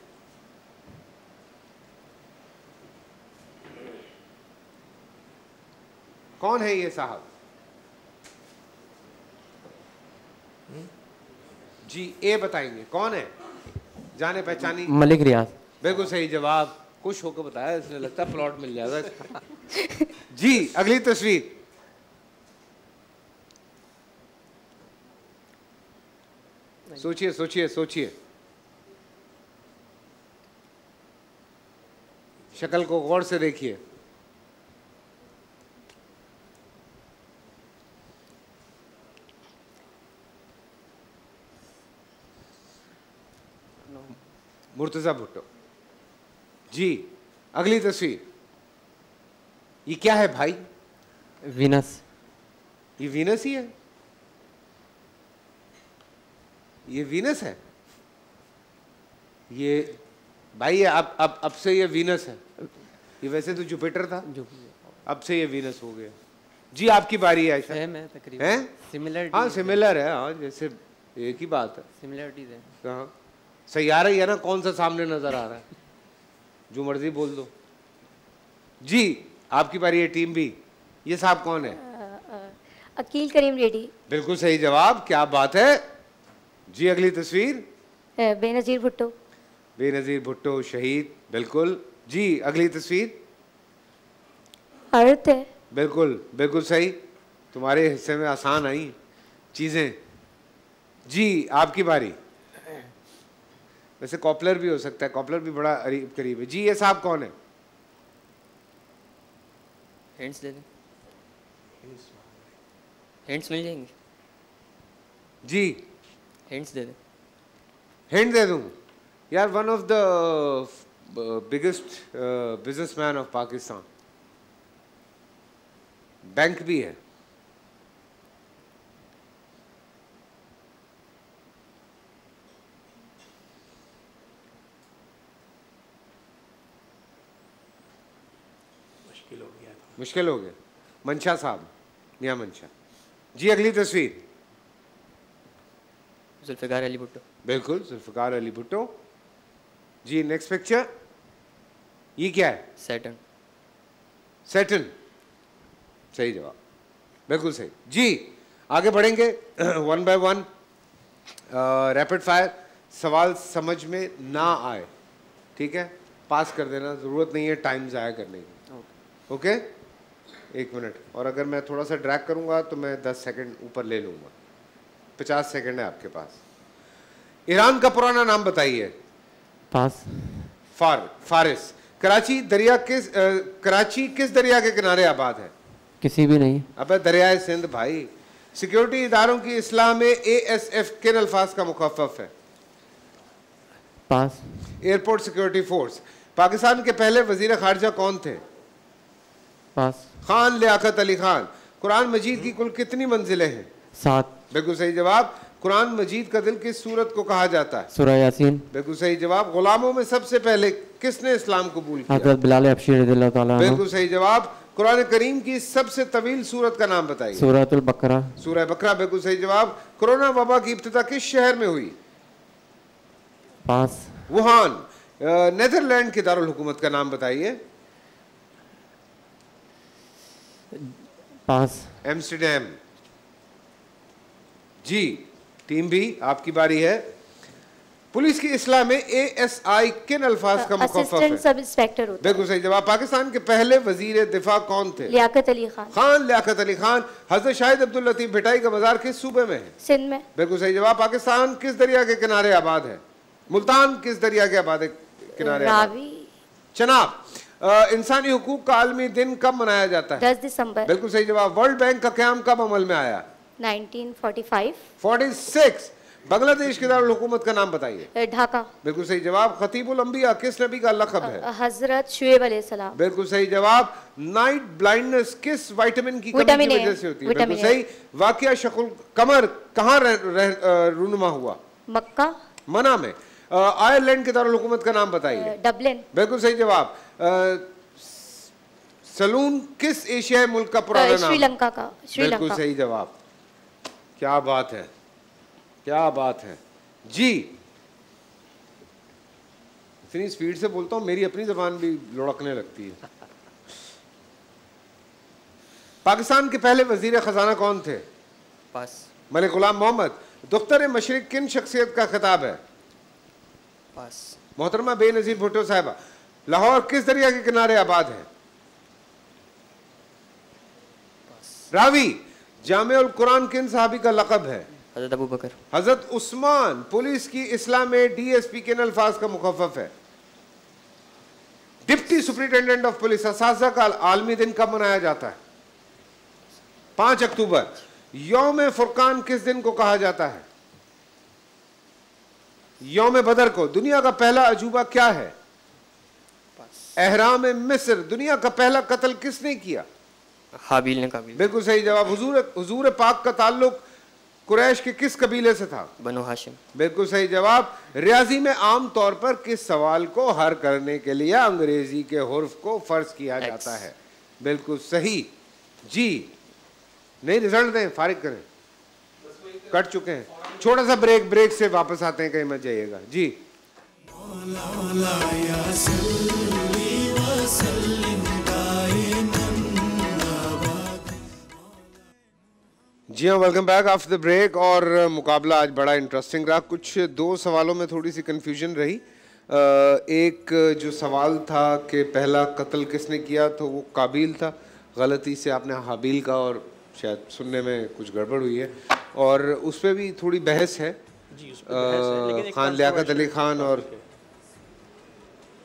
कौन है ये साहब जी ए बताएंगे कौन है जाने पहचानी मलिक रियाज बिल्कुल सही जवाब खुश होकर बताया इसने लगता प्लॉट मिल जाता <laughs> जी अगली तस्वीर सोचिए सोचिए सोचिए शक्ल को गौर से देखिए मुर्तजा भुट्टो जी अगली तस्वीर ये क्या है भाई विनस ये वीनस ही है ये वीनस है ये भाई है, अब अब अब से ये वीनस है ये वैसे तो जुपिटर था अब से ये वीनस हो गया जी आपकी बारी है ऐसा है सिमिलर हाँ सिमिलर है हाँ जैसे एक ही बात है सिमिलरिटीज है हाँ आ ही है ना कौन सा सामने नजर आ रहा है जो मर्जी बोल दो जी आपकी बारी है टीम भी ये साहब कौन है अकील करीम रेडी बिल्कुल सही जवाब क्या बात है जी अगली तस्वीर बेनजीर भुट्टो बेनजीर भुट्टो शहीद बिल्कुल जी अगली तस्वीर अर्थ है बिल्कुल बिल्कुल सही तुम्हारे हिस्से में आसान आई चीज़ें जी आपकी बारी वैसे कॉपलर भी हो सकता है कॉपलर भी बड़ा अरीब करीब है जी ये साहब कौन है हिंट्स दे दें हिंट्स मिल जाएंगे जी हिंट्स दे दें हिंट दे दूँ यार one of the biggest businessman of Pakistan bank भी है मुश्किल हो गया मंशा साहब निया मंशा जी अगली तस्वीर जुल्फ़िकार अली भुट्टो बिल्कुल जुल्फ़िकार अली भुट्टो जी नेक्स्ट पिक्चर ये क्या है सैटन सैटन सही जवाब बिल्कुल सही जी आगे बढ़ेंगे one by one rapid fire सवाल समझ में ना आए ठीक है पास कर देना ज़रूरत नहीं है टाइम ज़ाया करने की ओके okay. okay? एक मिनट और अगर मैं थोड़ा सा ड्रैग करूंगा तो मैं दस सेकेंड ऊपर ले लूंगा पचास सेकेंड है आपके पास ईरान का पुराना नाम बताइए पास फार फारिस कराची दरिया किस आ, कराची किस दरिया के किनारे आबाद है किसी भी नहीं अब दरियाए सिंध भाई सिक्योरिटी इदारों की इस्लाह में ए एस एफ किन अल्फाज का मुखफ है पास एयरपोर्ट सिक्योरिटी फोर्स पाकिस्तान के पहले वजीर खारजा कौन थे पास खान लियाकत अली खान कुरान मजीद की कुल कितनी मंजिलें हैं सात बिल्कुल सही जवाब कुरान मजीद का दिल किस सूरत को कहा जाता है सूरह यासीन बिल्कुल सही जवाब गुलामों में सबसे पहले किसने इस्लाम कबूल किया बिल्कुल सही जवाब कुरान करीम की सबसे तवील सूरत का नाम बताइए सूरतुल बकरा सूरह बकरा बिल्कुल सही जवाब कोरोना वबा की इब्तदा किस शहर में हुई पास वुहान नेदरलैंड के दारुल हुकूमत का नाम बताइए पास एम्स्टरडेम जी टीम भी आपकी बारी है पुलिस की इस्लाह में ए एस आई किन अल्फाज का असिस्टेंट सब बिल्कुल सही जवाब पाकिस्तान के पहले वजीर दिफा कौन थे लियाकत अली खान खान लियाकत अली खान हजरत शाहिद अब्दुल लतीफ भिटाई का बाजार किस सूबे में है सिंध में बिल्कुल सही जवाब पाकिस्तान किस दरिया के किनारे आबाद है मुल्तान किस दरिया के आबाद किनारे चनाब इंसानी हकूक का आलमी दिन कब मनाया जाता है दस दिसंबर बिल्कुल सही जवाब वर्ल्ड बैंक का क्याम कब अमल में आया 1945 46 बांग्लादेश की दारकूमत का नाम बताइए ढाका बिल्कुल सही जवाब खतीबुल अंबिया किस नबी का लखब है हजरत शुएब बिल्कुल सही जवाब नाइट ब्लाइंडनेस किस विटामिन की कमी की वजह से होती है बिल्कुल सही वाकया शकुल कमर कहाँ रूनुमा हुआ मक्का मना में आयरलैंड के दारकूमत का नाम बताइए डबलिन बिल्कुल सही जवाब सलून किस एशियाई मुल्क का पुराना नाम श्रीलंका का बिल्कुल सही जवाब क्या बात है क्या बात है जी इतनी स्पीड से बोलता हूँ मेरी अपनी जबान भी लुढ़कने लगती है पाकिस्तान के पहले वजीर खजाना कौन थे पास मलिक गुलाम मोहम्मद दुख्तर मशरक किन शख्सियत का खिताब है पास मोहतरमा बेनजीर भुट्टो साहब लाहौर किस दरिया के किनारे आबाद है रावी जाम कुरान किन साहबी का लकब है हजरत अबू बकर हजरत उस्मान पुलिस की इस्लाम में डीएसपी के अल्फाज का मुखफ है डिप्टी सुप्रिंटेंडेंट ऑफ पुलिस असाजा का आलमी दिन कब मनाया जाता है पांच अक्टूबर योम फुरकान किस दिन को कहा जाता है योम बदर को दुनिया का पहला अजूबा क्या है एहराम मिस्र दुनिया का पहला कत्ल किसने किया हाबील ने काबिल बिल्कुल सही जवाब हुजूर हुजूर पाक का ताल्लुक कुरैश के किस कबीले से था बनो हाशिम बिल्कुल सही जवाब रियाजी में आम तौर पर किस सवाल को हर करने के लिए अंग्रेजी के हर्फ को फर्ज किया X. जाता है बिल्कुल सही जी नहीं रिजल्ट दें फारिग करें कट चुके हैं छोटा सा ब्रेक ब्रेक से वापस आते हैं कहीं मत जाइएगा जी जी हाँ welcome back after the break और मुकाबला आज बड़ा इंटरेस्टिंग रहा कुछ दो सवालों में थोड़ी सी कन्फ्यूजन रही एक जो सवाल था कि पहला कत्ल किसने किया तो वो काबिल था गलती से आपने हाबील का और शायद सुनने में कुछ गड़बड़ हुई है और उस पर भी थोड़ी बहस है खान लियाकत अली खान और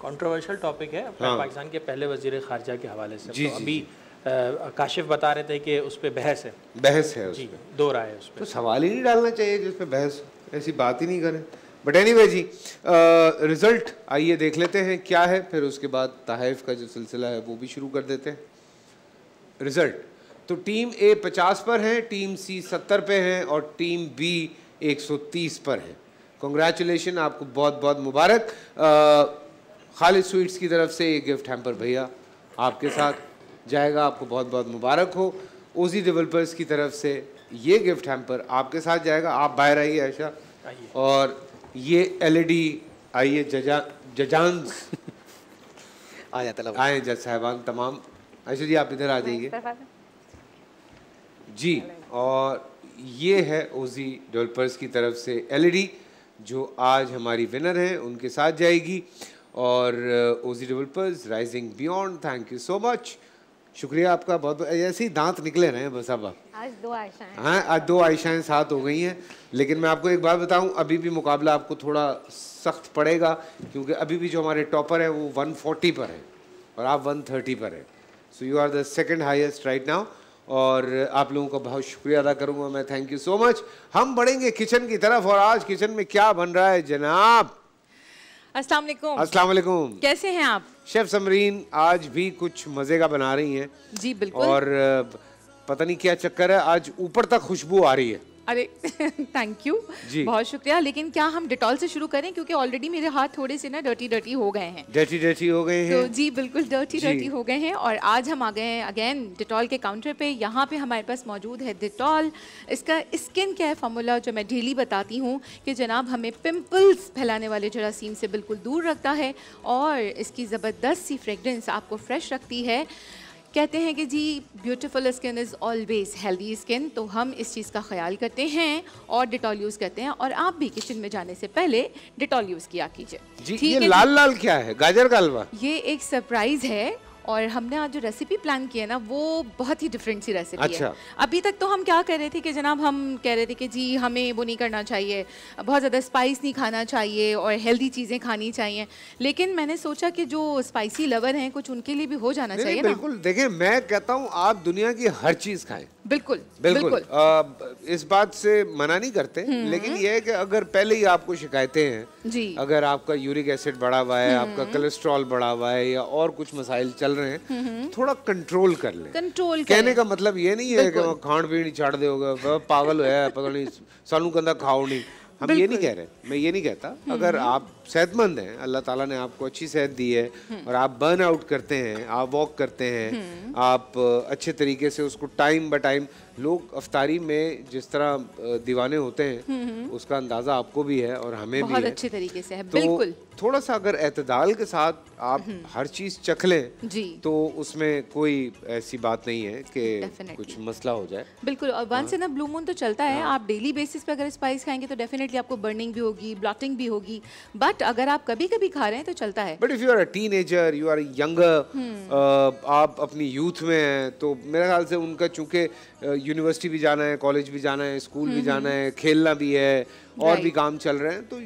कंट्रोवर्शियल टॉपिक है हाँ। पाकिस्तान के पहले वजीर खारजा के हवाले से जी, तो जी, अभी आ, काशिफ बता रहे थे कि उस पर बहस है बहस है जी दो राय है उस पर तो सवाल ही नहीं डालना चाहिए जिस पर बहस ऐसी बात ही नहीं करें बट एनी anyway जी रिज़ल्ट आइए देख लेते हैं क्या है फिर उसके बाद तहफ़ का जो सिलसिला है वो भी शुरू कर देते हैं रिज़ल्ट तो टीम ए 50 पर है टीम सी 70 पे है और टीम बी 130 पर है कॉन्ग्रेचुलेशन आपको बहुत बहुत मुबारक खालिद स्वीट्स की तरफ से ये गिफ्ट हैम्पर भैया आपके साथ जाएगा आपको बहुत बहुत मुबारक हो ओजी डेवलपर्स की तरफ से ये गिफ्ट हैम्पर आपके साथ जाएगा आप बाहर आइए ऐशा और ये एलईडी e आइए जजा जजान <laughs> आ जाता आए जज साहबान तमाम ऐशा जी आप इधर आ जाइए जी और ये है ओजी डेवलपर्स की तरफ से एलईडी e जो आज हमारी विनर हैं उनके साथ जाएगी और OG developers rising beyond thank you so much शुक्रिया आपका बहुत ऐसे ही दांत निकले रहे हैं बस अब आज दो आयशाएं हाँ आज दो आयशाएं साथ हो गई हैं लेकिन मैं आपको एक बात बताऊं अभी भी मुकाबला आपको थोड़ा सख्त पड़ेगा क्योंकि अभी भी जो हमारे टॉपर हैं वो 140 पर हैं और आप 130 पर हैं so you are the second highest right now और आप लोगों का बहुत शुक्रिया अदा करूंगा मैं थैंक यू सो मच हम बढ़ेंगे किचन की तरफ और आज किचन में क्या बन रहा है जनाब अस्सलाम वालेकुम कैसे हैं आप शेफ समरीन आज भी कुछ मज़े का बना रही हैं जी बिल्कुल और पता नहीं क्या चक्कर है आज ऊपर तक खुशबू आ रही है अरे थैंक <laughs> यू बहुत शुक्रिया लेकिन क्या हम डिटॉल से शुरू करें क्योंकि ऑलरेडी मेरे हाथ थोड़े से ना डर्टी डर्टी हो गए हैं डर्टी डर्टी हो गए तो हैं तो जी बिल्कुल डर्टी डर्टी हो गए हैं और आज हम आ गए हैं अगेन डिटॉल के काउंटर पे यहाँ पे हमारे पास मौजूद है डिटॉल इसका स्किन केयर फार्मूला जो मैं डेली बताती हूँ कि जनाब हमें पिम्पल्स फैलाने वाले जरासीम से बिल्कुल दूर रखता है और इसकी ज़बरदस्त सी फ्रेगरेंस आपको फ्रेश रखती है कहते हैं कि जी beautiful skin is always healthy skin तो हम इस चीज़ का ख्याल करते हैं और डिटॉल यूज़ करते हैं और आप भी किचन में जाने से पहले डिटॉल यूज़ किया कीजिए जी ये लाल लाल क्या है गाजर का हलवा ये एक सरप्राइज़ है और हमने आज जो रेसिपी प्लान की है ना वो बहुत ही डिफरेंट सी रेसिपी अच्छा। है अभी तक तो हम क्या कह रहे थे कि जनाब हम कह रहे थे कि जी हमें वो नहीं करना चाहिए बहुत ज़्यादा स्पाइस नहीं खाना चाहिए और हेल्दी चीज़ें खानी चाहिए लेकिन मैंने सोचा कि जो स्पाइसी लवर हैं कुछ उनके लिए भी हो जाना नहीं, चाहिए बिल्कुल देखिए मैं कहता हूँ आप दुनिया की हर चीज़ खाएं बिल्कुल बिल्कुल, आ, इस बात से मना नहीं करते हम्म। लेकिन यह है कि अगर पहले ही आपको शिकायतें हैं जी अगर आपका यूरिक एसिड बढ़ा हुआ है हम्म। आपका कोलेस्ट्रॉल बढ़ा हुआ है या और कुछ मसाइल चल रहे हैं हम्म, हम्म। थोड़ा कंट्रोल कर ले कंट्रोल कहने का मतलब ये नहीं है कि खान पीन छाड़ दोगे पागल होया पता नहीं सालू कंधा खाओ नहीं हम ये नहीं कह रहे मैं ये नहीं कहता हम्म, अगर आप सेहतमंद हैं अल्लाह ताला ने आपको अच्छी सेहत दी है और आप बर्न आउट करते हैं आप वॉक करते हैं आप अच्छे तरीके से उसको टाइम बाय टाइम लोग अफतारी में जिस तरह दीवाने होते हैं उसका अंदाज़ा आपको भी है और हमें बहुत भी अच्छे है। तरीके से है तो बिल्कुल थोड़ा सा अगर एतदाल के साथ आप हम्म। हर चीज़ चख लें जी तो उसमें कोई ऐसी बात नहीं है कि कुछ मसला हो जाए बिल्कुल और वंस इन ब्लू मून तो चलता है हाँ। आप डेली बेसिस पे अगर स्पाइस खाएंगे तो डेफिनेटली आपको बर्निंग भी होगी ब्लॉटिंग भी होगी बट अगर आप कभी कभी खा रहे हैं तो चलता है but if you are a teenager you are young आप अपनी यूथ में हैं तो मेरे ख्याल से उनका चूंकि यूनिवर्सिटी भी जाना है कॉलेज भी जाना है स्कूल भी हम्म, हम्म। जाना है खेलना भी है और भी काम चल रहे हैं तो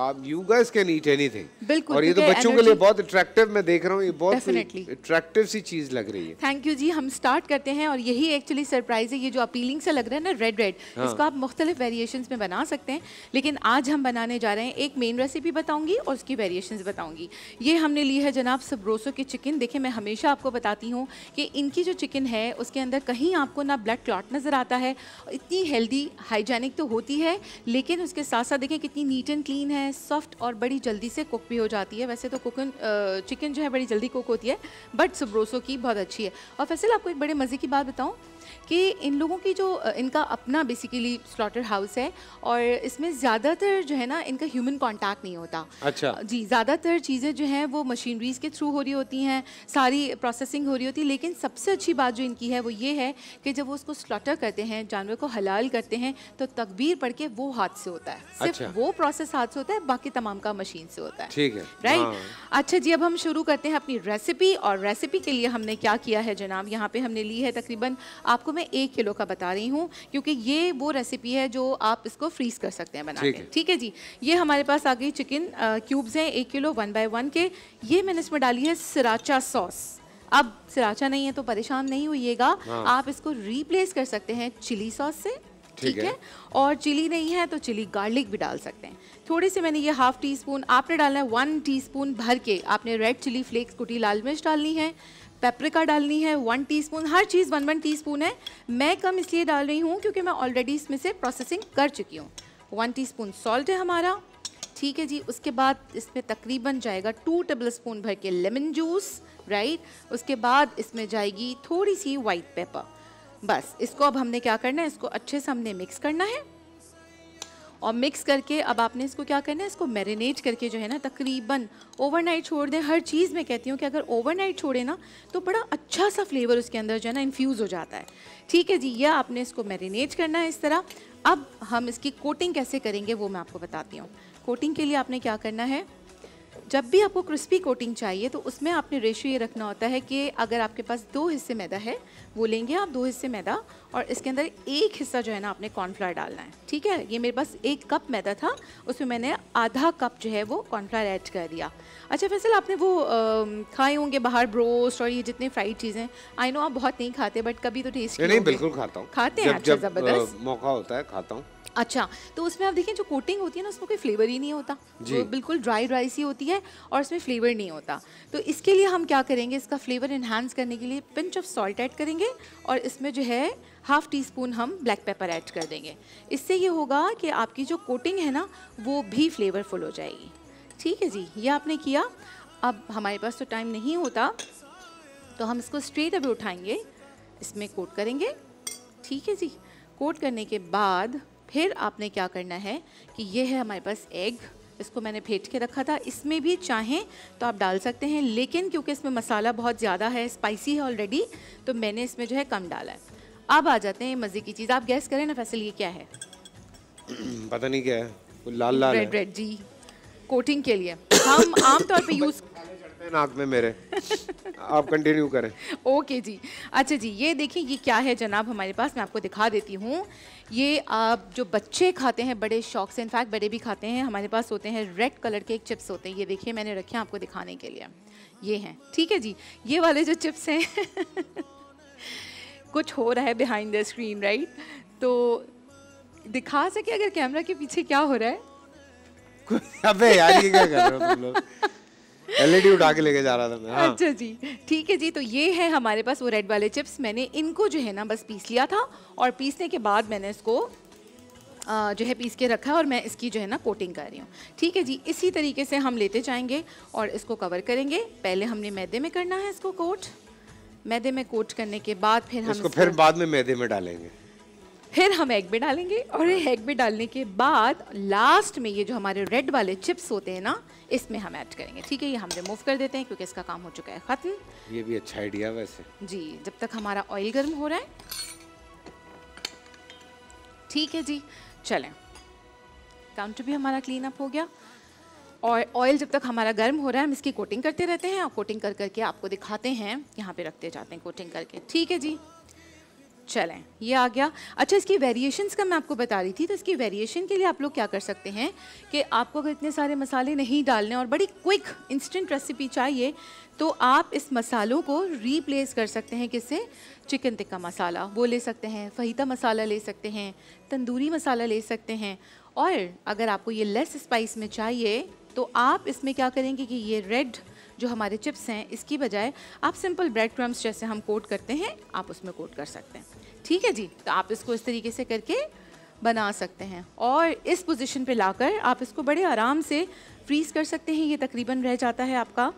आप you guys can eat anything बिल्कुल और ये तो बच्चों के लिए बहुत अट्रैक्टिव मैं देख रहा हूँ ये बहुत अट्रैक्टिव सी चीज लग रही है थैंक यू जी हम स्टार्ट करते हैं और यही एक्चुअली सरप्राइज है ये जो अपीलिंग सा लग रहा है ना रेड रेड हाँ. इसको आप मुख्तलिफ वेरिएशन में बना सकते हैं लेकिन आज हम बनाने जा रहे हैं एक मेन रेसिपी बताऊंगी और उसकी वेरिएशन बताऊंगी ये हमने ली है जनाब सबरोसो की चिकन देखिए मैं हमेशा आपको बताती हूँ कि इनकी जो चिकन है उसके अंदर कहीं आपको ना ब्लड क्लॉट नज़र आता है इतनी हेल्दी हाइजेनिक तो होती है लेकिन उसके साथ साथ देखें कितनी नीट एंड क्लीन है है सॉफ्ट और बड़ी जल्दी से कुक भी हो जाती है वैसे तो कुकन चिकन जो है बड़ी जल्दी कुक होती है बट सुब्रोसो की बहुत अच्छी है और फैसल आपको एक बड़े मज़े की बात बताऊँ कि इन लोगों की जो इनका अपना बेसिकली स्लॉटर हाउस है और इसमें ज़्यादातर जो है ना इनका ह्यूमन कॉन्टैक्ट नहीं होता अच्छा जी ज़्यादातर चीज़ें जो हैं वो मशीनरीज के थ्रू हो रही होती हैं सारी प्रोसेसिंग हो रही होती है लेकिन सबसे अच्छी बात जो इनकी है वो ये है कि जब वो उसको स्लॉटर करते हैं जानवर को हलाल करते हैं तो तकबीर पढ़ के वो हाथ से होता है सिर्फ अच्छा। वो प्रोसेस हाथ से होता है बाकी तमाम का मशीन से होता है ठीक है राइट हाँ। अच्छा जी अब हम शुरू करते हैं अपनी रेसिपी और रेसिपी के लिए हमने क्या किया है जनाब यहाँ पे हमने ली है तकरीबन आपको मैं एक किलो का बता रही हूँ क्योंकि ये वो रेसिपी है जो आप इसको फ्रीज कर सकते हैं बना के ठीक है जी ये हमारे पास आ गई चिकन क्यूब्स हैं एक किलो वन बाय वन के ये मैंने इसमें डाली है सिराचा सॉस अब सिराचा नहीं है तो परेशान नहीं होइएगा हाँ। आप इसको रिप्लेस कर सकते हैं चिली सॉस से ठीक है और चिली नहीं है तो चिली गार्लिक भी डाल सकते हैं थोड़ी से मैंने ये हाफ टी स्पून आपने डालना है वन स्पून भर के आपने रेड चिली फ्लेक्स कुटी लाल मिर्च डालनी है पेपरिका डालनी है वन टीस्पून हर चीज़ वन वन टीस्पून है मैं कम इसलिए डाल रही हूँ क्योंकि मैं ऑलरेडी इसमें से प्रोसेसिंग कर चुकी हूँ वन टीस्पून सॉल्ट है हमारा ठीक है जी उसके बाद इसमें तकरीबन जाएगा टू टेबल स्पून भर के लेमन जूस राइट उसके बाद इसमें जाएगी थोड़ी सी वाइट पेपर बस इसको अब हमने क्या करना है इसको अच्छे से हमने मिक्स करना है और मिक्स करके अब आपने इसको क्या करना है इसको मैरिनेट करके जो है ना तकरीबन ओवरनाइट छोड़ दें हर चीज़ में कहती हूँ कि अगर ओवरनाइट छोड़े ना तो बड़ा अच्छा सा फ्लेवर उसके अंदर जो है ना इन्फ्यूज़ हो जाता है ठीक है जी यह आपने इसको मैरिनेट करना है इस तरह अब हम इसकी कोटिंग कैसे करेंगे वो मैं आपको बताती हूँ कोटिंग के लिए आपने क्या करना है जब भी आपको क्रिस्पी कोटिंग चाहिए तो उसमें आपने रेशो ये रखना होता है कि अगर आपके पास दो हिस्से मैदा है वो लेंगे आप दो हिस्से मैदा और इसके अंदर एक हिस्सा जो है ना आपने कॉर्नफ्लावर डालना है ठीक है ये मेरे पास एक कप मैदा था उसमें मैंने आधा कप जो है वो कॉर्नफ्लावर ऐड कर दिया अच्छा फैसल आपने वो खाए होंगे बाहर ब्रोस्ट और ये जितने फ्राइड चीज़ें आई नो आप बहुत नहीं खाते बट कभी तो टेस्ट नहीं बिल्कुल खाता हूँ खाते हैं अच्छा ज़बरदस्त मौका होता है खाता हूँ अच्छा तो उसमें आप देखें जो कोटिंग होती है ना उसमें कोई फ्लेवर ही नहीं होता वो बिल्कुल ड्राई ड्राई सी होती है और उसमें फ्लेवर नहीं होता तो इसके लिए हम क्या करेंगे इसका फ्लेवर इन्हांस करने के लिए पिंच ऑफ सॉल्ट ऐड करेंगे और इसमें जो है हाफ टी स्पून हम ब्लैक पेपर ऐड कर देंगे इससे ये होगा कि आपकी जो कोटिंग है ना वो भी फ्लेवरफुल हो जाएगी ठीक है जी ये आपने किया अब हमारे पास तो टाइम नहीं होता तो हम इसको स्ट्रेट अभी उठाएंगे इसमें कोट करेंगे ठीक है जी कोट करने के बाद फिर आपने क्या करना है कि ये है हमारे पास एग इसको मैंने फेंट के रखा था इसमें भी चाहें तो आप डाल सकते हैं लेकिन क्योंकि इसमें मसाला बहुत ज़्यादा है स्पाइसी है ऑलरेडी तो मैंने इसमें जो है कम डाला है अब आ जाते हैं मज़े की चीज़ आप गैस करें ना फैसल ये क्या है <clears throat> पता नहीं क्या है लाल लाल रेड रेड जी कोटिंग के लिए हम <clears throat> आमतौर पे यूज़ नाक में मेरे आप कंटिन्यू करें ओके <laughs> जी अच्छा जी ये देखिए ये क्या है जनाब हमारे पास मैं आपको दिखा देती हूँ ये आप जो बच्चे खाते हैं बड़े शौक से इनफैक्ट बड़े भी खाते हैं हमारे पास होते हैं रेड कलर के एक चिप्स होते हैं ये देखिए मैंने रखे हैं आपको दिखाने के लिए ये हैं ठीक है जी ये वाले जो चिप्स हैं <laughs> कुछ हो रहा है बिहाइंड द स्क्रीन राइट तो दिखा सके अगर कैमरा के पीछे क्या हो रहा है <laughs> अबे यार ये क्या कर रहे हो तुम लोग एलईडी e उठा के लेके जा रहा था मैं हाँ। अच्छा जी ठीक है जी तो ये है हमारे पास वो रेड वाले चिप्स मैंने इनको जो है ना बस पीस लिया था और पीसने के बाद मैंने इसको जो है पीस के रखा है और मैं इसकी जो है ना कोटिंग कर रही हूँ ठीक है जी इसी तरीके से हम लेते जाएंगे और इसको कवर करेंगे पहले हमने मैदे में करना है इसको कोट मैदे में कोट करने के बाद फिर हम इसको फिर बाद में मैदे में डालेंगे फिर हम एग में डालेंगे और एग में डालने के बाद लास्ट में ये जो हमारे रेड वाले चिप्स होते हैं ना इसमें हम ऐड करेंगे ठीक है ये हम रिमूव कर देते हैं क्योंकि इसका काम हो चुका है ख़त्म ये भी अच्छा आइडिया वैसे जी जब तक हमारा ऑयल गर्म हो रहा है ठीक है जी चलें काउंटर तो भी हमारा क्लीन अप हो गया और ऑयल जब तक हमारा गर्म हो रहा है हम इसकी कोटिंग करते रहते हैं और कोटिंग कर करके आपको दिखाते हैं यहाँ पे रखते जाते हैं कोटिंग करके ठीक है जी चलें ये आ गया अच्छा इसकी वेरिएशंस का मैं आपको बता रही थी तो इसकी वेरिएशन के लिए आप लोग क्या कर सकते हैं कि आपको अगर इतने सारे मसाले नहीं डालने और बड़ी क्विक इंस्टेंट रेसिपी चाहिए तो आप इस मसालों को रिप्लेस कर सकते हैं किससे चिकन टिक्का मसाला वो ले सकते हैं फहीता मसाला ले सकते हैं तंदूरी मसाला ले सकते हैं और अगर आपको ये लेस स्पाइस में चाहिए तो आप इसमें क्या करेंगे कि ये रेड जो हमारे चिप्स हैं इसकी बजाय आप सिंपल ब्रेड क्रम्स जैसे हम कोट करते हैं आप उसमें कोट कर सकते हैं ठीक है जी तो आप इसको इस तरीके से करके बना सकते हैं और इस पोजीशन पे लाकर आप इसको बड़े आराम से फ्रीज़ कर सकते हैं ये तकरीबन रह जाता है आपका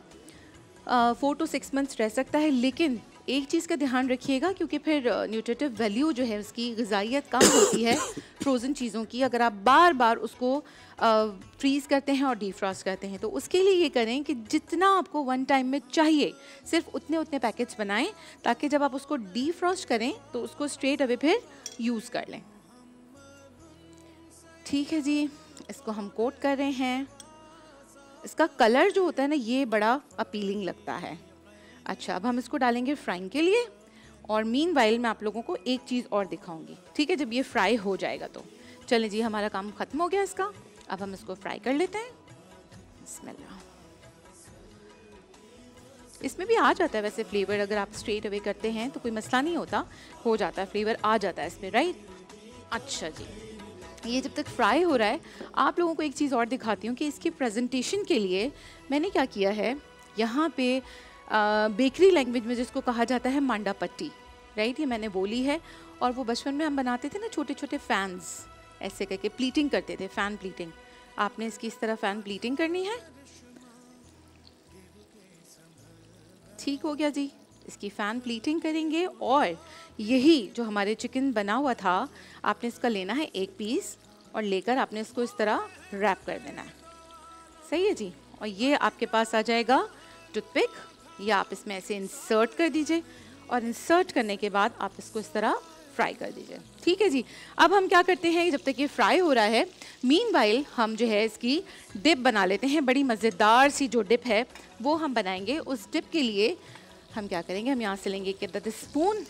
फ़ोर टू सिक्स मंथ्स रह सकता है लेकिन एक चीज़ का ध्यान रखिएगा क्योंकि फिर न्यूट्रेटिव वैल्यू जो है उसकी गजाइत कम होती है फ्रोज़न चीज़ों की अगर आप बार बार उसको फ्रीज़ करते हैं और डीफ्रॉस्ट करते हैं तो उसके लिए ये करें कि जितना आपको वन टाइम में चाहिए सिर्फ उतने उतने पैकेट्स बनाएं ताकि जब आप उसको डीफ्रॉस्ट करें तो उसको स्ट्रेट अवे फिर यूज़ कर लें ठीक है जी इसको हम कोट कर रहे हैं इसका कलर जो होता है ना ये बड़ा अपीलिंग लगता है अच्छा अब हम इसको डालेंगे फ्राइंग के लिए और मीन वाइल मैं आप लोगों को एक चीज़ और दिखाऊंगी ठीक है जब ये फ्राई हो जाएगा तो चलें जी हमारा काम ख़त्म हो गया इसका अब हम इसको फ्राई कर लेते हैं इसमें भी आ जाता है वैसे फ्लेवर अगर आप स्ट्रेट अवे करते हैं तो कोई मसला नहीं होता हो जाता है फ्लेवर आ जाता है इसमें राइट अच्छा जी ये जब तक फ्राई हो रहा है आप लोगों को एक चीज़ और दिखाती हूँ कि इसकी प्रेजेंटेशन के लिए मैंने क्या किया है यहाँ पे बेकरी लैंग्वेज में जिसको कहा जाता है मांडा पट्टी राइट ये मैंने बोली है और वो बचपन में हम बनाते थे ना छोटे छोटे फैंस ऐसे करके प्लीटिंग करते थे फ़ैन प्लीटिंग आपने इसकी इस तरह फ़ैन प्लीटिंग करनी है ठीक हो गया जी इसकी फ़ैन प्लीटिंग करेंगे और यही जो हमारे चिकन बना हुआ था आपने इसका लेना है एक पीस और लेकर आपने इसको इस तरह रैप कर देना है सही है जी और ये आपके पास आ जाएगा टूथपिक या आप इसमें ऐसे इंसर्ट कर दीजिए और इंसर्ट करने के बाद आप इसको इस तरह फ्राई कर दीजिए ठीक है जी अब हम क्या करते हैं जब तक ये फ्राई हो रहा है मीन हम जो है इसकी डिप बना लेते हैं बड़ी मज़ेदार सी जो डिप है वो हम बनाएंगे उस डिप के लिए हम क्या करेंगे हम यहाँ से लेंगे एक अदद स्पून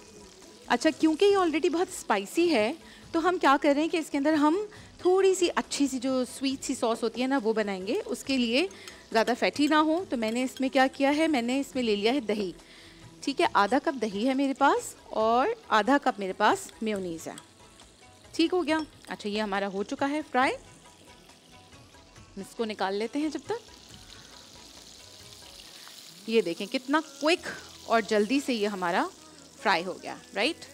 अच्छा क्योंकि ये ऑलरेडी बहुत स्पाइसी है तो हम क्या कर रहे हैं कि इसके अंदर हम थोड़ी सी अच्छी सी जो स्वीट सी सॉस होती है ना वो बनाएंगे उसके लिए ज़्यादा फैटी ना हो तो मैंने इसमें क्या किया है मैंने इसमें ले लिया है दही ठीक है आधा कप दही है मेरे पास और आधा कप मेरे पास म्योनीज़ है ठीक हो गया अच्छा ये हमारा हो चुका है फ्राई इसको निकाल लेते हैं जब तक ये देखें कितना क्विक और जल्दी से ये हमारा फ्राई हो गया राइट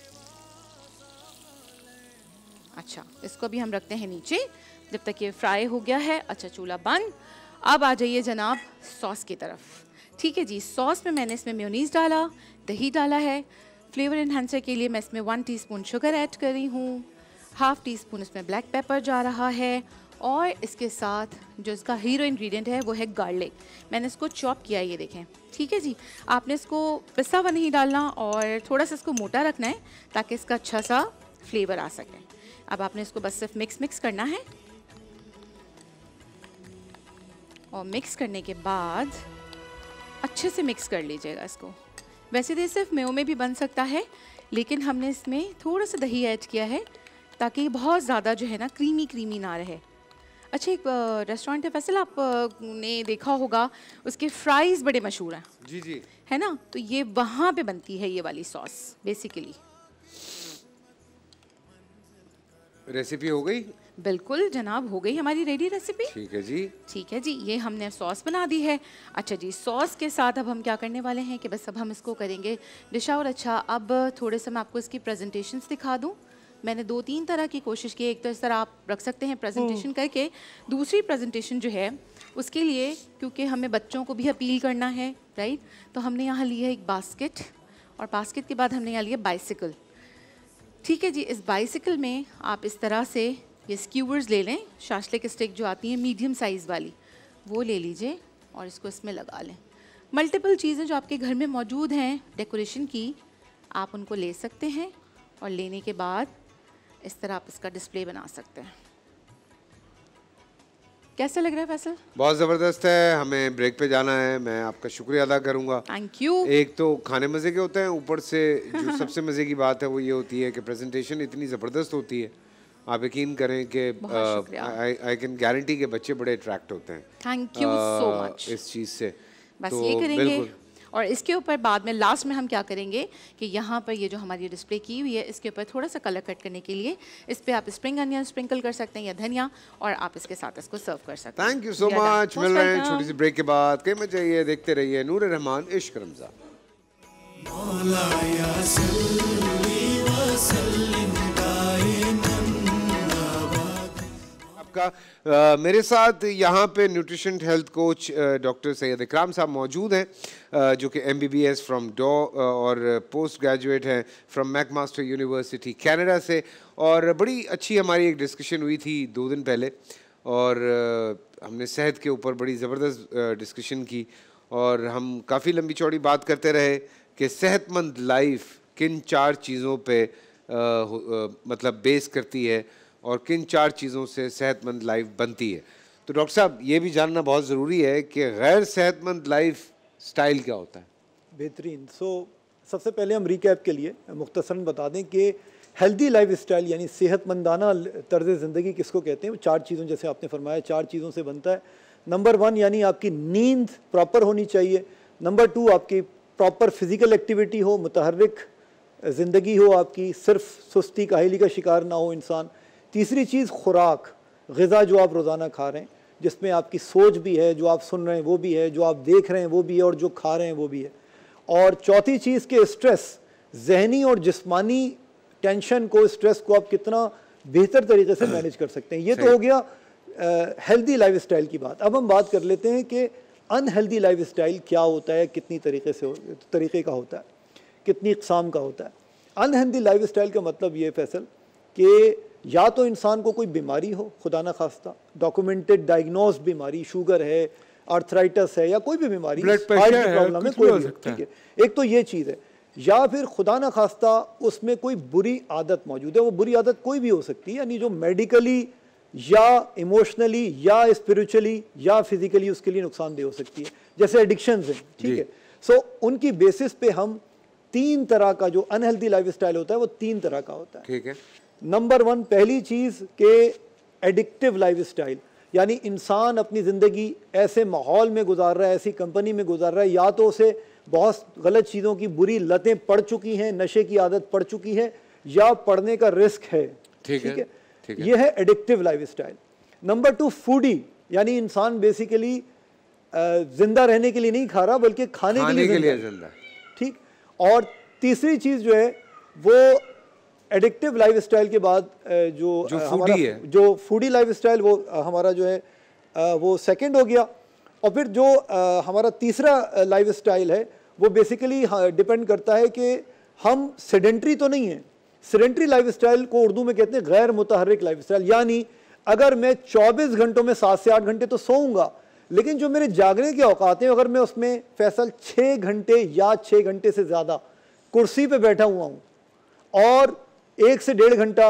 अच्छा इसको भी हम रखते हैं नीचे जब तक ये फ्राई हो गया है अच्छा चूल्हा बंद अब आ जाइए जनाब सॉस की तरफ ठीक है जी सॉस में मैंने इसमें म्योनीस डाला दही डाला है फ्लेवर इन्हेंसर के लिए मैं इसमें वन टीस्पून शुगर ऐड कर रही हूँ हाफ़ टी स्पून इसमें ब्लैक पेपर जा रहा है और इसके साथ जो इसका हीरो इंग्रेडिएंट है वो है गार्लिक मैंने इसको चॉप किया ये देखें ठीक है जी आपने इसको पिस्ता हुआ नहीं डालना और थोड़ा सा इसको मोटा रखना है ताकि इसका अच्छा सा फ्लेवर आ सके अब आपने इसको बस सिर्फ मिक्स मिक्स करना है और मिक्स करने के बाद अच्छे से मिक्स कर लीजिएगा इसको वैसे तो सिर्फ मेो में भी बन सकता है लेकिन हमने इसमें थोड़ा सा दही ऐड किया है ताकि बहुत ज़्यादा जो है ना क्रीमी क्रीमी ना रहे अच्छा एक रेस्टोरेंट है फैसल तो आप ने देखा होगा उसके फ्राइज़ बड़े मशहूर हैं जी जी है ना तो ये वहाँ पे बनती है ये वाली सॉस बेसिकली रेसिपी हो गई बिल्कुल जनाब हो गई हमारी रेडी रेसिपी ठीक है जी ठीक है जी ये हमने सॉस बना दी है अच्छा जी सॉस के साथ अब हम क्या करने वाले हैं कि बस अब हम इसको करेंगे डिशा और अच्छा अब थोड़े से मैं आपको इसकी प्रेजेंटेशंस दिखा दूँ मैंने दो तीन तरह की कोशिश की एक तो इस तरह आप रख सकते हैं प्रेजेंटेशन हम्म। करके दूसरी प्रेजेंटेशन जो है उसके लिए क्योंकि हमें बच्चों को भी अपील करना है राइट तो हमने यहाँ लिया एक बास्केट और बास्केट के बाद हमने यहाँ लिया बाइसिकल ठीक है जी इस बाइसिकल में आप इस तरह से ये स्क्यूवर्स ले लें शाशले स्टिक जो आती हैं मीडियम साइज़ वाली वो ले लीजिए और इसको इसमें लगा लें मल्टीपल चीज़ें जो आपके घर में मौजूद हैं डेकोरेशन की आप उनको ले सकते हैं और लेने के बाद इस तरह आप इसका डिस्प्ले बना सकते हैं कैसा लग रहा है फैसल बहुत ज़बरदस्त है हमें ब्रेक पे जाना है मैं आपका शुक्रिया अदा करूंगा थैंक यू एक तो खाने मज़े के होते हैं ऊपर से जो सबसे मज़े की बात है वो ये होती है कि प्रेजेंटेशन इतनी ज़बरदस्त होती है आप यकीन करें कि आई कैन गारंटी के बच्चे बड़े अट्रैक्ट होते हैं थैंक यू सो मच इस चीज़ से बस तो ये करेंगे और इसके ऊपर बाद में लास्ट में हम क्या करेंगे कि यहाँ पर ये जो हमारी डिस्प्ले की हुई है इसके ऊपर थोड़ा सा कलर कट करने के लिए इस पर आप स्प्रिंग अनियन स्प्रिंकल कर सकते हैं या धनिया और आप इसके साथ इसको सर्व कर सकते हैं थैंक यू सो मच मिल रहे हैं छोटी सी ब्रेक के बाद कहीं मत जाइए देखते रहिए नूर रहमान इश्क रमजा आपका आ, मेरे साथ यहाँ पे nutrition health coach doctor Syed Ikram साहब मौजूद हैं जो कि M B B S from Dow और पोस्ट ग्रेजुएट हैं from McMaster university Canada से और बड़ी अच्छी हमारी एक डिस्कशन हुई थी दो दिन पहले और आ, हमने सेहत के ऊपर बड़ी ज़बरदस्त डिस्कशन की और हम काफ़ी लंबी चौड़ी बात करते रहे कि सेहतमंद लाइफ किन चार चीज़ों पे आ, आ, मतलब बेस करती है और किन चार चीज़ों से सेहतमंद लाइफ बनती है तो डॉक्टर साहब ये भी जानना बहुत ज़रूरी है कि गैर सेहतमंद लाइफ स्टाइल क्या होता है बेहतरीन सो so, सबसे पहले हम रिकैप के लिए मुख्तसर बता दें कि हेल्दी लाइफ स्टाइल यानी सेहतमंदाना तर्ज ज़िंदगी किसको कहते हैं वो चार चीज़ों जैसे आपने फरमाया चार चीज़ों से बनता है नंबर वन यानी आपकी नींद प्रॉपर होनी चाहिए नंबर टू आपकी प्रॉपर फिज़िकल एक्टिविटी हो मुतहरक ज़िंदगी हो आपकी सिर्फ सुस्ती काहली का शिकार ना हो इंसान तीसरी चीज़ खुराक गज़ा जो आप रोज़ाना खा रहे हैं जिसमें आपकी सोच भी है जो आप सुन रहे हैं वो भी है जो आप देख रहे हैं वो भी है और जो खा रहे हैं वो भी है और चौथी चीज़ के स्ट्रेस जहनी और जिस्मानी टेंशन को स्ट्रेस को आप कितना बेहतर तरीके से मैनेज कर सकते हैं ये तो हो गया हेल्दी लाइफ स्टाइल की बात अब हम बात कर लेते हैं कि अनहेल्दी लाइफ स्टाइल क्या होता है कितनी तरीके से तरीके का होता है कितनी इकसाम का होता है अनहेल्दी लाइफ स्टाइल का मतलब ये फैसल कि या तो इंसान को कोई बीमारी हो खुदा ना खास्ता डॉक्यूमेंटेड डायग्नोज बीमारी शुगर है आर्थराइटस है या कोई भी बीमारी प्रॉब्लम है कोई ठीक है एक तो ये चीज़ है या फिर खुदा ना खास्ता उसमें कोई बुरी आदत मौजूद है वो बुरी आदत कोई भी हो सकती है यानी जो मेडिकली या इमोशनली या स्पिरिचुअली या फिजिकली उसके लिए नुकसानदेह हो सकती है जैसे एडिक्शन हैं ठीक है सो उनकी बेसिस पे हम तीन तरह का जो अनहेल्दी लाइफ स्टाइल होता है वो तीन तरह का होता है ठीक है नंबर वन पहली चीज़ के एडिक्टिव लाइफ स्टाइल यानी इंसान अपनी ज़िंदगी ऐसे माहौल में गुजार रहा है ऐसी कंपनी में गुजार रहा है या तो उसे बहुत गलत चीज़ों की बुरी लतें पड़ चुकी हैं नशे की आदत पड़ चुकी है या पड़ने का रिस्क है ठीक है, है? यह है addictive life style number two foodie यानी इंसान बेसिकली जिंदा रहने के लिए नहीं खा रहा बल्कि खाने, खाने के लिए जिंदा ठीक और तीसरी चीज़ जो है वो एडिक्टिव लाइफ स्टाइल के बाद जो जो फूडी है जो फूडी लाइफ स्टाइल वो हमारा जो है वो सेकेंड हो गया और फिर जो हमारा तीसरा लाइफ स्टाइल है वो बेसिकली डिपेंड हाँ, करता है कि हम सेडेंट्री तो नहीं हैं सेडेंट्री लाइफ स्टाइल को उर्दू में कहते हैं गैर मुतहरिक लाइफ स्टाइल यानी अगर मैं 24 घंटों में सात से आठ घंटे तो सोऊंगा लेकिन जो मेरे जागने के औकात हैं अगर मैं उसमें फैसल छः घंटे या छः घंटे से ज़्यादा कुर्सी पर बैठा हुआ हूँ और एक से डेढ़ घंटा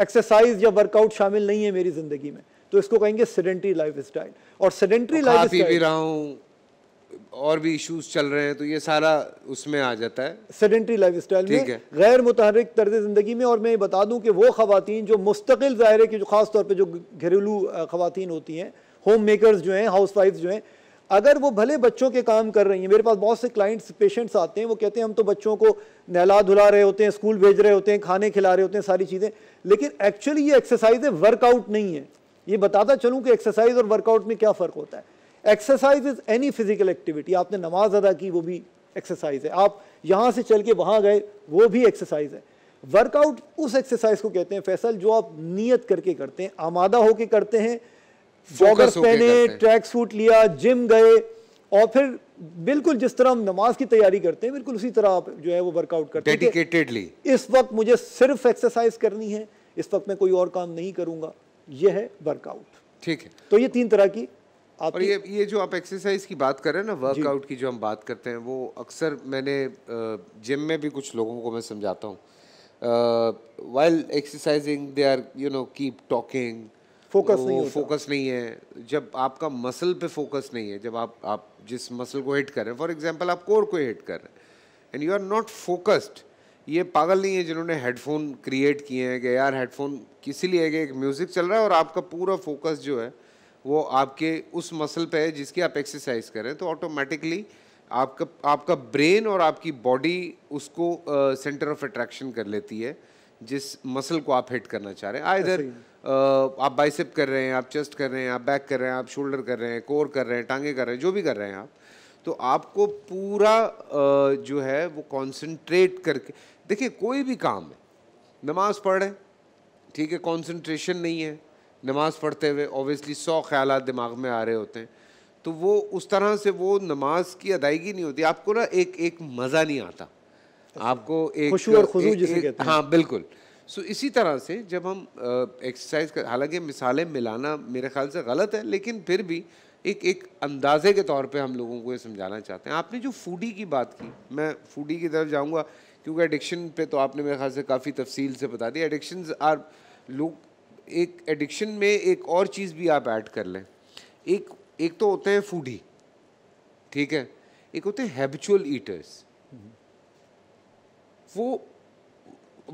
एक्सरसाइज या वर्कआउट शामिल नहीं है मेरी जिंदगी में तो इसको कहेंगे सेडेंट्री लाइफ स्टाइल और सेडेंट्री लाइफ भी रहा हूँ और भी इश्यूज चल रहे हैं तो ये सारा उसमें आ जाता है सेडेंट्री लाइफ स्टाइल में गैर मुतहरिक तर्ज ज़िंदगी में और मैं ये बता दूं कि वो खातन जो मुस्तकिल ज़ाहिर है कि जो ख़ास तौर पर जो घरेलू खातन होती हैं होम मेकर्स जो हैं हाउस वाइफ जो हैं अगर वो भले बच्चों के काम कर रही हैं मेरे पास बहुत से क्लाइंट्स पेशेंट्स आते हैं वो कहते हैं हम तो बच्चों को नहला धुला रहे होते हैं स्कूल भेज रहे होते हैं खाने खिला रहे होते हैं सारी चीज़ें लेकिन एक्चुअली ये एक्सरसाइज है वर्कआउट नहीं है ये बताता चलूँ कि एक्सरसाइज और वर्कआउट में क्या फ़र्क होता है exercise is any physical activity आपने नमाज अदा की वो भी एक्सरसाइज है आप यहाँ से चल के वहाँ गए वो भी एक्सरसाइज है वर्कआउट उस एक्सरसाइज को कहते हैं फैसल जो आप नियत करके करते हैं आमादा होके करते हैं जॉगर्स पहने ट्रैक सूट लिया जिम गए और फिर बिल्कुल जिस तरह हम नमाज की तैयारी करते हैं बिल्कुल उसी तरह आप जो है वो वर्कआउट करते हैं डेडिकेटेडली इस वक्त मुझे सिर्फ एक्सरसाइज करनी है इस वक्त मैं कोई और काम नहीं करूंगा ये है वर्कआउट ठीक है तो ये तीन तरह की आप और ये ये जो आप एक्सरसाइज की बात कर रहे हैं ना वर्कआउट की जो हम बात करते हैं वो अक्सर मैंने जिम में भी कुछ लोगों को मैं समझाता हूँ while exercising they are you know keep talking focus नहीं होता फोकस नहीं है जब आपका मसल पे फोकस नहीं है जब आप आप जिस मसल को हिट कर रहे हैं फॉर एग्जांपल आप कोर को हिट कर रहे हैं and you are not focused ये पागल नहीं है जिन्होंने हेडफोन क्रिएट किए हैं कि यार हेडफोन किसी लिए है एक म्यूज़िक चल रहा है और आपका पूरा फोकस जो है वो आपके उस मसल पे है जिसकी आप एक्सरसाइज करें तो ऑटोमेटिकली आपका आपका ब्रेन और आपकी बॉडी उसको सेंटर ऑफ अट्रैक्शन कर लेती है जिस मसल को आप हिट करना चाह रहे हैं आइर आप बाइसेप कर रहे हैं आप चेस्ट कर रहे हैं आप बैक कर रहे हैं आप शोल्डर कर रहे हैं कोर कर रहे हैं टांगे कर रहे हैं जो भी कर रहे हैं आप तो आपको पूरा जो है वो कंसंट्रेट करके देखिए कोई भी काम है नमाज पढ़े ठीक है कंसंट्रेशन नहीं है नमाज पढ़ते हुए ऑब्वियसली सौ ख्याल दिमाग में आ रहे होते हैं तो वो उस तरह से वो नमाज की अदायगी नहीं होती आपको ना एक एक मज़ा नहीं आता अच्छा। आपको एक, एक, एक, एक हाँ बिल्कुल सो so, इसी तरह से जब हम एक्सरसाइज कर हालांकि मिसालें मिलाना मेरे ख्याल से गलत है लेकिन फिर भी एक एक अंदाजे के तौर पे हम लोगों को ये समझाना चाहते हैं आपने जो फूडी की बात की मैं फूडी की तरफ जाऊंगा क्योंकि एडिक्शन पे तो आपने मेरे ख्याल से काफ़ी तफसील से बता दी एडिक्शन आर लोग एक एडिक्शन में एक और चीज़ भी आप ऐड कर लें एक एक तो होते हैं फूडी ठीक है एक होते हैं हैबिचुअल ईटर्स वो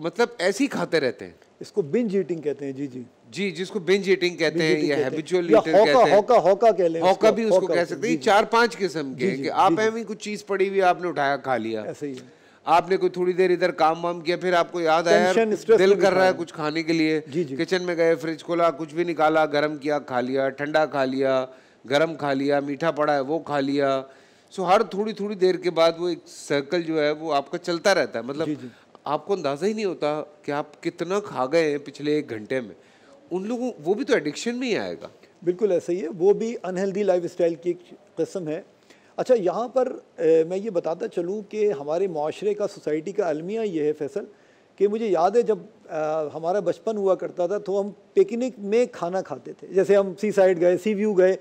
मतलब ऐसे ही खाते रहते हैं इसको बिंज ईटिंग कहते हैं जी जी जी जिसको बिंज ईटिंग कहते हैं या हैबिचुअल ईटर कहते हैं हॉका हॉका कह लें हॉका भी उसको कह सकते हैं चार पांच किस्म के कि आप एम कुछ चीज पड़ी हुई आपने उठाया खा लिया ऐसे ही आपने कोई थोड़ी देर इधर काम वाम किया फिर आपको याद आया दिल कर रहा है कुछ खाने के लिए किचन में गए फ्रिज खोला कुछ भी निकाला गर्म किया खा लिया ठंडा खा लिया गर्म खा लिया मीठा पड़ा है वो खा लिया सो हर थोड़ी थोड़ी देर के बाद वो एक सर्कल जो है वो आपका चलता रहता है मतलब आपको अंदाज़ा ही नहीं होता कि आप कितना खा गए हैं पिछले एक घंटे में उन लोगों वो भी तो एडिक्शन में ही आएगा बिल्कुल ऐसा ही है वो भी अनहेल्दी लाइफ स्टाइल की एक कस्म है अच्छा यहाँ पर ए, मैं ये बताता चलूँ कि हमारे माशरे का सोसाइटी का अलमिया ये है फैसल कि मुझे याद है जब आ, हमारा बचपन हुआ करता था तो हम पिकनिक में खाना खाते थे जैसे हम सी साइड गए सी व्यू गए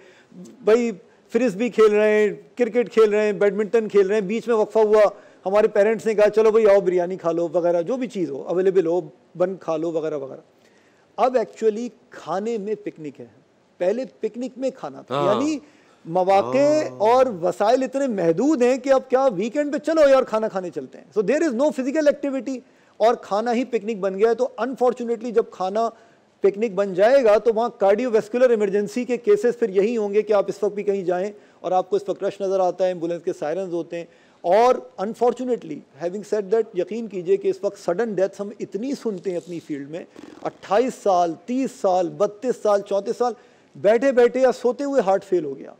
भाई फ्रिज भी खेल रहे हैं क्रिकेट खेल रहे हैं बैडमिंटन खेल रहे हैं बीच में वक्फा हुआ हमारे पेरेंट्स ने कहा चलो भाई आओ बिरयानी खा लो वगैरह जो भी चीज़ हो अवेलेबल हो बन खा लो वगैरह वगैरह अब एक्चुअली खाने में पिकनिक है पहले पिकनिक में खाना था हाँ। यानी मवाक़े हाँ। और वसाइल इतने महदूद हैं कि अब क्या वीकेंड पे चलो यार खाना खाने चलते हैं so there is no physical activity और खाना ही पिकनिक बन गया है तो अनफॉर्चुनेटली जब खाना पिकनिक बन जाएगा तो वहाँ कार्डियोवेस्कुलर इमरजेंसी के केसेस फिर यही होंगे कि आप इस वक्त भी कहीं जाएं और आपको इस वक्त रश नज़र आता है एम्बुलेंस के सायरन होते हैं और अनफॉर्चुनेटली हैविंग सेड दैट यकीन कीजिए कि इस वक्त सडन डेथ हम इतनी सुनते हैं अपनी फील्ड में 28 साल 30 साल 32 साल 34 साल बैठे बैठे या सोते हुए हार्ट फेल हो गया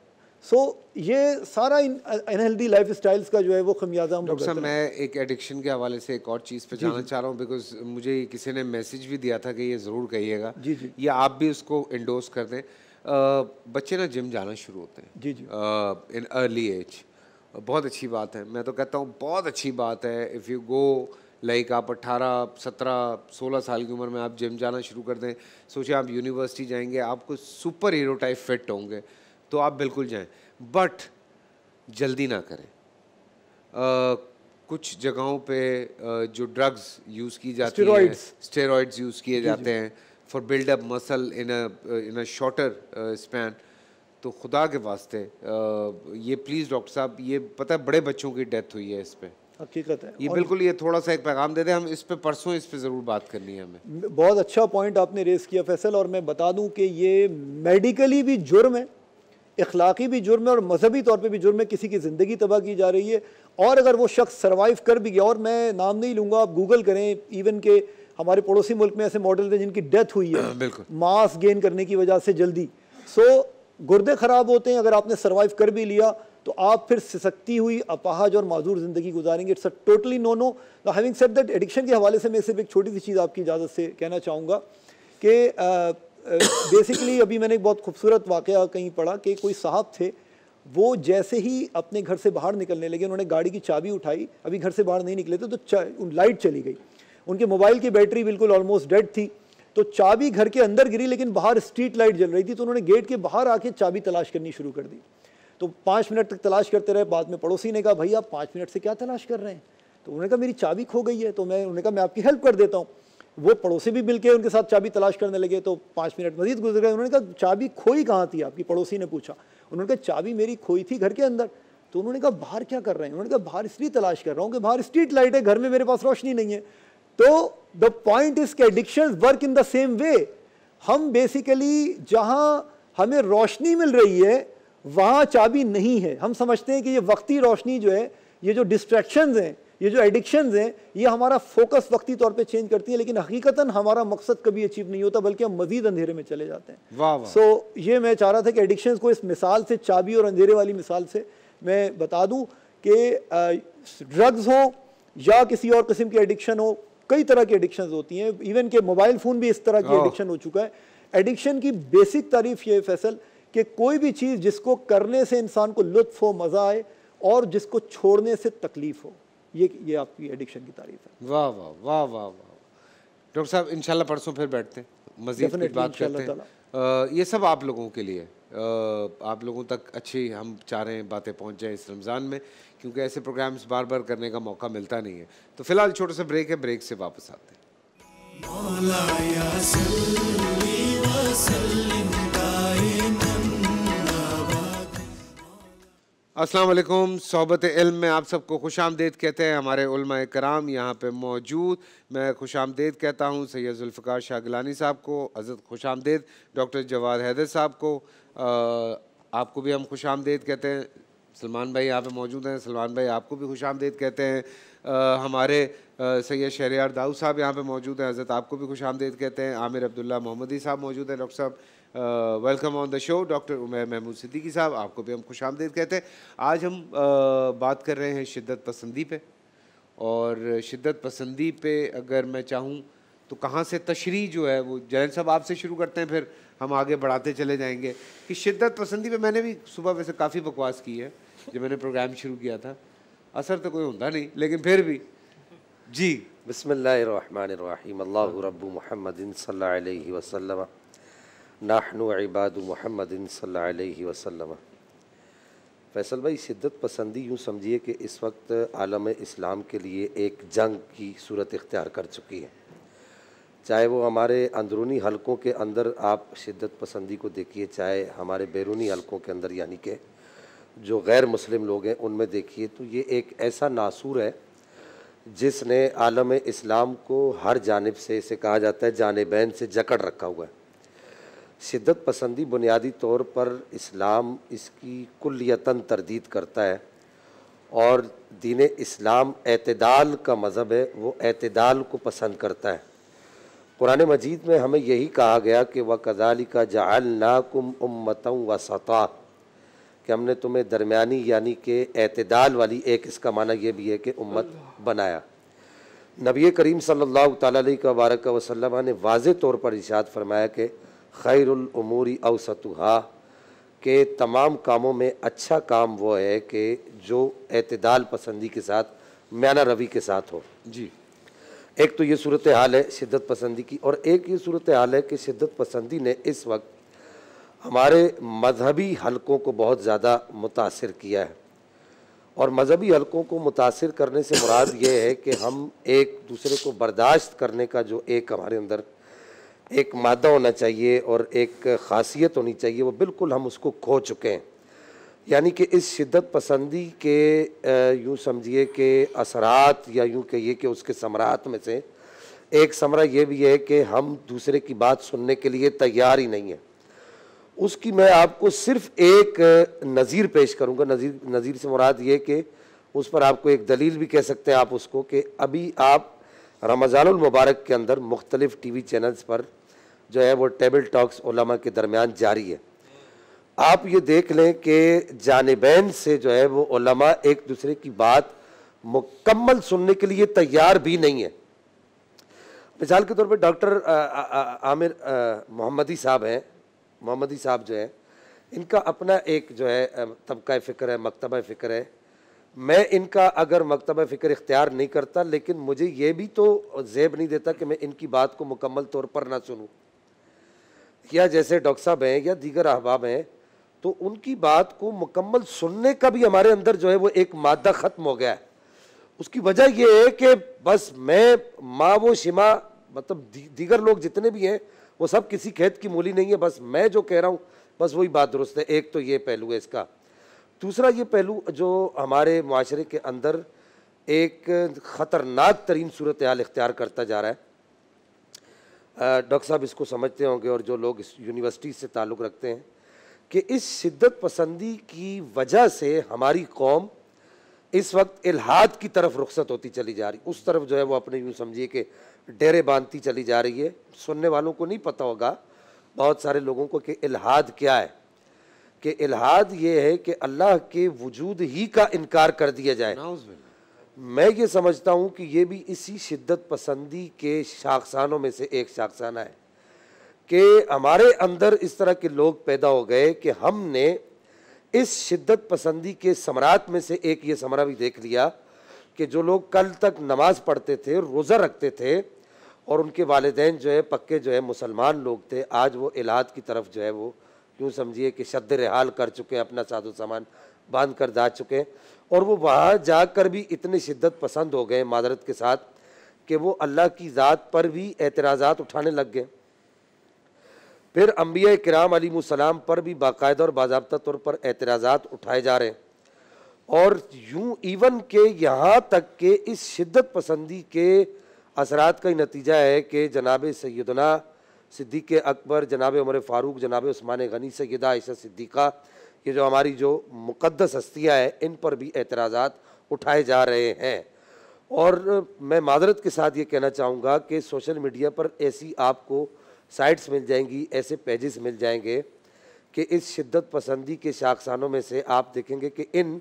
सो so, ये सारा अनहेल्दी लाइफ स्टाइल्स का जो है वो खमियाजा डॉक्टर साहब मैं एक एडिक्शन के हवाले से एक और चीज़ पे जाना चाह रहा हूँ बिकॉज मुझे किसी ने मैसेज भी दिया था कि ये ज़रूर कहिएगा जी जी या आप भी उसको इंडोस कर दें बच्चे ना जिम जाना शुरू होते हैं जी जी इन अर्ली एज बहुत अच्छी बात है मैं तो कहता हूँ बहुत अच्छी बात है इफ़ यू गो लाइक आप 18, 17, 16 साल की उम्र में आप जिम जाना शुरू कर दें सोचिए आप यूनिवर्सिटी जाएंगे आपको सुपर हीरो टाइप फिट होंगे तो आप बिल्कुल जाएं बट जल्दी ना करें आ, कुछ जगहों पे जो ड्रग्स यूज़ की जाती हैं स्टेरॉइड्स यूज़ किए जाते हैं for build up muscle in in a shorter span तो खुदा के वास्ते ये प्लीज़ डॉक्टर साहब ये पता है बड़े बच्चों की डेथ हुई है इस पर हकीकत है ये बिल्कुल ये थोड़ा सा एक पैगाम दे दें हम इस पर परसों इस पर ज़रूर बात करनी है हमें बहुत अच्छा पॉइंट आपने रेस किया फैसल और मैं बता दूं कि ये मेडिकली भी जुर्म है इखलाकी भी जुर्म है और मजहबी तौर पे भी जुर्म है किसी की ज़िंदगी तबाह की जा रही है और अगर वो शख्स सर्वाइव कर भी गया और मैं नाम नहीं लूँगा आप गूगल करें इवन के हमारे पड़ोसी मुल्क में ऐसे मॉडल थे जिनकी डेथ हुई है मास <clears throat> गेन करने की वजह से जल्दी सो गुर्दे ख़राब होते हैं अगर आपने सर्वाइव कर भी लिया तो आप फिर सिसकती हुई अपाहज और माजूर ज़िंदगी गुजारेंगे it's a totally no no having set that addiction के हवाले से मैं सिर्फ एक छोटी सी चीज़ आपकी इजाज़त से कहना चाहूँगा कि बेसिकली अभी मैंने एक बहुत खूबसूरत वाक़ कहीं पढ़ा कि कोई साहब थे वो जैसे ही अपने घर से बाहर निकलने लगे उन्होंने गाड़ी की चाबी उठाई अभी घर से बाहर नहीं निकले थे तो लाइट चली गई उनके मोबाइल की बैटरी बिल्कुल ऑलमोस्ट डेड थी तो चाबी घर के अंदर गिरी लेकिन बाहर स्ट्रीट लाइट जल रही थी तो उन्होंने गेट के बाहर आके चाबी तलाश करनी शुरू कर दी तो पाँच मिनट तक तलाश करते रहे बाद में पड़ोसी ने कहा भाई आप पाँच मिनट से क्या तलाश कर रहे हैं तो उन्होंने कहा मेरी चाबी खो गई है तो मैं उन्होंने कहा मैं आपकी हेल्प कर देता हूँ वो पड़ोसी भी मिलके उनके साथ चाबी तलाश करने लगे तो पाँच मिनट मजीद गुजर गए उन्होंने कहा चाबी खोई कहाँ थी आपकी पड़ोसी ने पूछा उन्होंने कहा चाबी मेरी खोई थी घर के अंदर तो उन्होंने कहा बाहर क्या कर रहे हैं उन्होंने कहा बाहर इसलिए तलाश कर रहा हूँ कि बाहर स्ट्रीट लाइट है घर में मेरे पास रोशनी नहीं है तो द पॉइंट इज के addiction work in the same way हम बेसिकली जहाँ हमें रोशनी मिल रही है वहाँ चाबी नहीं है हम समझते हैं कि ये वक्ती रोशनी जो है ये जो डिस्ट्रैक्शन हैं ये जो एडिक्शन हैं ये हमारा फोकस वक्ती तौर पे चेंज करती है लेकिन हकीकतन हमारा मकसद कभी अचीव नहीं होता बल्कि हम मजीद अंधेरे में चले जाते हैं वाह सो so, ये मैं चाह रहा था कि एडिक्शन को इस मिसाल से चाबी और अंधेरे वाली मिसाल से मैं बता दूँ कि ड्रग्स हो या किसी और किस्म की एडिक्शन हो कई तरह की एडिक्शन होती हैं इवन के मोबाइल फ़ोन भी इस तरह की एडिक्शन हाँ। हो चुका है एडिक्शन की बेसिक तारीफ ये फैसल कि कोई भी चीज़ जिसको करने से इंसान को लुत्फ हो मज़ा आए और जिसको छोड़ने से तकलीफ हो ये ये आपकी एडिक्शन की तारीफ है वाह वाह वाह वाह वाह डॉक्टर साहब इंशाल्लाह परसों फिर बैठते हैं मजीद बात करते हैं ये सब आप लोगों के लिए आ, आप लोगों तक अच्छी हम चाह रहे हैं बातें पहुँच जाएँ इस रमज़ान में क्योंकि ऐसे प्रोग्राम्स बार बार करने का मौका मिलता नहीं है तो फिलहाल छोटे से ब्रेक है ब्रेक से वापस आते हैं वालेकुम सोबत इल्म में आप सबको खुश आमदेद कहते हैं हमारे उलमा कराम यहाँ पे मौजूद मैं खुश आमदेद कहता हूँ सैयद जुल्फ़ार शाह गिलानी साहब को हज़रत खुश आमदेद डॉक्टर जवाद हैदर साहब को आ, आपको भी हम खुश आमदेद कहते हैं सलमान भाई यहाँ पे मौजूद हैं सलमान भाई आपको भी खुश आमदेद कहते हैं आ, हमारे सैयद शहरियार दाऊ साहब यहाँ पे मौजूद हैं हज़रत आपको भी खुश आमदेद कहते हैं आमिर अब्दुल्ला मोहम्मदी साहब मौजूद हैं डॉक्टर साहब welcome on the show doctor Umar Mahmood Siddiqui साहब आपको भी हम खुश आमदेद कहते हैं आज हम आ, बात कर रहे हैं शिद्दत पसंदी पर और शिद्दत पसंदी पर अगर मैं चाहूँ तो कहाँ से तशरी जो है वो जैन साहब आपसे शुरू करते हैं फिर हम आगे बढ़ाते चले जाएंगे कि शिद्दत पसंदी पे मैंने भी सुबह वैसे काफ़ी बकवास की है जब मैंने प्रोग्राम शुरू किया था असर तो कोई होता नहीं लेकिन फिर भी जी बसमीम अल्लाह महमदिन वसलम इबाद महमदिन वसलम फैसल भाई शिद्दत पसंदी यूँ समझिए कि इस वक्त आलम इस्लाम के लिए एक जंग की सूरत इख्तियार कर चुकी है चाहे वो हमारे अंदरूनी हलकों के अंदर आप शिद्दत पसंदी को देखिए चाहे हमारे बैरूनी हलकों के अंदर यानी कि जो गैर मुस्लिम लोग हैं उनमें देखिए तो ये एक ऐसा नासूर है जिसने आलम इस्लाम को हर जानब से इसे कहा जाता है जानबैन से जकड़ रखा हुआ है शिद्दत पसंदी बुनियादी तौर पर इस्लाम इसकी कुल्लियतन तरदीद करता है और दीन इस्लाम अतदाल का मज़हब है वो अतदाल को पसंद करता है कुरान मजीद में हमें यही कहा गया कि वह कदाली का जाल नाकुम उम्मतम व सता कि हमने तुम्हें दरमियानी यानी कि अतदाल वाली एक इसका माना यह भी है कि उम्मत बनाया नबी करीम सल्लल्लाहु तबारक वबारक वसल्लम ने वाज तौर पर इशाद फरमाया कि खैरमूरी अवसतुहा के तमाम कामों में अच्छा काम वो है कि जो अतदाल पसंदी के साथ म्याना रवि के साथ हो जी एक तो ये सूरत हाल है शिद्दत पसंदी की और एक ये सूरत हाल है कि शिद्दत पसंदी ने इस वक्त हमारे मजहबी हलकों को बहुत ज़्यादा मुतासर किया है और मजहबी हलकों को मुतासर करने से मुराद ये है कि हम एक दूसरे को बर्दाश्त करने का जो एक हमारे अंदर एक मादा होना चाहिए और एक खासियत होनी चाहिए वो बिल्कुल हम उसको खो चुके हैं यानी कि इस शिद्दत पसंदी के यूँ समझिए कि असरात या यूँ कहिए कि उसके समरात में से एक समरा ये भी है कि हम दूसरे की बात सुनने के लिए तैयार ही नहीं है उसकी मैं आपको सिर्फ एक नज़ीर पेश करूंगा नज़ीर नज़ीर से मुराद ये कि उस पर आपको एक दलील भी कह सकते हैं आप उसको कि अभी आप रमज़ानमबारक के अंदर मुख्तलिफ़ टी वी चैनल्स पर जो है वो टेबल टॉक्स ओलमा के दरमियान जारी है आप ये देख लें कि जानबैन से जो है वो ओलमा एक दूसरे की बात मुकम्मल सुनने के लिए तैयार भी नहीं है मिसाल के तौर पर डॉक्टर आमिर मोहम्मदी साहब हैं मोहम्मदी साहब जो हैं इनका अपना एक जो है तबका फ़िक्र है मकतब फ़िक्र है मैं इनका अगर मकतब फ़िक्र इख्तियार नहीं करता लेकिन मुझे ये भी तो जेब नहीं देता कि मैं इनकी बात को मुकम्मल तौर पर ना सुनूँ या जैसे डॉक्टर साहब हैं या दीगर अहबाब हैं तो उनकी बात को मुकम्मल सुनने का भी हमारे अंदर जो है वो एक मादा ख़त्म हो गया है उसकी वजह यह है कि बस मैं माँ वो शिमा मतलब दी, दीगर लोग जितने भी हैं वो सब किसी खेत की मूली नहीं है बस मैं जो कह रहा हूँ बस वही बात दुरुस्त है एक तो ये पहलू है इसका दूसरा ये पहलू जो हमारे माशरे के अंदर एक ख़तरनाक तरीन सूरत हाल इख्तियार करता जा रहा है डॉक्टर साहब इसको समझते होंगे और जो लोग इस यूनिवर्सिटी से ताल्लुक़ रखते हैं कि इस शिद्दत पसंदी की वजह से हमारी कौम इस वक्त इलाहाद की तरफ रुख्सत होती चली जा रही उस तरफ जो है वो अपने यूँ समझिए कि डेरे बांधती चली जा रही है सुनने वालों को नहीं पता होगा बहुत सारे लोगों को कि इलाहाद क्या है कि इलाहाद ये है कि अल्लाह के वजूद ही का इनकार कर दिया जाए मैं ये समझता हूँ कि ये भी इसी शिद्दत पसंदी के शाखसानों में से एक शाखसाना है कि हमारे अंदर इस तरह के लोग पैदा हो गए कि हमने इस शिद्दत पसंदी के समरात में से एक ये समरा भी देख लिया कि जो लोग कल तक नमाज पढ़ते थे रोज़ा रखते थे और उनके वालदेन जो है पक्के जो है मुसलमान लोग थे आज वो इलाहाद की तरफ जो है वो क्यों समझिए कि शद रिहाल कर चुके हैं अपना साधो सामान बांध कर जा चुके हैं और वो वहाँ जाकर भी इतनी शिद्दत पसंद हो गए मादरत के साथ कि वो अल्लाह की ज़ात पर भी एतराज़ उठाने लग गए फिर अम्बिया कराम अलीसलाम पर भी बाकायदा और बाबा तौर पर एतराज़ा उठाए जा रहे हैं और यूँ इवन के यहाँ तक के इस शिद्दत पसंदी के असरात का ही नतीजा है कि जनाब सैदना सिद्दीक अकबर जनाब उमर फ़ारूक जनाब उस्मान गनी सैदा ऐशा सिद्दीक़ा ये जो हमारी जो मुक़दस हस्तियाँ हैं इन पर भी एतराज़ा उठाए जा रहे हैं और मैं माजरत के साथ ये कहना चाहूँगा कि सोशल मीडिया पर ऐसी आपको साइट्स मिल जाएंगी ऐसे पेजेस मिल जाएंगे कि इस शिद्दत पसंदी के शाखसानों में से आप देखेंगे कि इन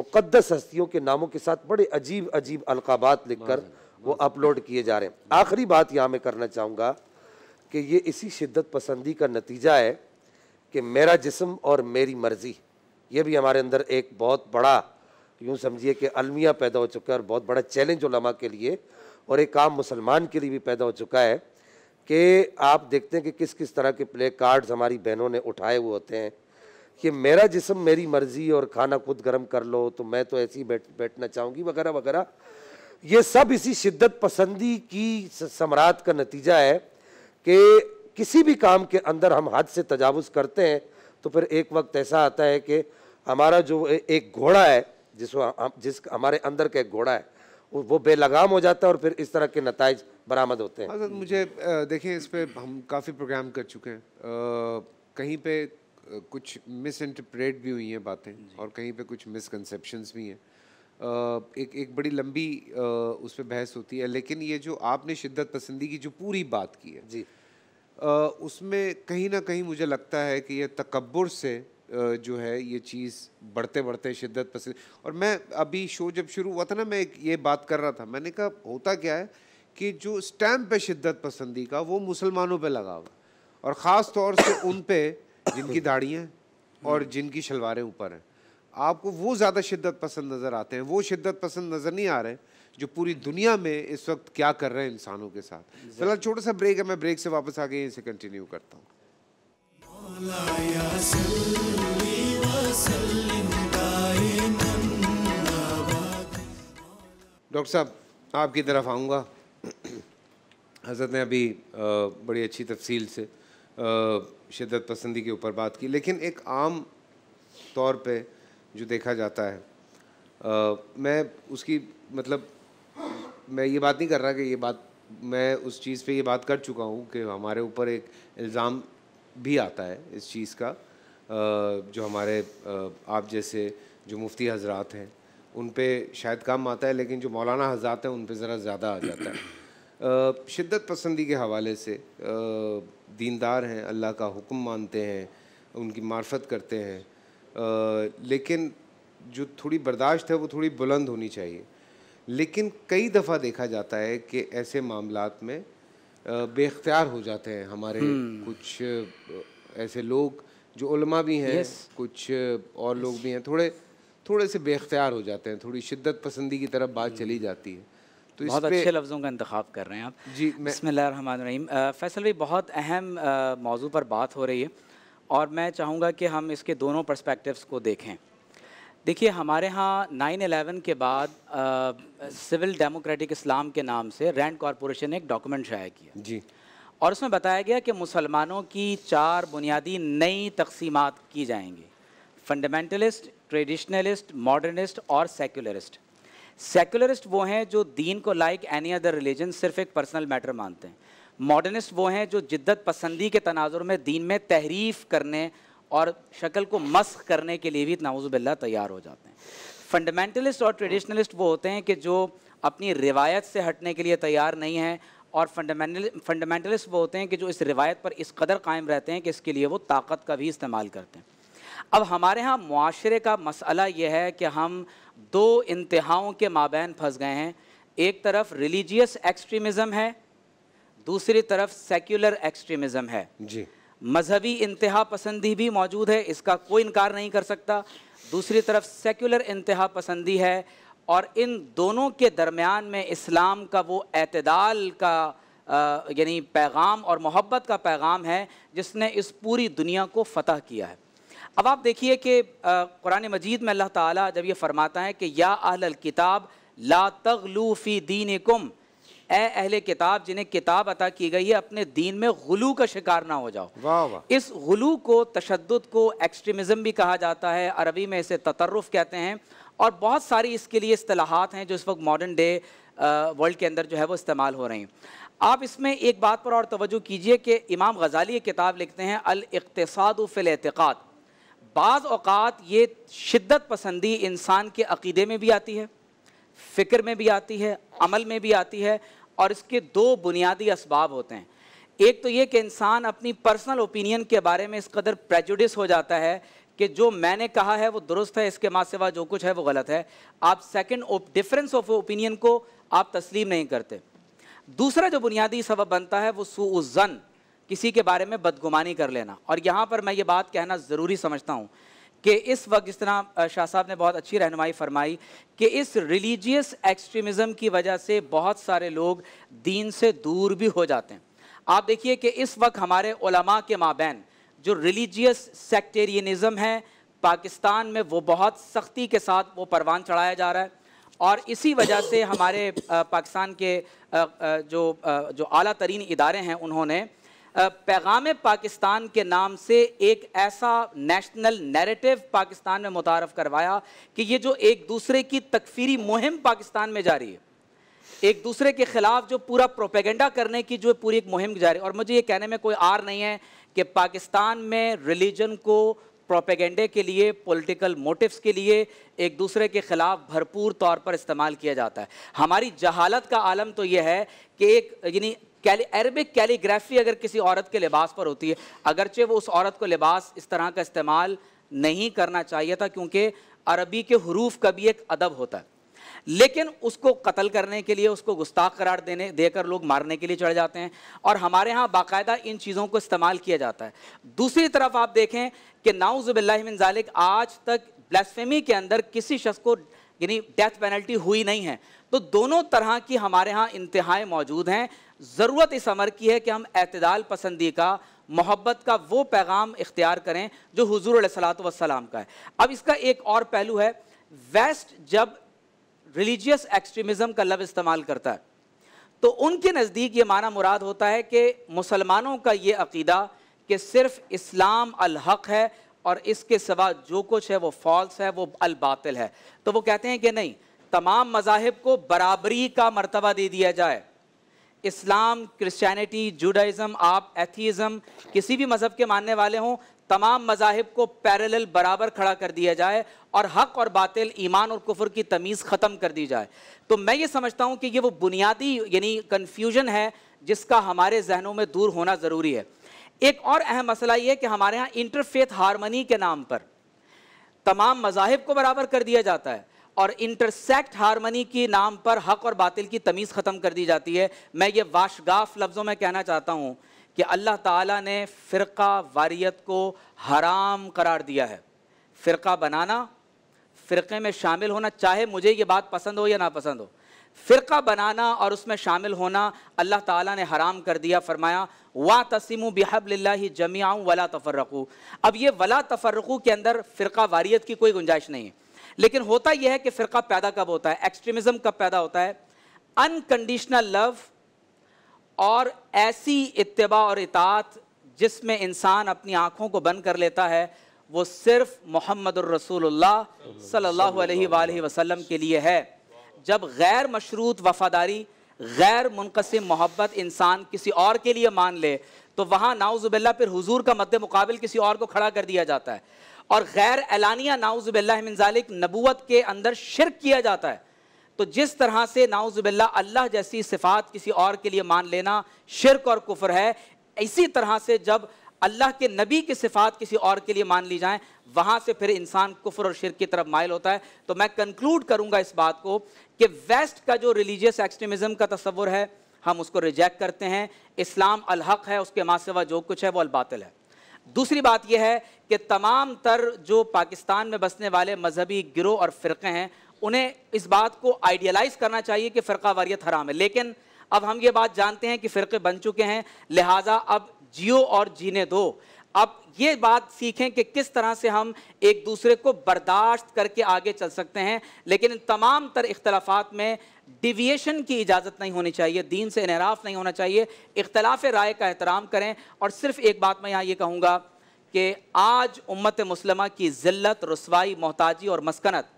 मुक़दस हस्तियों के नामों के साथ बड़े अजीब अजीब अलकाबात लिख कर वो अपलोड किए जा रहे हैं आखिरी बात यहाँ मैं करना चाहूँगा कि ये इसी शिद्दत पसंदी का नतीजा है कि मेरा जिसम और मेरी मर्ज़ी ये भी हमारे अंदर एक बहुत बड़ा यूँ समझिए कि अलमिया पैदा हो चुका है और बहुत बड़ा चैलेंज उलमा के लिए और एक आम मुसलमान के लिए भी पैदा हो चुका है कि आप देखते हैं कि किस किस तरह के प्ले कार्ड्स हमारी बहनों ने उठाए हुए होते हैं कि मेरा जिसम मेरी मर्ज़ी और खाना खुद गर्म कर लो तो मैं तो ऐसे ही बैठ बैठना चाहूँगी वगैरह वगैरह ये सब इसी शिद्दत पसंदी की सम्राट का नतीजा है कि किसी भी काम के अंदर हम हद से तजावज़ करते हैं तो फिर एक वक्त ऐसा आता है कि हमारा जो एक घोड़ा है जिस जिस हमारे अंदर का एक घोड़ा है वो बेलगाम हो जाता है और फिर इस तरह के नतज बरामद होते हैं अगर अच्छा, मुझे देखिए इस पर हम काफ़ी प्रोग्राम कर चुके हैं कहीं पे कुछ मिस इंटरप्रेट भी हुई हैं बातें और कहीं पे कुछ मिसकनसप्शन भी हैं एक एक बड़ी लंबी उस पर बहस होती है लेकिन ये जो आपने शिद्दत पसंदी की जो पूरी बात की है जी उसमें कहीं ना कहीं मुझे लगता है कि ये तकबर से जो है ये चीज़ बढ़ते बढ़ते शिद्दत पसंद और मैं अभी शो जब शुरू हुआ था ना मैं ये बात कर रहा था मैंने कहा होता क्या है कि जो स्टैम्प पे शिद्दत पसंदी का वो मुसलमानों पे लगा हुआ और ख़ास तौर से उन पे जिनकी दाढ़ियाँ और जिनकी शलवारें ऊपर हैं आपको वो ज़्यादा शिद्दत पसंद नज़र आते हैं वो शिद्दत पसंद नज़र नहीं आ रहे जो पूरी दुनिया में इस वक्त क्या कर रहे हैं इंसानों के साथ फिलहाल छोटा सा ब्रेक है मैं ब्रेक से वापस आके गई इसे कंटिन्यू करता हूँ डॉक्टर साहब आपकी तरफ आऊँगा हजरत ने अभी बड़ी अच्छी तफसील से शिदत पसंदी के ऊपर बात की लेकिन एक आम तौर पर जो देखा जाता है आ, मैं उसकी मतलब मैं ये बात नहीं कर रहा कि ये बात मैं उस चीज़ पे ये बात कर चुका हूँ कि हमारे ऊपर एक इल्ज़ाम भी आता है इस चीज़ का आ, जो हमारे आप जैसे जो मुफ्ती हजरात हैं उन पर शायद काम आता है लेकिन जो मौलाना हजरात हैं उन पर ज़रा ज़्यादा आ जाता है शिद्दत पसंदी के हवाले से दीनदार हैं अल्लाह का हुक्म मानते हैं उनकी मार्फत करते हैं लेकिन जो थोड़ी बर्दाश्त है वो थोड़ी बुलंद होनी चाहिए लेकिन कई दफ़ा देखा जाता है कि ऐसे मामलात में बेख्तियार हो जाते हैं हमारे हम्म। कुछ ऐसे लोग जो उलमा भी हैं yes. कुछ और yes. लोग भी हैं थोड़े थोड़े से बेख्तियार हो जाते हैं थोड़ी शिद्दत पसंदी की तरफ बात हम्म। चली जाती है तो बहुत अच्छे लफ्ज़ों का इंतखब कर रहे हैं आप जी मैं... इसमें फैसल भाई बहुत अहम मौजू पर बात हो रही है और मैं चाहूँगा कि हम इसके दोनों पर्सपेक्टिव्स को देखें देखिए हमारे यहाँ नाइन एलेवन के बाद सिविल डेमोक्रेटिक इस्लाम के नाम से रैंड कॉरपोरेशन ने एक डॉक्यूमेंट शाया किया जी और उसमें बताया गया कि मुसलमानों की चार बुनियादी नई तकसीम की जाएंगी फंडामेंटलिस्ट ट्रेडिशनलिस्ट मॉडर्निस्ट और सेकुलरिस्ट सेकुलरिस्ट वो हैं जो दीन को लाइक एनी अदर रिलीजन सिर्फ एक पर्सनल मैटर मानते हैं मॉडर्निस्ट वो हैं जो जिद्दत पसंदी के तनाजुर में दीन में तहरीफ करने और शक्ल को मस्क करने के लिए भी नाउज़ुबिल्ला तैयार हो जाते हैं फंडामेंटलिस्ट और ट्रेडिशनलिस्ट वो होते हैं कि जो अपनी रिवायत से हटने के लिए तैयार नहीं है और फंडामेंटल फंडामेंटलिस्ट वो होते हैं कि जो इस रिवायत पर इस कदर कायम रहते हैं कि इसके लिए वो ताकत का भी इस्तेमाल करते हैं अब हमारे यहाँ माशरे का मसला यह है कि हम दो इंतहाओं के माबैन फंस गए हैं एक तरफ रिलीजियस एक्सट्रीमिज़म है दूसरी तरफ सेक्युलर एक्सट्रीमिज्म है जी मजहबी इंतहा पसंदी भी मौजूद है इसका कोई इनकार नहीं कर सकता दूसरी तरफ सेक्युलर इंतहा पसंदी है और इन दोनों के दरमियान में इस्लाम का वो अतदाल का यानी पैगाम और मोहब्बत का पैगाम है जिसने इस पूरी दुनिया को फतह किया है अब आप देखिए कि कुरान मजीद में अल्लाह ताला जब ये फरमाता है कि या अहल किताब ला तगलू फ़ी दीन कुम ए अहले किताब जिन्हें किताब अता की गई है अपने दीन में गलू का शिकार ना हो जाओ वाह वाह इस गलू को तशद को एक्सट्रीमिज़म भी कहा जाता है अरबी में इसे ततरफ़ कहते हैं और बहुत सारी इसके लिए असलाहत हैं जो इस वक्त मॉडर्न डे वर्ल्ड के अंदर जो है वो इस्तेमाल हो रही हैं आप इसमें एक बात पर और तवज्जो कीजिए कि इमाम गजाली ये किताब लिखते हैं अल अल्तसादफ़िलतक़ाद बाज़ अवत ये शिद्दत पसंदी इंसान के अकीदे में भी आती है फ़िक्र में भी आती है अमल में भी आती है और इसके दो बुनियादी इसबाब होते हैं एक तो ये कि इंसान अपनी पर्सनल ओपिनियन के बारे में इस कदर प्रेजुडिस हो जाता है कि जो मैंने कहा है वो दुरुस्त है इसके माँ सिवा जो कुछ है वो गलत है आप सेकेंड डिफरेंस ऑफ ओपिनियन को आप तस्लीम नहीं करते दूसरा जो बुनियादी सबब बनता है वो सुजन किसी के बारे में बदगुमानी कर लेना और यहाँ पर मैं ये बात कहना ज़रूरी समझता हूँ कि इस वक्त जिस तरह शाह साहब ने बहुत अच्छी रहनुमाई फरमाई कि इस रिलीजियस एक्सट्रीमिज़म की वजह से बहुत सारे लोग दीन से दूर भी हो जाते हैं आप देखिए कि इस वक्त हमारे ओलमा के माबेन जो रिलीजियस सेक्टेरियनिज़म है पाकिस्तान में वो बहुत सख्ती के साथ वो परवान चढ़ाया जा रहा है और इसी वजह से हमारे पाकिस्तान के जो जो अली तरीन इदारे हैं उन्होंने पैगाम पाकिस्तान के नाम से एक ऐसा नेशनल नैरेटिव पाकिस्तान में मुतारफ़ करवाया कि ये जो एक दूसरे की तकफीरी मुहिम पाकिस्तान में जारी है एक दूसरे के ख़िलाफ़ जो पूरा प्रोपेगेंडा करने की जो पूरी एक मुहिम है और मुझे ये कहने में कोई आर नहीं है कि पाकिस्तान में रिलीजन को प्रोपेगेंडे के लिए पॉलिटिकल मोटिव्स के लिए एक दूसरे के खिलाफ भरपूर तौर पर इस्तेमाल किया जाता है हमारी जहालत का आलम तो यह है कि एक यानी कैली अरबिक कैलीग्राफी अगर किसी औरत के लिबास पर होती है अगरचे वो उस औरत को लिबास इस तरह का इस्तेमाल नहीं करना चाहिए था क्योंकि अरबी के हरूफ का भी एक अदब होता है लेकिन उसको कत्ल करने के लिए उसको गुस्ताख करार देने देकर लोग मारने के लिए चढ़ जाते हैं और हमारे यहाँ बाकायदा इन चीज़ों को इस्तेमाल किया जाता है दूसरी तरफ आप देखें कि नाउज़बिल्लाजालिक आज तक ब्लैसफेमी के अंदर किसी शख्स को यानी डेथ पेनल्टी हुई नहीं है तो दोनों तरह की हमारे यहाँ इंतहाएँ मौजूद हैं ज़रूरत इस अमर की है कि हम अतदाल पसंदी का मोहब्बत का वो पैगाम इख्तियार करें जो हजूर सलातम का है अब इसका एक और पहलू है वेस्ट जब रिलीजियस एक्सट्रीमिज़म का लफ्ज़ इस्तेमाल करता है तो उनके नज़दीक ये माना मुराद होता है कि मुसलमानों का ये अकीदा कि सिर्फ इस्लाम अलहक है और इसके सिवा जो कुछ है वो फॉल्स है वो अलबातिल है तो वो कहते हैं कि नहीं तमाम मजाहब को बराबरी का मरतबा दे दिया जाए इस्लाम क्रिश्चियनिटी जूडाइज़म आप एथीज़म किसी भी मज़हब के मानने वाले हों तमाम मजाहब को पैरल बराबर खड़ा कर दिया जाए और हक और बातिल ईमान और कुफर की तमीज़ ख़त्म कर दी जाए तो मैं ये समझता हूँ कि ये वो बुनियादी यानी कन्फ्यूजन है जिसका हमारे जहनों में दूर होना ज़रूरी है एक और अहम मसला ये है कि हमारे यहाँ इंटरफेथ हारमनी के नाम पर तमाम मजाहब को बराबर कर दिया जाता है और इंटरसेक्ट हारमनी के नाम पर हक और बातिल की तमीज़ ख़त्म कर दी जाती है मैं ये वाशगाफ लफ्ज़ों में कहना चाहता हूँ कि अल्लाह ताला ने फ़िरका वारियत को हराम करार दिया है फ़िरका बनाना फ़िरक़े में शामिल होना चाहे मुझे ये बात पसंद हो या ना पसंद हो फ़िरका बनाना और उसमें शामिल होना अल्लाह ताला ने हराम कर दिया फरमाया वा तसीम ही जमियाँ वला तफरकू अब ये वला तफरकू के अंदर फ़िरका वारियत की कोई गुंजाइश नहीं है लेकिन होता यह है कि फ़िरका पैदा कब होता है एक्सट्रीमिज्म कब पैदा होता है अनकंडीशनल लव और ऐसी इतबा और इतात जिसमें इंसान अपनी आंखों को बंद कर लेता है वो सिर्फ मोहम्मद रसूलुल्लाह सल्लल्लाहु अलैहि वसल्लम के लिए है जब गैर मशरूत वफ़ादारी गैर मुनकसिम मोहब्बत इंसान किसी और के लिए मान ले तो वहाँ नाउजुबिल्ला फिर हुजूर का मद्द मुकाबल किसी और को खड़ा कर दिया जाता है और गैर एलानिया नाउज़बिल्लाजालिक नबूत के अंदर शिरक किया जाता है तो जिस तरह से नाउज़बिल्ला अल्लाह जैसी सिफात किसी और के लिए मान लेना शिरक और कुफर है इसी तरह से जब अल्लाह के नबी की सिफात किसी और के लिए मान ली जाए वहाँ से फिर इंसान कुफर और शिर की तरफ मायल होता है तो मैं कंक्लूड करूँगा इस बात को कि वेस्ट का जो रिलीजियस एक्सट्रीमिज़म का तस्वर है हम उसको रिजेक्ट करते हैं इस्लाम अलहक है उसके माँ जो कुछ है वो अलबातल है दूसरी बात यह है कि तमाम तर जो पाकिस्तान में बसने वाले मजहबी गिरोह और फ़िरक़े हैं उन्हें इस बात को आइडियलाइज़ करना चाहिए कि फ़िरका वारियत हराम है लेकिन अब हम ये बात जानते हैं कि फ़िरके बन चुके हैं लिहाजा अब जियो और जीने दो अब ये बात सीखें कि किस तरह से हम एक दूसरे को बर्दाश्त करके आगे चल सकते हैं लेकिन तमाम तर इख्तलाफात में डिविएशन की इजाज़त नहीं होनी चाहिए दीन से इनराफ नहीं होना चाहिए इख्तलाफ राय का एहतराम करें और सिर्फ एक बात मैं यहाँ ये कहूँगा कि आज उम्मत मुसलमा की ज़िल्लत रसवाई मोहताजी और मस्कनत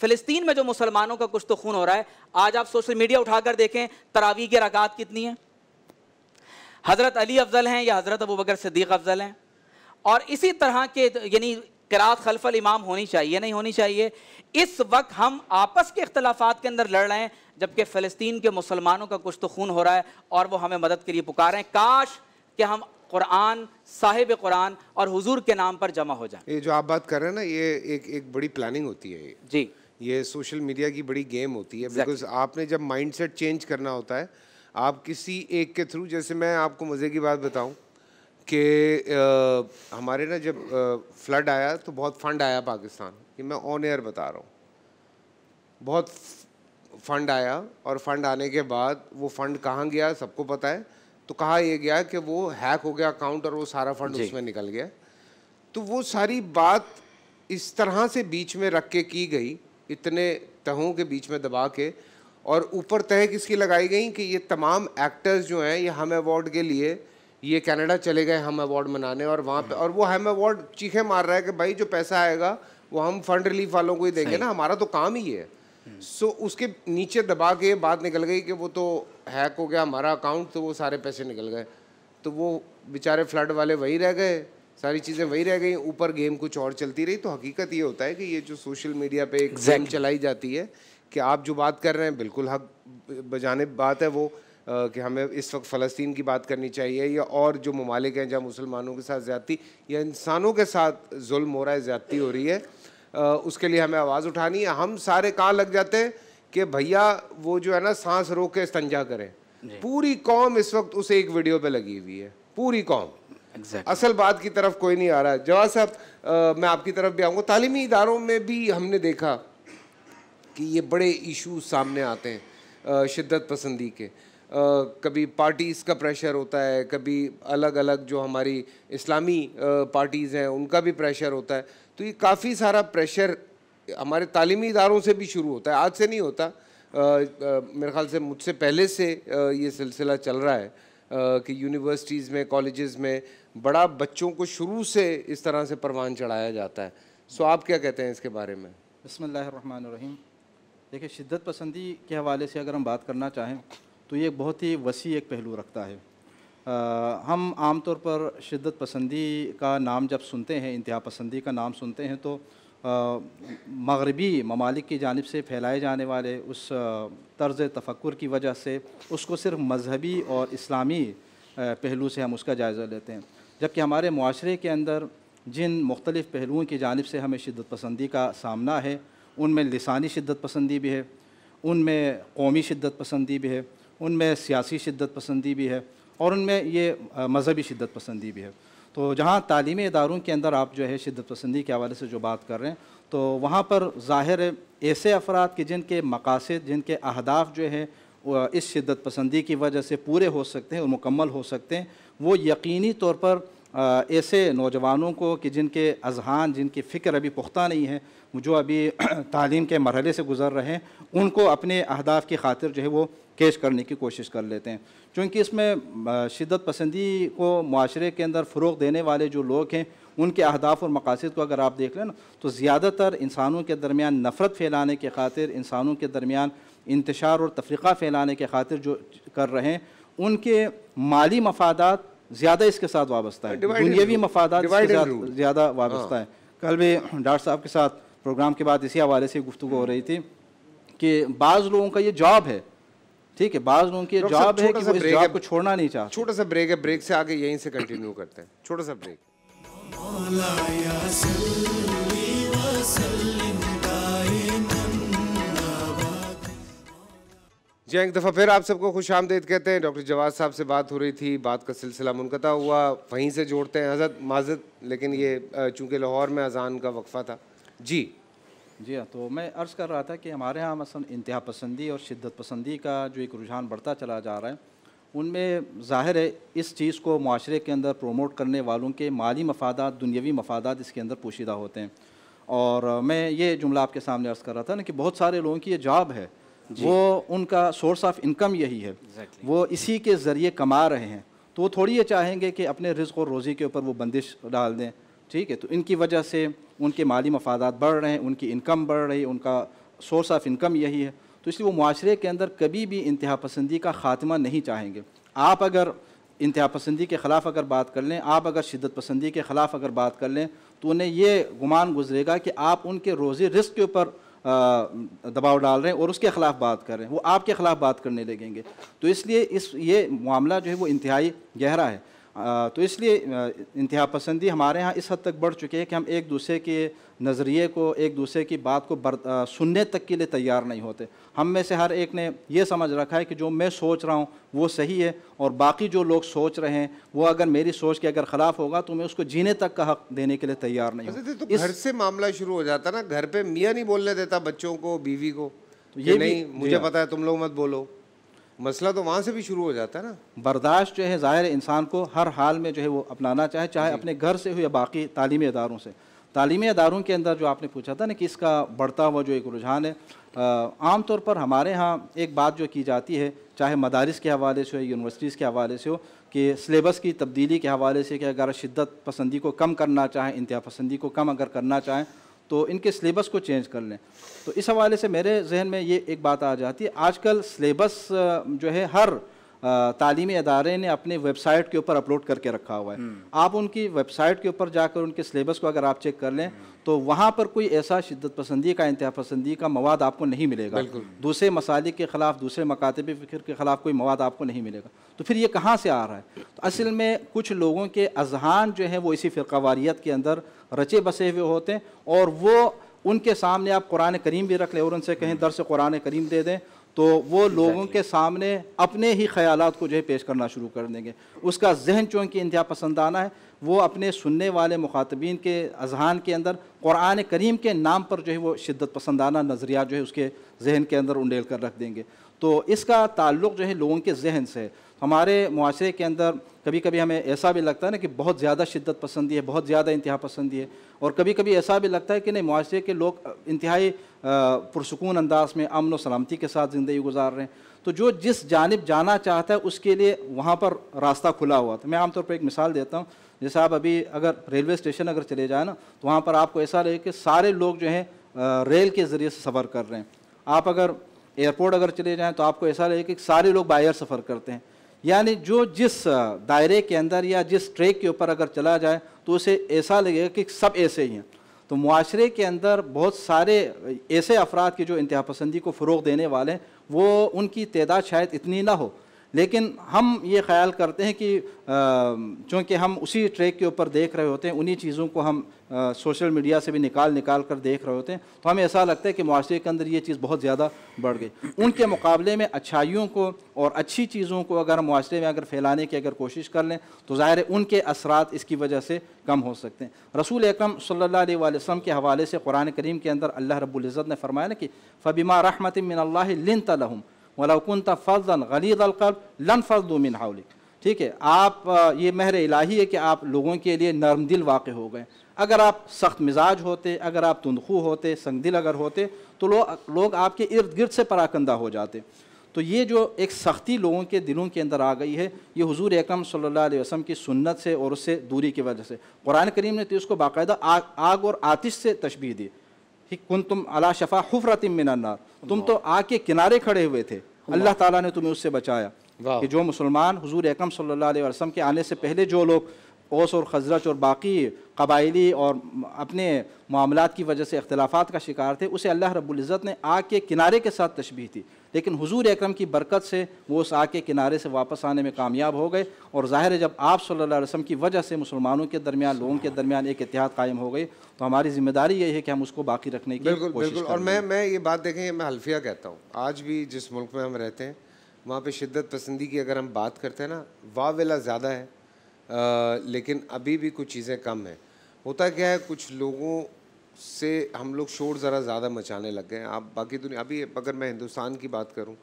फ़िलिस्तीन में जो मुसलमानों का कुछ तो खून हो रहा है आज आप सोशल मीडिया उठाकर देखें तरावी के रकात कितनी है हज़रत अली अफजल हैं या हज़रत अबू बकर सदीक़ अफजल हैं और इसी तरह के यानी किरात खलफल इमाम होनी चाहिए नहीं होनी चाहिए इस वक्त हम आपस के अख्तलाफात के अंदर लड़ रहे हैं जबकि फ़लस्तीन के मुसलमानों का कुछ तो खून हो रहा है और वो हमें मदद के लिए पुकार रहे हैं काश कि हम कुरान साहिब कुरान और हुजूर के नाम पर जमा हो जाए ये जो आप बात कर रहे हैं ना ये एक एक बड़ी प्लानिंग होती है जी ये सोशल मीडिया की बड़ी गेम होती है बिकॉज exactly. आपने जब माइंडसेट चेंज करना होता है आप किसी एक के थ्रू जैसे मैं आपको मज़े की बात बताऊं कि हमारे ना जब फ्लड आया तो बहुत फंड आया पाकिस्तान ये मैं ऑन एयर बता रहा हूँ बहुत फंड आया और फंड आने के बाद वो फंड कहाँ गया सबको पता है तो कहा ये गया कि वो हैक हो गया अकाउंट और वो सारा फंड उसमें निकल गया तो वो सारी बात इस तरह से बीच में रख के की गई इतने तहों के बीच में दबा के और ऊपर तह किसकी लगाई गई कि ये तमाम एक्टर्स जो हैं ये हम अवार्ड के लिए ये कनाडा चले गए हम अवार्ड मनाने और वहाँ पे और वो हम अवार्ड चीखे मार रहा है कि भाई जो पैसा आएगा वो हम फंड रिलीफ वालों को ही देंगे ना हमारा तो काम ही है सो so, उसके नीचे दबा के ये बात निकल गई कि वो तो हैक हो गया हमारा अकाउंट तो वो सारे पैसे निकल गए तो वो बेचारे फ्लड वाले वही रह गए सारी चीज़ें वही रह गई ऊपर गेम कुछ और चलती रही तो हकीकत ये होता है कि ये जो सोशल मीडिया पे एक गेम चलाई जाती है कि आप जो बात कर रहे हैं बिल्कुल हक बजाने बात है वो कि हमें इस वक्त फ़लस्तीन की बात करनी चाहिए या और जो ममालिक हैं जहाँ मुसलमानों के साथ ज़्यादती या इंसानों के साथ जुल्म हो रहा है ज़्यादती हो रही है उसके लिए हमें आवाज़ उठानी है हम सारे कहाँ लग जाते हैं कि भैया वो जो है ना सांस रोक के इस्तंजा करें पूरी कौम इस वक्त उस एक वीडियो पर लगी हुई है पूरी कौम exactly. असल बात की तरफ कोई नहीं आ रहा है जवाब साहब मैं आपकी तरफ भी आऊँगा तालीमी इदारों में भी हमने देखा कि ये बड़े इशू सामने आते हैं शिद्दत पसंदी के कभी पार्टीज़ का प्रेशर होता है कभी अलग अलग जो हमारी इस्लामी पार्टीज़ हैं उनका भी प्रेशर होता है तो ये काफ़ी सारा प्रेशर हमारे तालीमी इदारों से भी शुरू होता है आज से नहीं होता मेरे ख्याल से मुझसे पहले से ये सिलसिला चल रहा है कि यूनिवर्सिटीज़ में कॉलेज़ में बड़ा बच्चों को शुरू से इस तरह से परवान चढ़ाया जाता है सो आप क्या कहते हैं इसके बारे में बसमीम देखिए शिद्दत पसंदी के हवाले से अगर हम बात करना चाहें तो ये बहुत ही वसी एक पहलू रखता है आ, हम आमतौर पर शिद्दत पसंदी का नाम जब सुनते हैं इंतहा पसंदी का नाम सुनते हैं तो मगरबी ममालिक की जानब से फैलाए जाने वाले उस तर्ज़ तफक्र की वजह से उसको सिर्फ मजहबी और इस्लामी पहलू से हम उसका जायज़ा लेते हैं जबकि हमारे माशरे के अंदर जिन मुख्तलिफ़ पहलुओं की जानब से हमें शिद्दत पसंदी का सामना है उनमें लसानी शिद्दत पसंदी भी है उनमें कौमी शिद्दत पसंदी भी है उनमें सियासी शिद्दत पसंदी भी है और उनमें ये मजहबी शिद्दत पसंदी भी है तो जहाँ तालीमी इदारों के अंदर आप जो है शिद्दत पसंदी के हवाले से जो बात कर रहे हैं तो वहाँ पर ज़ाहिर ऐसे अफराद कि जिनके मकासद जिनके अहदाफ जो है इस शिद्दत पसंदी की वजह से पूरे हो सकते हैं और मुकम्मल हो सकते हैं वो यकीनी तौर पर ऐसे नौजवानों को कि जिनके अजहान जिनकी फ़िक्र अभी पुख्ता नहीं है जो अभी <clears throat> तालीम के मरहले से गुज़र रहे हैं उनको अपने अहदाफ की खातिर जो है वो केश करने की कोशिश कर लेते हैं क्योंकि इसमें शिदत पसंदी को माशरे के अंदर फ़रोग देने वाले जो लोग हैं उनके अहदाफ और मकासद को अगर आप देख लें ना तो ज़्यादातर इंसानों के दरमियान नफ़रत फैलाने के खातिर इंसानों के दरमियान इंतशार और तफरीक़ा फैलाने के खातिर जो कर रहे हैं उनके माली मफादात ज़्यादा इसके साथ वाबस्ता है दुनियावी मफादा ज़्यादा हाँ। वाबस्ता है कल भी डॉक्टर साहब के साथ प्रोग्राम के बाद इसी हवाले से गुफ्तु हो रही थी कि बाज़ लोगों का ये जॉब है ठीक है बाज लोगों की जॉब है कि वो इस जॉब को छोड़ना नहीं चाहते छोटा सा ब्रेक है ब्रेक से आगे यहीं से कंटिन्यू करते हैं छोटा सा ब्रेक जी एक दफ़ा फिर आप सबको खुश आमदेद कहते हैं डॉक्टर जवाद साहब से बात हो रही थी बात का सिलसिला मुनकता हुआ वहीं से जोड़ते हैं हजरत माजद लेकिन ये चूंकि लाहौर में अजान का वक्फ़ा था जी जी हाँ तो मैं अर्ज़ कर रहा था कि हमारे यहाँ मसलन इंतहा पसंदी और शिद्दत पसंदी का जो एक रुझान बढ़ता चला जा रहा है उनमें ज़ाहिर है इस चीज़ को माशरे के अंदर प्रोमोट करने वालों के माली मफादा दुनियावी मफादा इसके अंदर पोशीदा होते हैं और मैं ये जुमला आपके सामने अर्ज़ कर रहा था ना कि बहुत सारे लोगों की ये जॉब है वो उनका सोर्स ऑफ इनकम यही है exactly. वो इसी के ज़रिए कमा रहे हैं तो वो थोड़ी ये चाहेंगे कि अपने रिज्क और रोज़ी के ऊपर वो बंदिश डाल दें ठीक है तो इनकी वजह से उनके माली मफादा बढ़ रहे हैं उनकी इनकम बढ़ रही है उनका सोर्स ऑफ इनकम यही है तो इसलिए वो माशरे के अंदर कभी भी इंतहा पसंदी का ख़ात्मा नहीं चाहेंगे आप अगर इंतहा पसंदी के ख़िलाफ़ अगर बात कर लें आप अगर शिदत पसंदी के ख़िलाफ़ अगर बात कर लें तो उन्हें ये गुमान गुजरेगा कि आप उनके रोज़ी रिस्क के ऊपर दबाव डाल रहे हैं और उसके ख़िलाफ़ बात कर रहे हैं वो आपके ख़िलाफ़ बात करने लगेंगे तो इसलिए इस ये मामला जो है वो इंतहाई गहरा है तो इसलिए इंतहा पसंदी हमारे यहाँ इस हद तक बढ़ चुकी है कि हम एक दूसरे के नज़रिए को एक दूसरे की बात को बर, आ, सुनने तक के लिए तैयार नहीं होते हम में से हर एक ने यह समझ रखा है कि जो मैं सोच रहा हूँ वो सही है और बाकी जो लोग सोच रहे हैं वो अगर मेरी सोच के अगर ख़िलाफ़ होगा तो मैं उसको जीने तक का हक देने के लिए तैयार नहीं हूँ अच्छा, तो इस... घर से मामला शुरू हो जाता ना घर पर मियाँ नहीं बोलने देता बच्चों को बीवी को तो ये नहीं मुझे हाँ। पता है तुम लोग मत बोलो मसला तो वहाँ से भी शुरू हो जाता है ना बर्दाश्त जो है ज़ाहिर इंसान को हर हाल में जो है वो अपनाना चाहे चाहे अपने घर से हो या बाकी तालीमी इदारों से तालीमी इदारों के अंदर जो आपने पूछा था ना कि इसका बढ़ता हुआ जो एक रुझान है आमतौर पर हमारे यहाँ एक बात जो की जाती है चाहे मदारस के हवाले से हो यूनिवर्सिटीज़ के हवाले से हो कि सलेबस की तब्दीली के हवाले से कि अगर शिद्दत पसंदी को कम करना चाहें इंतहा पसंदी को कम अगर करना चाहें तो इनके सिलेबस को चेंज कर लें तो इस हवाले से मेरे जहन में ये एक बात आ जाती है आजकल सिलेबस जो है हर तालीमी अदारे ने अपने वेबसाइट के ऊपर अपलोड करके रखा हुआ है हम्म। आप उनकी वेबसाइट के ऊपर जाकर उनके सिलेबस को अगर आप चेक कर लें हम्म। तो वहाँ पर कोई ऐसा शिद्दत पसंदी का इंतहा पसंदी का मवाद आपको नहीं मिलेगा दूसरे मसालिक के ख़िलाफ़ दूसरे मकातब फ़िक्र के ख़िलाफ़ कोई मवाद आपको नहीं मिलेगा तो फिर ये कहाँ से आ रहा है तो असल में कुछ लोगों के अजहान जो हैं वो इसी फ़िरकावारीत के अंदर रचे बसे हुए होते हैं और वो उनके सामने आप कुरान करीम भी रख लें और उनसे कहें हम्म। दर से कुरान करीम दे दें तो वो लोगों के सामने अपने ही ख्याल को जो है पेश करना शुरू कर देंगे उसका जहन चूँकि इंतहा आना है वो अपने सुनने वाले मुखातबीन के अजहान के अंदर क़ुरान करीम के नाम पर जो है वो शिद्दत पसंदाना नज़रिया जो है उसके जहन के अंदर उंडेल कर रख देंगे तो इसका ताल्लुक़ जो है लोगों के जहन से है हमारे माशरे के अंदर कभी कभी हमें ऐसा भी लगता है ना कि बहुत ज़्यादा शिद्दत पसंदी है बहुत ज़्यादा इंतहा पसंदी है और कभी कभी ऐसा भी लगता है कि नहीं माशरे के लोग इंतहाई पुरसकून अंदाज में अमन व सलामती के साथ ज़िंदगी गुजार रहे हैं तो जो जिस जानब जाना चाहता है उसके लिए वहाँ पर रास्ता खुला हुआ था मैं आमतौर पर एक मिसाल देता हूँ जैसे आप अभी अगर रेलवे स्टेशन अगर चले जाए ना तो वहाँ पर आपको ऐसा लगे कि सारे लोग जो हैं रेल के ज़रिए से सफ़र कर रहे हैं आप अगर एयरपोर्ट अगर चले जाएँ तो आपको ऐसा लगे कि सारे लोग बायर सफ़र करते हैं यानी जो जिस दायरे के अंदर या जिस ट्रैक के ऊपर अगर चला जाए तो उसे ऐसा लगेगा कि सब ऐसे ही हैं तो माशरे के अंदर बहुत सारे ऐसे अफराद की जो इंतहा पसंदी को फ़रोग देने वाले हैं वो उनकी तदाद शायद इतनी ना हो लेकिन हम ये ख्याल करते हैं कि चूँकि हम उसी ट्रैक के ऊपर देख रहे होते हैं उन्हीं चीज़ों को हम सोशल मीडिया से भी निकाल निकाल कर देख रहे होते हैं तो हमें ऐसा लगता है कि माशरे के अंदर ये चीज़ बहुत ज़्यादा बढ़ गई उनके मुकाबले में अच्छाइयों को और अच्छी चीज़ों को अगर माशरे में अगर फैलाने की अगर कोशिश कर लें तो ज़ाहिर है उनके असरात इसकी वजह से कम हो सकते हैं रसूल अक्रम सल्ला वसम के हवाले से कुरान करीम के अंदर अल्लाह रबुल्ज़त ने फरमाया ना कि फ़बीमा रहमत मिनल्ला लिन तलहम वला कुन तफ़न गलीद अलकब लन फजलू मिन हाउलिक ठीक है आप ये महर इलाही है कि आप लोगों के लिए नरम दिल वाक़ हो गए अगर आप सख्त मिजाज होते अगर आप तनखू होते संग दिल अगर होते तो लोग लोग आपके इर्द गिर्द से पराकंदा हो जाते तो ये जो एक सख्ती लोगों के दिलों के अंदर आ गई है ये हुजूर अकरम सल्लल्लाहु अलैहि वसल्लम की सुन्नत से और उससे दूरी की वजह से कुरान करीम ने तो इसको बाकायदा आग, आग और आतिश से तशबी दी कि कुन तुम अला शफा हफरत मिनन्नार तुम तो आग के किनारे खड़े हुए थे अल्लाह ताला ने तुम्हें उससे बचाया कि जो मुसलमान हुजूर अकरम सल्लल्लाहु अलैहि वसल्लम के आने से पहले जो लोग ओस और खजरच और बाकी कबायली और अपने मामला की वजह से अख्तिलाफ़ात का शिकार थे उसे अल्लाह रबुल्जत ने आग के किनारे के साथ तशबी थी लेकिन हुजूर अकरम की बरकत से वो उस आग के किनारे से वापस आने में कामयाब हो गए और ज़ाहिर है जब आप सल्लल्लाहु अलैहि वसल्लम की वजह से मुसलमानों के दरमियान लोगों के दरमियान एक इतिहाद कायम हो गई तो हमारी जिम्मेदारी यही है कि हम उसको बाकी रखने की बिल्कुल बिल्कुल और मैं मैं ये बात देखें मैं हल्फिया कहता हूँ आज भी जिस मुल्क में हम रहते हैं वहाँ पर शिद्दत पसंदी की अगर हम बात करते हैं ना वाह वेला ज़्यादा है लेकिन अभी भी कुछ चीज़ें कम हैं होता क्या है कुछ लोगों से हम लोग शोर ज़रा ज़्यादा मचाने लग गए आप बाकी दुनिया अभी अगर मैं हिंदुस्तान की बात करूँ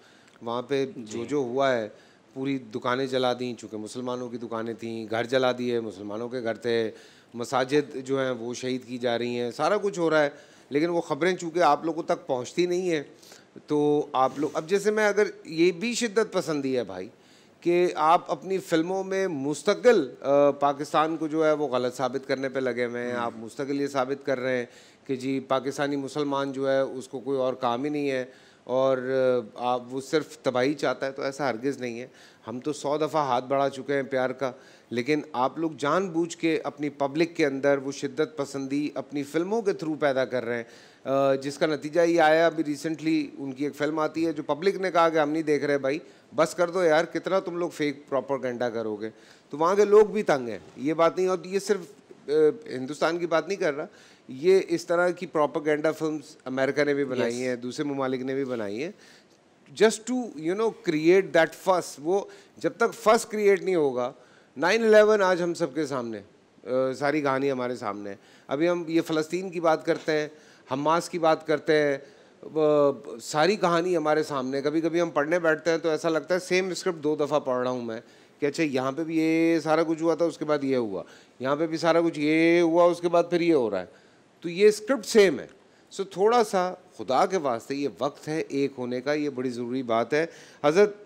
वहाँ पे जो जो हुआ है पूरी दुकानें जला दी चूँकि मुसलमानों की दुकानें थीं घर जला दिए मुसलमानों के घर थे मसाजिद जो हैं वो शहीद की जा रही हैं सारा कुछ हो रहा है लेकिन वो ख़बरें चूँकि आप लोगों तक पहुँचती नहीं है तो आप लोग अब जैसे मैं अगर ये भी शिद्दत पसंदी है भाई कि आप अपनी फिल्मों में मुस्तकिल पाकिस्तान को जो है वो गलत साबित करने पे लगे हुए हैं आप मुस्तकिल ये साबित कर रहे हैं कि जी पाकिस्तानी मुसलमान जो है उसको कोई और काम ही नहीं है और आप वो सिर्फ तबाही चाहता है तो ऐसा हरगिज़ नहीं है हम तो सौ दफ़ा हाथ बढ़ा चुके हैं प्यार का लेकिन आप लोग जानबूझ के अपनी पब्लिक के अंदर वो शिद्दत पसंदी अपनी फिल्मों के थ्रू पैदा कर रहे हैं जिसका नतीजा ये आया अभी रिसेंटली उनकी एक फिल्म आती है जो पब्लिक ने कहा कि हम नहीं देख रहे भाई बस कर दो यार कितना तुम लोग फेक प्रॉपर गंडा करोगे तो वहाँ के लोग भी तंग हैं ये बात नहीं और ये सिर्फ हिंदुस्तान की बात नहीं कर रहा ये इस तरह की गेंडा फिल्म अमेरिका ने भी बनाई yes. हैं दूसरे ममालिक ने भी बनाई हैं just to you know create that first वो जब तक फर्स्ट क्रिएट नहीं होगा नाइन अलेवन आज हम सबके सामने आ, सारी कहानी हमारे सामने है अभी हम ये फ़लस्तीन की बात करते हैं हमास की बात करते हैं सारी कहानी हमारे सामने कभी कभी हम पढ़ने बैठते हैं तो ऐसा लगता है सेम स्क्रिप्ट दो दफ़ा पढ़ रहा हूँ मैं कि अच्छा यहाँ पे भी ये सारा कुछ हुआ था उसके बाद ये हुआ यहाँ पे भी सारा कुछ ये हुआ उसके बाद फिर ये हो रहा है तो ये स्क्रिप्ट सेम है सो थोड़ा सा खुदा के वास्ते ये वक्त है एक होने का ये बड़ी ज़रूरी बात है हज़रत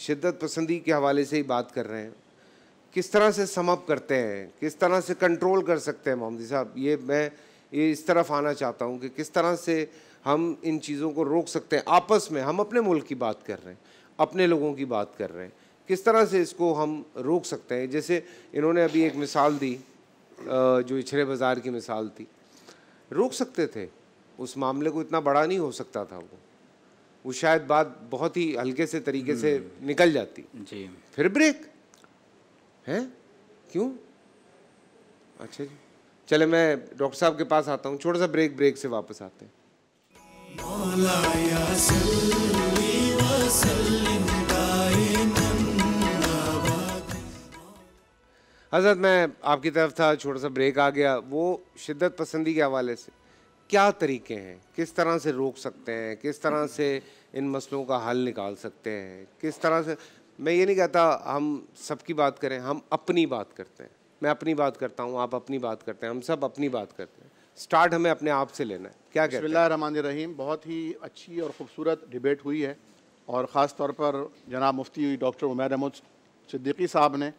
शिद्दत पसंदी के हवाले से ही बात कर रहे हैं किस तरह से समअप करते हैं किस तरह से कंट्रोल कर सकते हैं मोहम्मदी साहब ये मैं ये इस तरफ आना चाहता हूँ कि किस तरह से हम इन चीज़ों को रोक सकते हैं आपस में हम अपने मुल्क की बात कर रहे हैं अपने लोगों की बात कर रहे हैं किस तरह से इसको हम रोक सकते हैं जैसे इन्होंने अभी एक मिसाल दी जो इछरे बाज़ार की मिसाल थी रोक सकते थे उस मामले को इतना बड़ा नहीं हो सकता था वो वो शायद बात बहुत ही हल्के से तरीके से हम्म। निकल जाती जी फिर ब्रेक है क्यों अच्छा जी चले मैं डॉक्टर साहब के पास आता हूँ छोटा सा ब्रेक ब्रेक से वापस आते हैं हजरत मैं आपकी तरफ था छोटा सा ब्रेक आ गया वो शिद्दत पसंदी के हवाले से क्या तरीके हैं किस तरह से रोक सकते हैं किस तरह से इन मसलों का हल निकाल सकते हैं किस तरह से मैं ये नहीं कहता हम सबकी बात करें हम अपनी बात करते हैं मैं अपनी बात करता हूँ आप अपनी बात करते हैं हम सब अपनी बात करते हैं स्टार्ट हमें अपने आप से लेना है क्या कहते हैं रमान रहीम बहुत ही अच्छी और ख़ूबसूरत डिबेट हुई है और ख़ास तौर पर जनाब मुफ्ती डॉक्टर उमैर अहमद सिद्दीकी साहब ने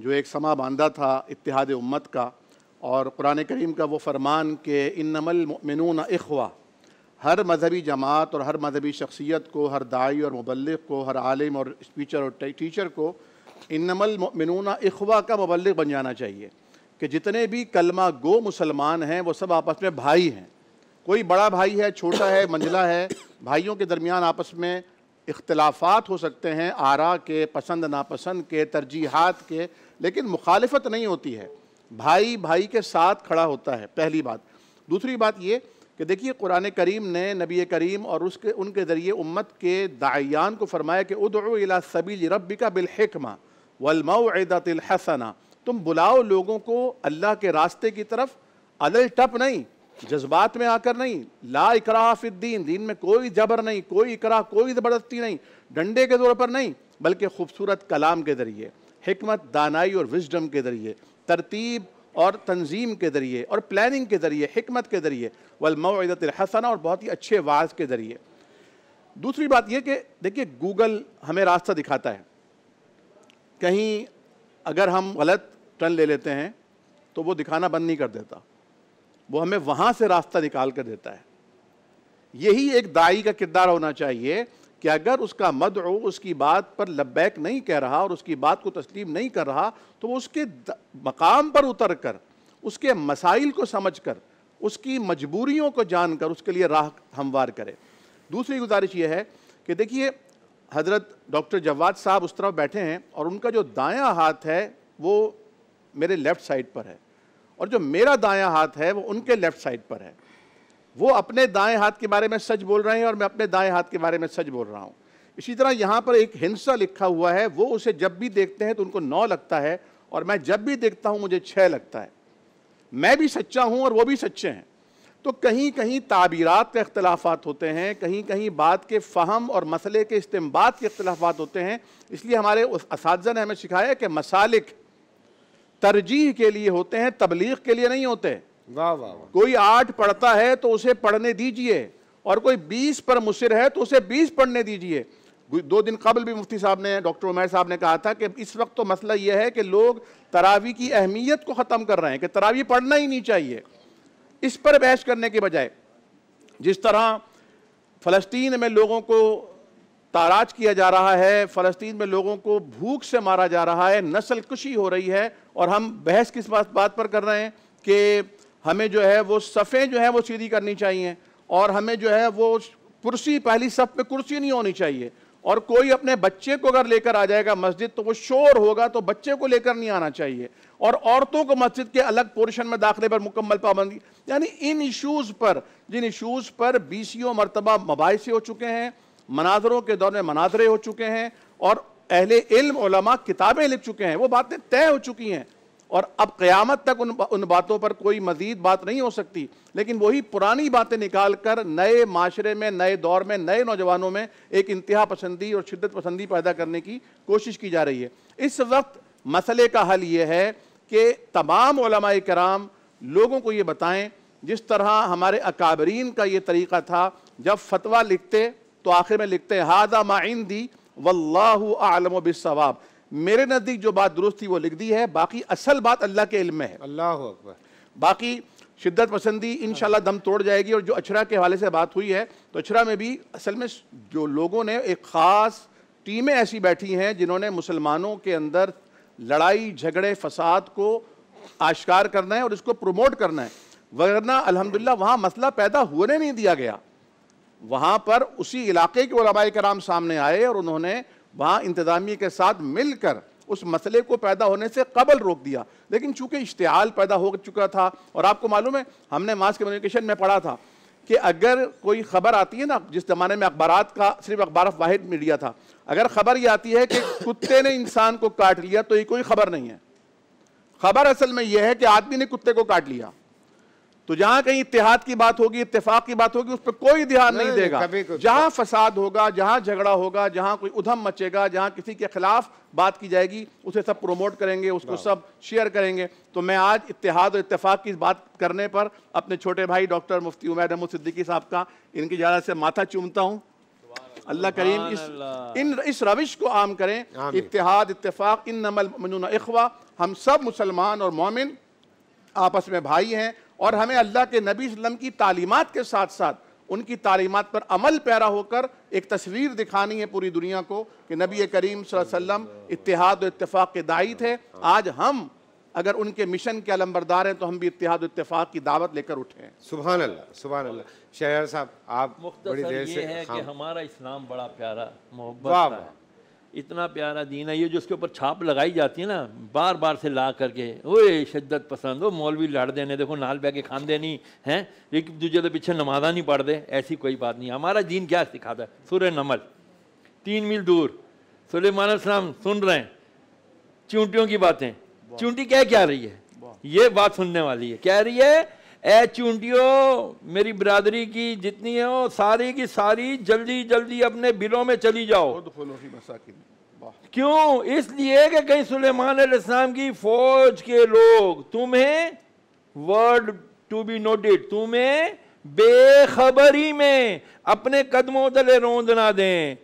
जो एक समा बांधा था इतिहाद उम्मत का और कुरान करीम का वो फरमान के इन नमलमिन अखवा हर मजहबी जमात और हर मजहबी शख्सियत को हर दाई और मुबलिक को हर आलिम और स्पीचर और टीचर को इन नमलमिन अखवा का मुबलक बन जाना चाहिए कि जितने भी कलमा गो मुसलमान हैं वो सब आपस में भाई हैं कोई बड़ा भाई है छोटा है मंझला है भाइयों के दरमियान आपस में इख्तलाफात हो सकते हैं आरा के पसंद नापसंद के तरजीहत के लेकिन मुखालफत नहीं होती है भाई भाई के साथ खड़ा होता है पहली बात दूसरी बात ये कि देखिए कुरान करीम ने नबी करीम और उसके उनके ज़रिए उम्मत के दायान को फरमाया कि उदला सबील रबी का बिलहमा वलमाउदतलहसना तुम बुलाओ लोगों को अल्लाह के रास्ते की तरफ अदल टप नहीं जज्बात में आकर नहीं ला इकराफिद्दीन दीन में कोई जबर नहीं कोई इकरा कोई ज़बरदस्ती नहीं डंडे के तौर पर नहीं बल्कि खूबसूरत कलाम के ज़रिए हमत दानाई और विजडम के ज़रिए तरतीब और तंजीम के ज़रिए और प्लानिंग के ज़रिए हमत के ज़रिए वलमत हसना और बहुत ही अच्छे वाज के ज़रिए दूसरी बात यह कि देखिए गूगल हमें रास्ता दिखाता है कहीं अगर हम गलत टर्न ले लेते हैं तो वो दिखाना बंद नहीं कर देता वो हमें वहाँ से रास्ता निकाल कर देता है यही एक दाई का किरदार होना चाहिए कि अगर उसका मद उसकी बात पर लब्बैक नहीं कह रहा और उसकी बात को तस्लीम नहीं कर रहा तो वो उसके मकाम पर उतर कर उसके मसाइल को समझ कर उसकी मजबूरियों को जान कर उसके लिए राह हमवार करे दूसरी गुजारिश ये है कि देखिए हज़रत डॉक्टर जवाद साहब उस तरफ बैठे हैं और उनका जो दायां हाथ है वो मेरे लेफ़्ट साइड पर है और जो मेरा दायां हाथ है वो उनके लेफ़्ट साइड पर है वो अपने दाएं हाथ के बारे में सच बोल रहे हैं और मैं अपने दाएं हाथ के बारे में सच बोल रहा हूँ इसी तरह यहाँ पर एक हिंसा लिखा हुआ है वो उसे जब भी देखते हैं तो उनको नौ लगता है और मैं जब भी देखता हूँ मुझे छः लगता है मैं भी सच्चा हूँ और वो भी सच्चे हैं तो कहीं कहीं ताबीरत के अख्तलाफात होते हैं कहीं कहीं बात के फ़हम और मसले के इस्तेमाल के अख्तलाफात होते हैं इसलिए हमारे उस इस ने हमें सिखाया कि मसालिक तरजीह के लिए होते हैं तबलीग के लिए नहीं होते हैं वाह वाह कोई आठ पढ़ता है तो उसे पढ़ने दीजिए और कोई बीस पर मुसर है तो उसे बीस पढ़ने दीजिए दो दिन कबल भी मुफ्ती साहब ने डॉक्टर उमैर साहब ने कहा था कि इस वक्त तो मसला यह है कि लोग तरावी की अहमियत को ख़त्म कर रहे हैं कि तरावी पढ़ना ही नहीं चाहिए इस पर बहस करने के बजाय जिस तरह फ़लस्तीन में लोगों को ताराज किया जा रहा है फ़लस्तीन में लोगों को भूख से मारा जा रहा है नस्ल कुशी हो रही है और हम बहस किस बात पर कर रहे हैं कि हमें जो है वो सफ़ें जो है वो सीधी करनी चाहिए और हमें जो है वो कुर्सी पहली सफ़ पे कुर्सी नहीं होनी चाहिए और कोई अपने बच्चे को अगर लेकर आ जाएगा मस्जिद तो वो शोर होगा तो बच्चे को लेकर नहीं आना चाहिए और औरतों को मस्जिद के अलग पोर्शन में दाखिले पर मुकम्मल पाबंदी यानी इन इश्यूज़ पर जिन इश्यूज़ पर बी सी ओ मरतबा मबासे हो चुके हैं मनाजरों के दौर में मनाजरे हो चुके हैं और अहले इल्म किताबें लिख चुके हैं वो बातें तय हो चुकी हैं और अब क़यामत तक उन उन बातों पर कोई मज़ीद बात नहीं हो सकती लेकिन वही पुरानी बातें निकाल कर नए माशरे में नए दौर में नए नौजवानों में एक इंतहा पसंदी और शिदत पसंदी पैदा करने की कोशिश की जा रही है इस वक्त मसले का हल ये है कि तमाम कराम लोगों को ये बताएं जिस तरह हमारे अकाबरीन का ये तरीक़ा था जब फतवा लिखते तो आखिर में लिखते हाजा माइन दी वल्लाम बिसवाब मेरे नज़दीक जो बात दुरुस्त थी वो लिख दी है बाकी असल बात अल्लाह के इल्म में है अल्लाह अकबर बाकी शिद्दत पसंदी इन दम तोड़ जाएगी और जो अछरा के हवाले से बात हुई है तो अछरा में भी असल में जो लोगों ने एक ख़ास टीमें ऐसी बैठी हैं जिन्होंने मुसलमानों के अंदर लड़ाई झगड़े फसाद को आश्कार करना है और इसको प्रमोट करना है वरना अल्हम्दुलिल्लाह वहाँ मसला पैदा होने नहीं दिया गया वहाँ पर उसी इलाके के कराम सामने आए और उन्होंने वहाँ इंतज़ामिया के साथ मिलकर उस मसले को पैदा होने से कबल रोक दिया लेकिन चूंकि इश्तहाल पैदा हो चुका था और आपको मालूम है हमने मास कम्युनिकेशन में पढ़ा था कि अगर कोई ख़बर आती है ना जिस ज़माने में अखबार का सिर्फ अखबार वाहिद मीडिया था अगर ख़बर ये आती है कि कुत्ते ने इंसान को काट लिया तो ये कोई ख़बर नहीं है ख़बर असल में यह है कि आदमी ने कुत्ते को काट लिया तो जहां कहीं इतिहाद की बात होगी इतफाक की बात होगी उस पर कोई ध्यान नहीं, नहीं देगा जहां तो- फसाद होगा जहां झगड़ा होगा जहां कोई उधम मचेगा जहां किसी के खिलाफ बात की जाएगी उसे सब प्रमोट करेंगे उसको सब शेयर करेंगे तो मैं आज इतिहाद और इतफाक की बात करने पर अपने छोटे भाई डॉक्टर मुफ्ती उमैर अहमद सिद्दीकी साहब का इनकी ज़्यादा से माथा चूमता हूँ अल्लाह करीम इस इन इस रविश को आम करें इतिहाद इतफाक इन नमल मनुना इखवा हम सब मुसलमान और मोमिन आपस में भाई हैं और हमें अल्लाह के नबी वसम की तालीमत के साथ साथ उनकी तालीमत पर अमल पैरा होकर एक तस्वीर दिखानी है पूरी दुनिया को कि नबी करीम वसम इतिहाद इतफाक़ के दाई थे आज हम अगर उनके मिशन के अलम्बरदार हैं तो हम भी इतिहाद इतफाक़ की दावत लेकर उठे सुबह सुबह शहर साहब आप बड़ी देर से हाँ। कि हमारा इस्लाम बड़ा प्यारा मोहब्बत है इतना प्यारा दीन है ये जो उसके ऊपर छाप लगाई जाती है ना बार बार से ला करके ओए शिद्दत पसंद हो मौलवी लड़ देने देखो नाल बह के खान देनी है एक दूजे के पीछे नमाजा नहीं पढ़ दे ऐसी कोई बात नहीं हमारा दीन क्या सिखाता है सुर नमल तीन मील दूर सुलेमान सलाम सुन रहे हैं चूंटियों की बातें चूंटी क्या क्या रही है ये बात सुनने वाली है कह रही है ए चूंटियो मेरी बिरादरी की जितनी है वो सारी की सारी जल्दी जल्दी अपने बिलों में चली जाओ क्यों इसलिए कि कहीं सुलेमान सलेमान की फौज के लोग तुम्हें वर्ड टू बी नोटेड तुम्हें बेखबरी में अपने कदमों तले रोंद ना दें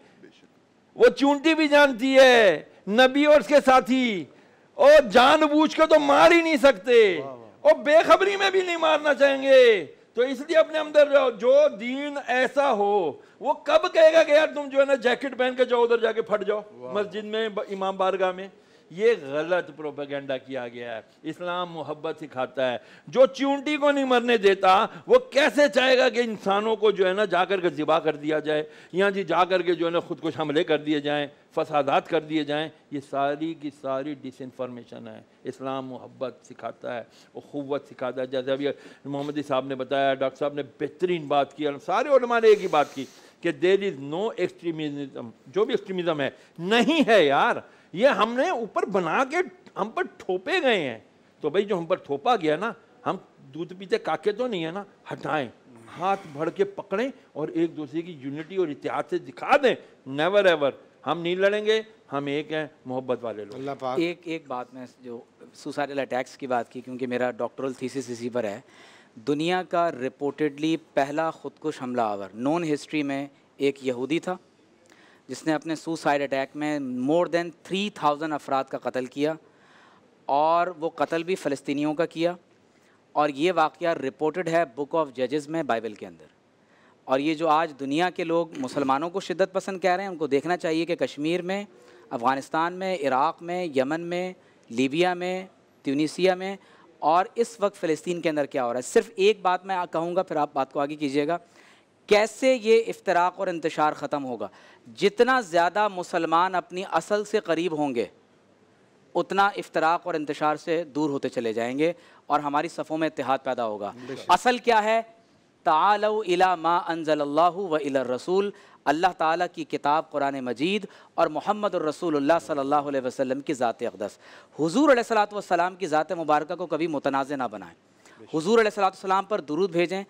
वो चूंटी भी जानती है नबी और उसके साथी और जानबूझ के तो मार ही नहीं सकते और बेखबरी में भी नहीं मारना चाहेंगे तो इसलिए अपने अंदर जो दीन ऐसा हो वो कब कहेगा कि यार तुम जो है ना जैकेट पहन के जाओ उधर जाके फट जाओ मस्जिद में इमाम बारगाह में ये गलत प्रोपेगेंडा किया गया है इस्लाम मोहब्बत सिखाता है जो चूंटी को नहीं मरने देता वो कैसे चाहेगा कि इंसानों को जो है ना जाकर के ज़िबा कर दिया जाए या जी जा कर के जो है ना खुद कुछ हमले कर दिए जाएँ फसादात कर दिए जाएँ ये सारी की सारी डिसइंफॉर्मेशन है इस्लाम मोहब्बत सिखाता है और ख़ुवत सिखाता है जैसे अभी मोहम्मदी साहब ने बताया डॉक्टर साहब ने बेहतरीन बात की सारे हमारे एक ही बात की कि देर इज़ नो एक्सट्रीमिज़म जो भी एक्सट्रीमिज़म है नहीं है यार ये हमने ऊपर बना के हम पर थोपे गए हैं तो भाई जो हम पर थोपा गया ना हम दूध पीते काके तो नहीं है ना हटाएं हाथ भर के पकड़ें और एक दूसरे की यूनिटी और इतिहास से दिखा दें नेवर एवर हम नहीं लड़ेंगे हम एक हैं मोहब्बत वाले लोग एक एक बात मैं जो सुसाइडल अटैक्स की बात की क्योंकि मेरा डॉक्टरल थीसिस इसी पर है दुनिया का रिपोर्टेडली पहला खुदकुश हमला आवर नॉन हिस्ट्री में एक यहूदी था जिसने अपने सुसाइड अटैक में मोर देन थ्री थाउजेंड अफराद का कत्ल किया और वो कत्ल भी फ़लस्तनीों का किया और ये वाक़ रिपोर्टेड है बुक ऑफ जजेस में बाइबल के अंदर और ये जो आज दुनिया के लोग मुसलमानों को शिद्दत पसंद कह रहे हैं उनको देखना चाहिए कि कश्मीर में अफ़गानिस्तान में इराक़ में यमन में लीबिया में ट्यूनिसिया में और इस वक्त फ़लस्तीन के अंदर क्या हो रहा है सिर्फ एक बात मैं कहूँगा फिर आप बात को आगे कीजिएगा कैसे ये इफ्तराक और इंतशार ख़त्म होगा जितना ज़्यादा मुसलमान अपनी असल से करीब होंगे उतना इफ्तराक और इंतशार से दूर होते चले जाएंगे और हमारी सफ़ों में इतिहाद पैदा होगा असल क्या है तला मा अनजल व इला रसूल अल्लाह ताला की किताब कुरान मजीद और मोहम्मद रसूल सल्लल्लाहु अलैहि वसल्लम की ज़ात अकदस हुजूर वसलाम की ज़ात मुबारक को कभी मुतनाज़ ना बनाएं हुजूर सलाम पर दुरूद भेजें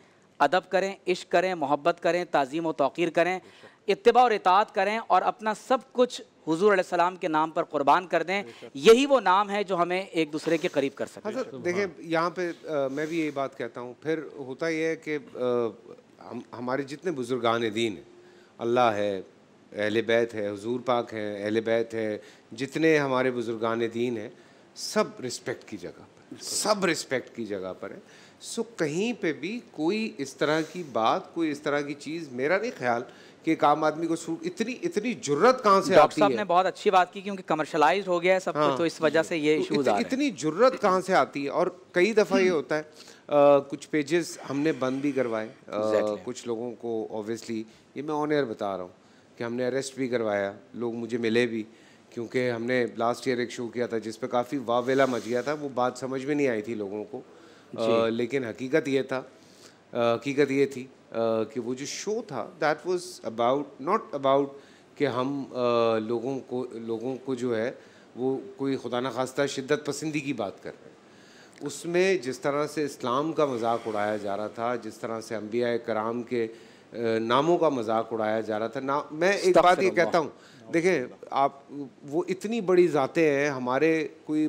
अदब करें इश्क करें मोहब्बत करें तज़ीम व तोक़ीर करें इतबा और इतात करें और अपना सब कुछ हुजूर सलाम के नाम पर कुर्बान कर दें यही वो नाम है जो हमें एक दूसरे के करीब कर सकते अच्छा, देखिए यहाँ पे आ, मैं भी यही बात कहता हूँ फिर होता यह है कि हम हमारे जितने बुजुर्गान दीन हैं अल्लाह है अहल बैत है हजूर पाक हैं अहल बैत है जितने हमारे बुजुर्गान दीन हैं सब रिस्पेक्ट की जगह पर सब रिस्पेक्ट की जगह पर है सो कहीं पे भी कोई इस तरह की बात कोई इस तरह की चीज़ मेरा नहीं ख्याल कि एक आम आदमी को इतनी इतनी जरूरत कहाँ से आती है ने बहुत अच्छी बात की क्योंकि कमर्शलाइज हो गया है सब हाँ, तो इस वजह से ये इशूज तो इत, इतनी जरूरत कहाँ से आती है और कई दफ़ा ये होता है आ, कुछ पेजेस हमने बंद भी करवाए कुछ लोगों को ऑब्वियसली ये मैं ऑन एयर बता रहा हूँ कि हमने अरेस्ट भी करवाया लोग मुझे मिले भी क्योंकि हमने लास्ट ईयर एक शो किया था जिस पर काफ़ी वावेला मच गया था वो बात समझ में नहीं आई थी लोगों को आ, लेकिन हकीकत ये था हकीकत ये थी कि वो जो शो था that was about not about कि हम लोगों को लोगों को जो है वो कोई खुदा न खास्ता शिद्दत पसंदी की बात कर रहे हैं उसमें जिस तरह से इस्लाम का मजाक उड़ाया जा रहा था जिस तरह से अम्बिया कराम के नामों का मजाक उड़ाया जा रहा था ना मैं एक बात ये कहता हूँ देखें आप वो इतनी बड़ी ज़ातें हैं हमारे कोई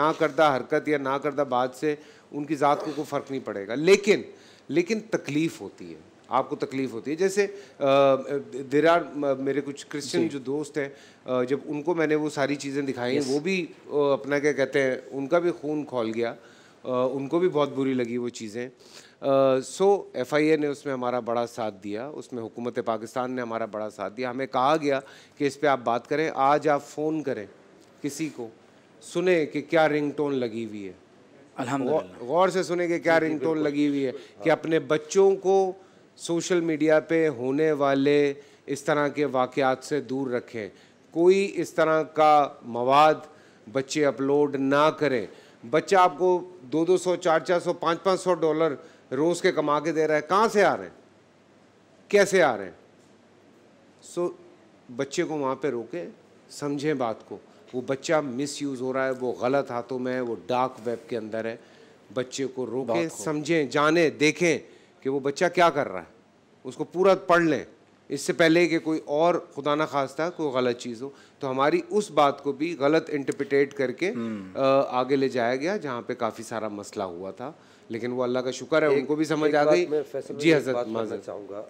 ना करदा हरकत या ना करदा बात से उनकी ज़ात को कोई फ़र्क नहीं पड़ेगा लेकिन लेकिन तकलीफ़ होती है आपको तकलीफ़ होती है जैसे देर आर मेरे कुछ क्रिश्चियन जो दोस्त हैं जब उनको मैंने वो सारी चीज़ें दिखाई वो भी अपना क्या कहते हैं उनका भी खून खोल गया उनको भी बहुत बुरी लगी वो चीज़ें सो एफ आई ए ने उसमें हमारा बड़ा साथ दिया उसमें हुकूमत पाकिस्तान ने हमारा बड़ा साथ दिया हमें कहा गया कि इस पर आप बात करें आज आप फ़ोन करें किसी को सुने कि क्या रिंग टोन लगी हुई है गौर से सुने कि क्या रिंगटोन लगी हुई है कि अपने बच्चों को सोशल मीडिया पे होने वाले इस तरह के वाक़ात से दूर रखें कोई इस तरह का मवाद बच्चे अपलोड ना करें बच्चा आपको दो दो सौ चार चार सौ पाँच पाँच सौ डॉलर रोज़ के कमा के दे रहा है कहाँ से आ रहे हैं कैसे आ रहे हैं सो so, बच्चे को वहाँ पे रोके समझें बात को वो बच्चा मिस यूज़ हो रहा है वो गलत हाथों में है वो डार्क वेब के अंदर है बच्चे को रोकें समझें जाने देखें कि वो बच्चा क्या कर रहा है उसको पूरा पढ़ लें इससे पहले कि कोई और खुदा ना खास्ता कोई गलत चीज़ हो तो हमारी उस बात को भी गलत इंटरप्रिटेट करके आ, हम्म। आगे ले जाया गया जहाँ पे काफ़ी सारा मसला हुआ था लेकिन वो अल्लाह का शुक्र है उनको भी समझ आ गई जी हजरत चाहूँगा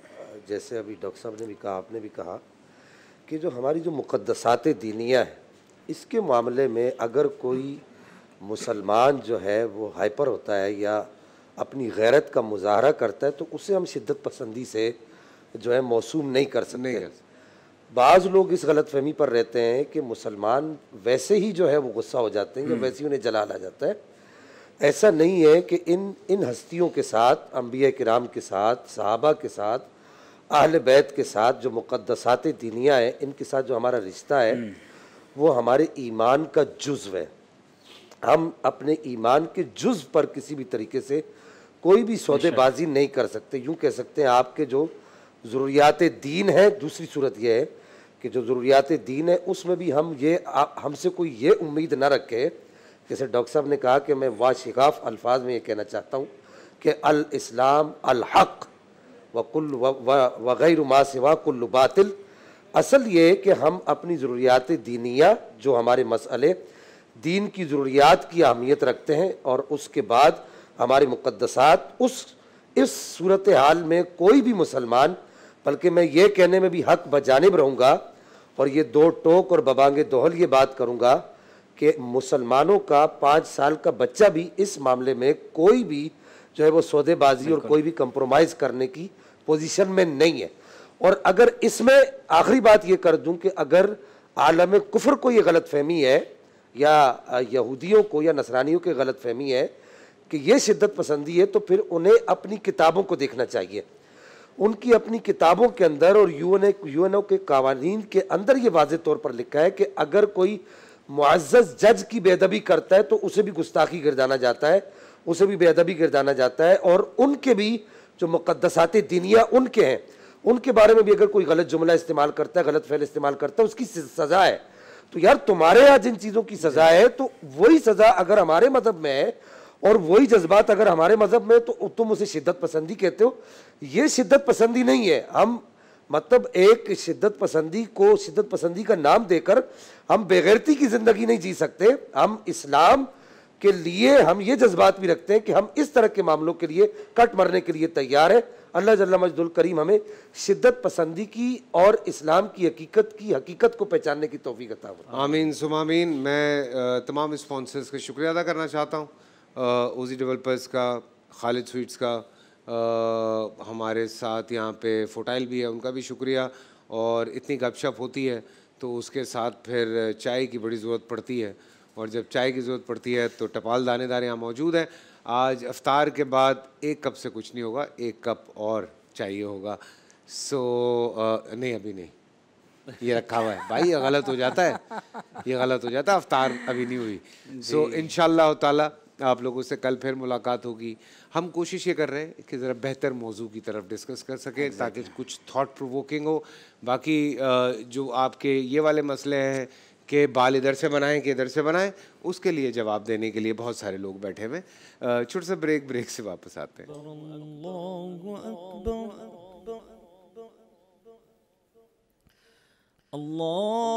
जैसे अभी डॉक्टर साहब ने भी कहा आपने भी कहा कि जो हमारी जो मुकदसात दीनिया है इसके मामले में अगर कोई मुसलमान जो है वो हाइपर होता है या अपनी गैरत का मुजाहरा करता है तो उसे हम शिद्दत पसंदी से जो है मौसू नहीं कर सकते नहीं बाज़ लोग इस गलत फहमी पर रहते हैं कि मुसलमान वैसे ही जो है वो गुस्सा हो जाते हैं या हम्म। वैसे ही उन्हें जलाल आ जाता है ऐसा नहीं है कि इन इन हस्तियों के साथ अम्बिया कराम के साथ सहाबा के साथ आहल बैत के साथ जो मुक़दसात दीनिया है इनके साथ जो हमारा रिश्ता है हम्म। वो हमारे ईमान का जुज्व है हम अपने ईमान के जुज्व पर किसी भी तरीके से कोई भी सौदेबाजी नहीं कर सकते यूँ कह सकते हैं आपके जो ज़रूरियात दीन है दूसरी सूरत यह है कि जो ज़रूरियात दीन है उसमें भी हम ये हमसे कोई ये उम्मीद ना रखे जैसे डॉक्टर साहब ने कहा कि मैं वाशिकाफ अल्फाज में ये कहना चाहता हूँ कि अल इस्लाम अल हक वकुल वगैर मा सिवा कुल्लु बातिल असल ये कि हम अपनी ज़रूरियात दीनिया जो हमारे मसले दीन की ज़रूरियात की अहमियत रखते हैं और उसके बाद हमारे मुकदसात उस इस सूरत हाल में कोई भी मुसलमान बल्कि मैं ये कहने में भी हक बजानब रहूँगा और ये दो टोक और बबांगे दोहल ये बात करूँगा कि मुसलमानों का पाँच साल का बच्चा भी इस मामले में कोई भी जो है वो सौदेबाजी और कोई भी कंप्रोमाइज़ करने की पोजीशन में नहीं है और अगर इसमें आखिरी बात ये कर दूं कि अगर आलम कुफर को ये गलत फहमी है या यहूदियों को या नसरानियों की गलत फहमी है कि ये शिद्दत पसंदी है तो फिर उन्हें अपनी किताबों को देखना चाहिए उनकी अपनी किताबों के अंदर और U N U N O के कवानीन के अंदर ये वाज तौर पर लिखा है कि अगर कोई मुआज़ जज की बेदबी करता है तो उसे भी गुस्ताखी गिरदाना जाता है उसे भी बेदबी गिरदाना जाता है और उनके भी जो मुकदसात दिनिया उनके हैं उनके बारे में भी अगर कोई गलत जुमला इस्तेमाल करता है गलत फैल इस्तेमाल करता है उसकी सज़ा है तो यार तुम्हारे यहाँ जिन चीज़ों की सज़ा है तो वही सज़ा अगर हमारे मज़हब में है और वही जज्बात अगर हमारे मज़हब में तो तुम उसे शिद्दत पसंदी कहते हो ये शिद्दत पसंदी नहीं है हम मतलब एक शिद्दत पसंदी को शिद्दत पसंदी का नाम देकर हम बेगैरती की ज़िंदगी नहीं जी सकते हम इस्लाम के लिए हम ये जज्बात भी रखते हैं कि हम इस तरह के मामलों के लिए कट मरने के लिए तैयार हैं अल्लाह जल्ला मजदुल करीम हमें शिद्दत पसंदी की और इस्लाम की हकीकत की हकीकत को पहचानने की तोफ़ी कता आमीन सुमामीन मैं तमाम स्पॉन्सर्स का शुक्रिया अदा करना चाहता हूँ ओजी डेवलपर्स का खालिद स्वीट्स का आ, हमारे साथ यहाँ पे फोटाइल भी है उनका भी शुक्रिया और इतनी गपशप होती है तो उसके साथ फिर चाय की बड़ी ज़रूरत पड़ती है और जब चाय की ज़रूरत पड़ती है तो टपाल दानेदार यहाँ मौजूद हैं आज अफ्तार के बाद एक कप से कुछ नहीं होगा एक कप और चाहिए होगा सो so, uh, नहीं अभी नहीं ये रखा हुआ है भाई ये गलत हो जाता है ये गलत हो जाता है अफ्तार अभी नहीं हुई सो so, इन ताला आप लोगों से कल फिर मुलाकात होगी हम कोशिश ये कर रहे हैं कि ज़रा बेहतर मौजू की तरफ डिस्कस कर सकें exactly. ताकि कुछ थॉट प्रोवोकिंग हो बाकी जो आपके ये वाले मसले हैं कि बाल इधर से बनाएं कि इधर से बनाएं उसके लिए जवाब देने के लिए बहुत सारे लोग बैठे हुए छोटे से ब्रेक ब्रेक से वापस आते हैं अल्लाह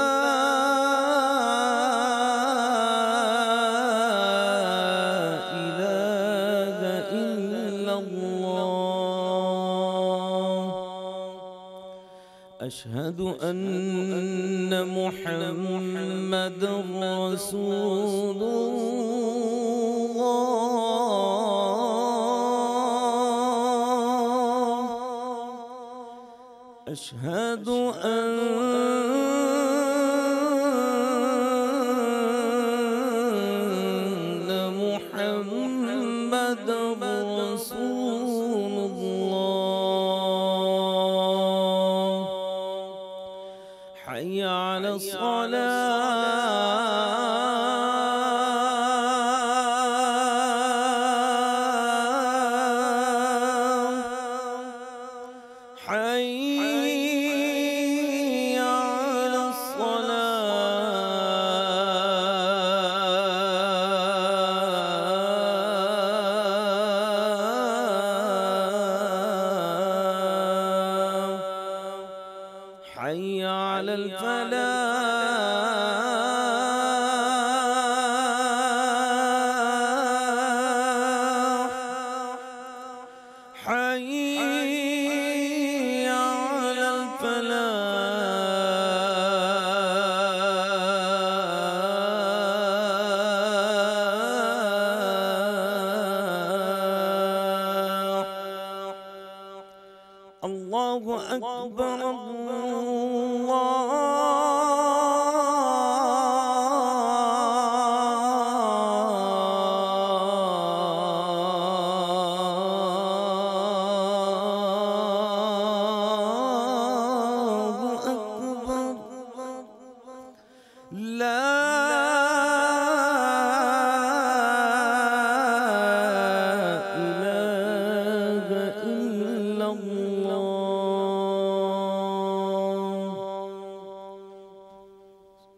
الله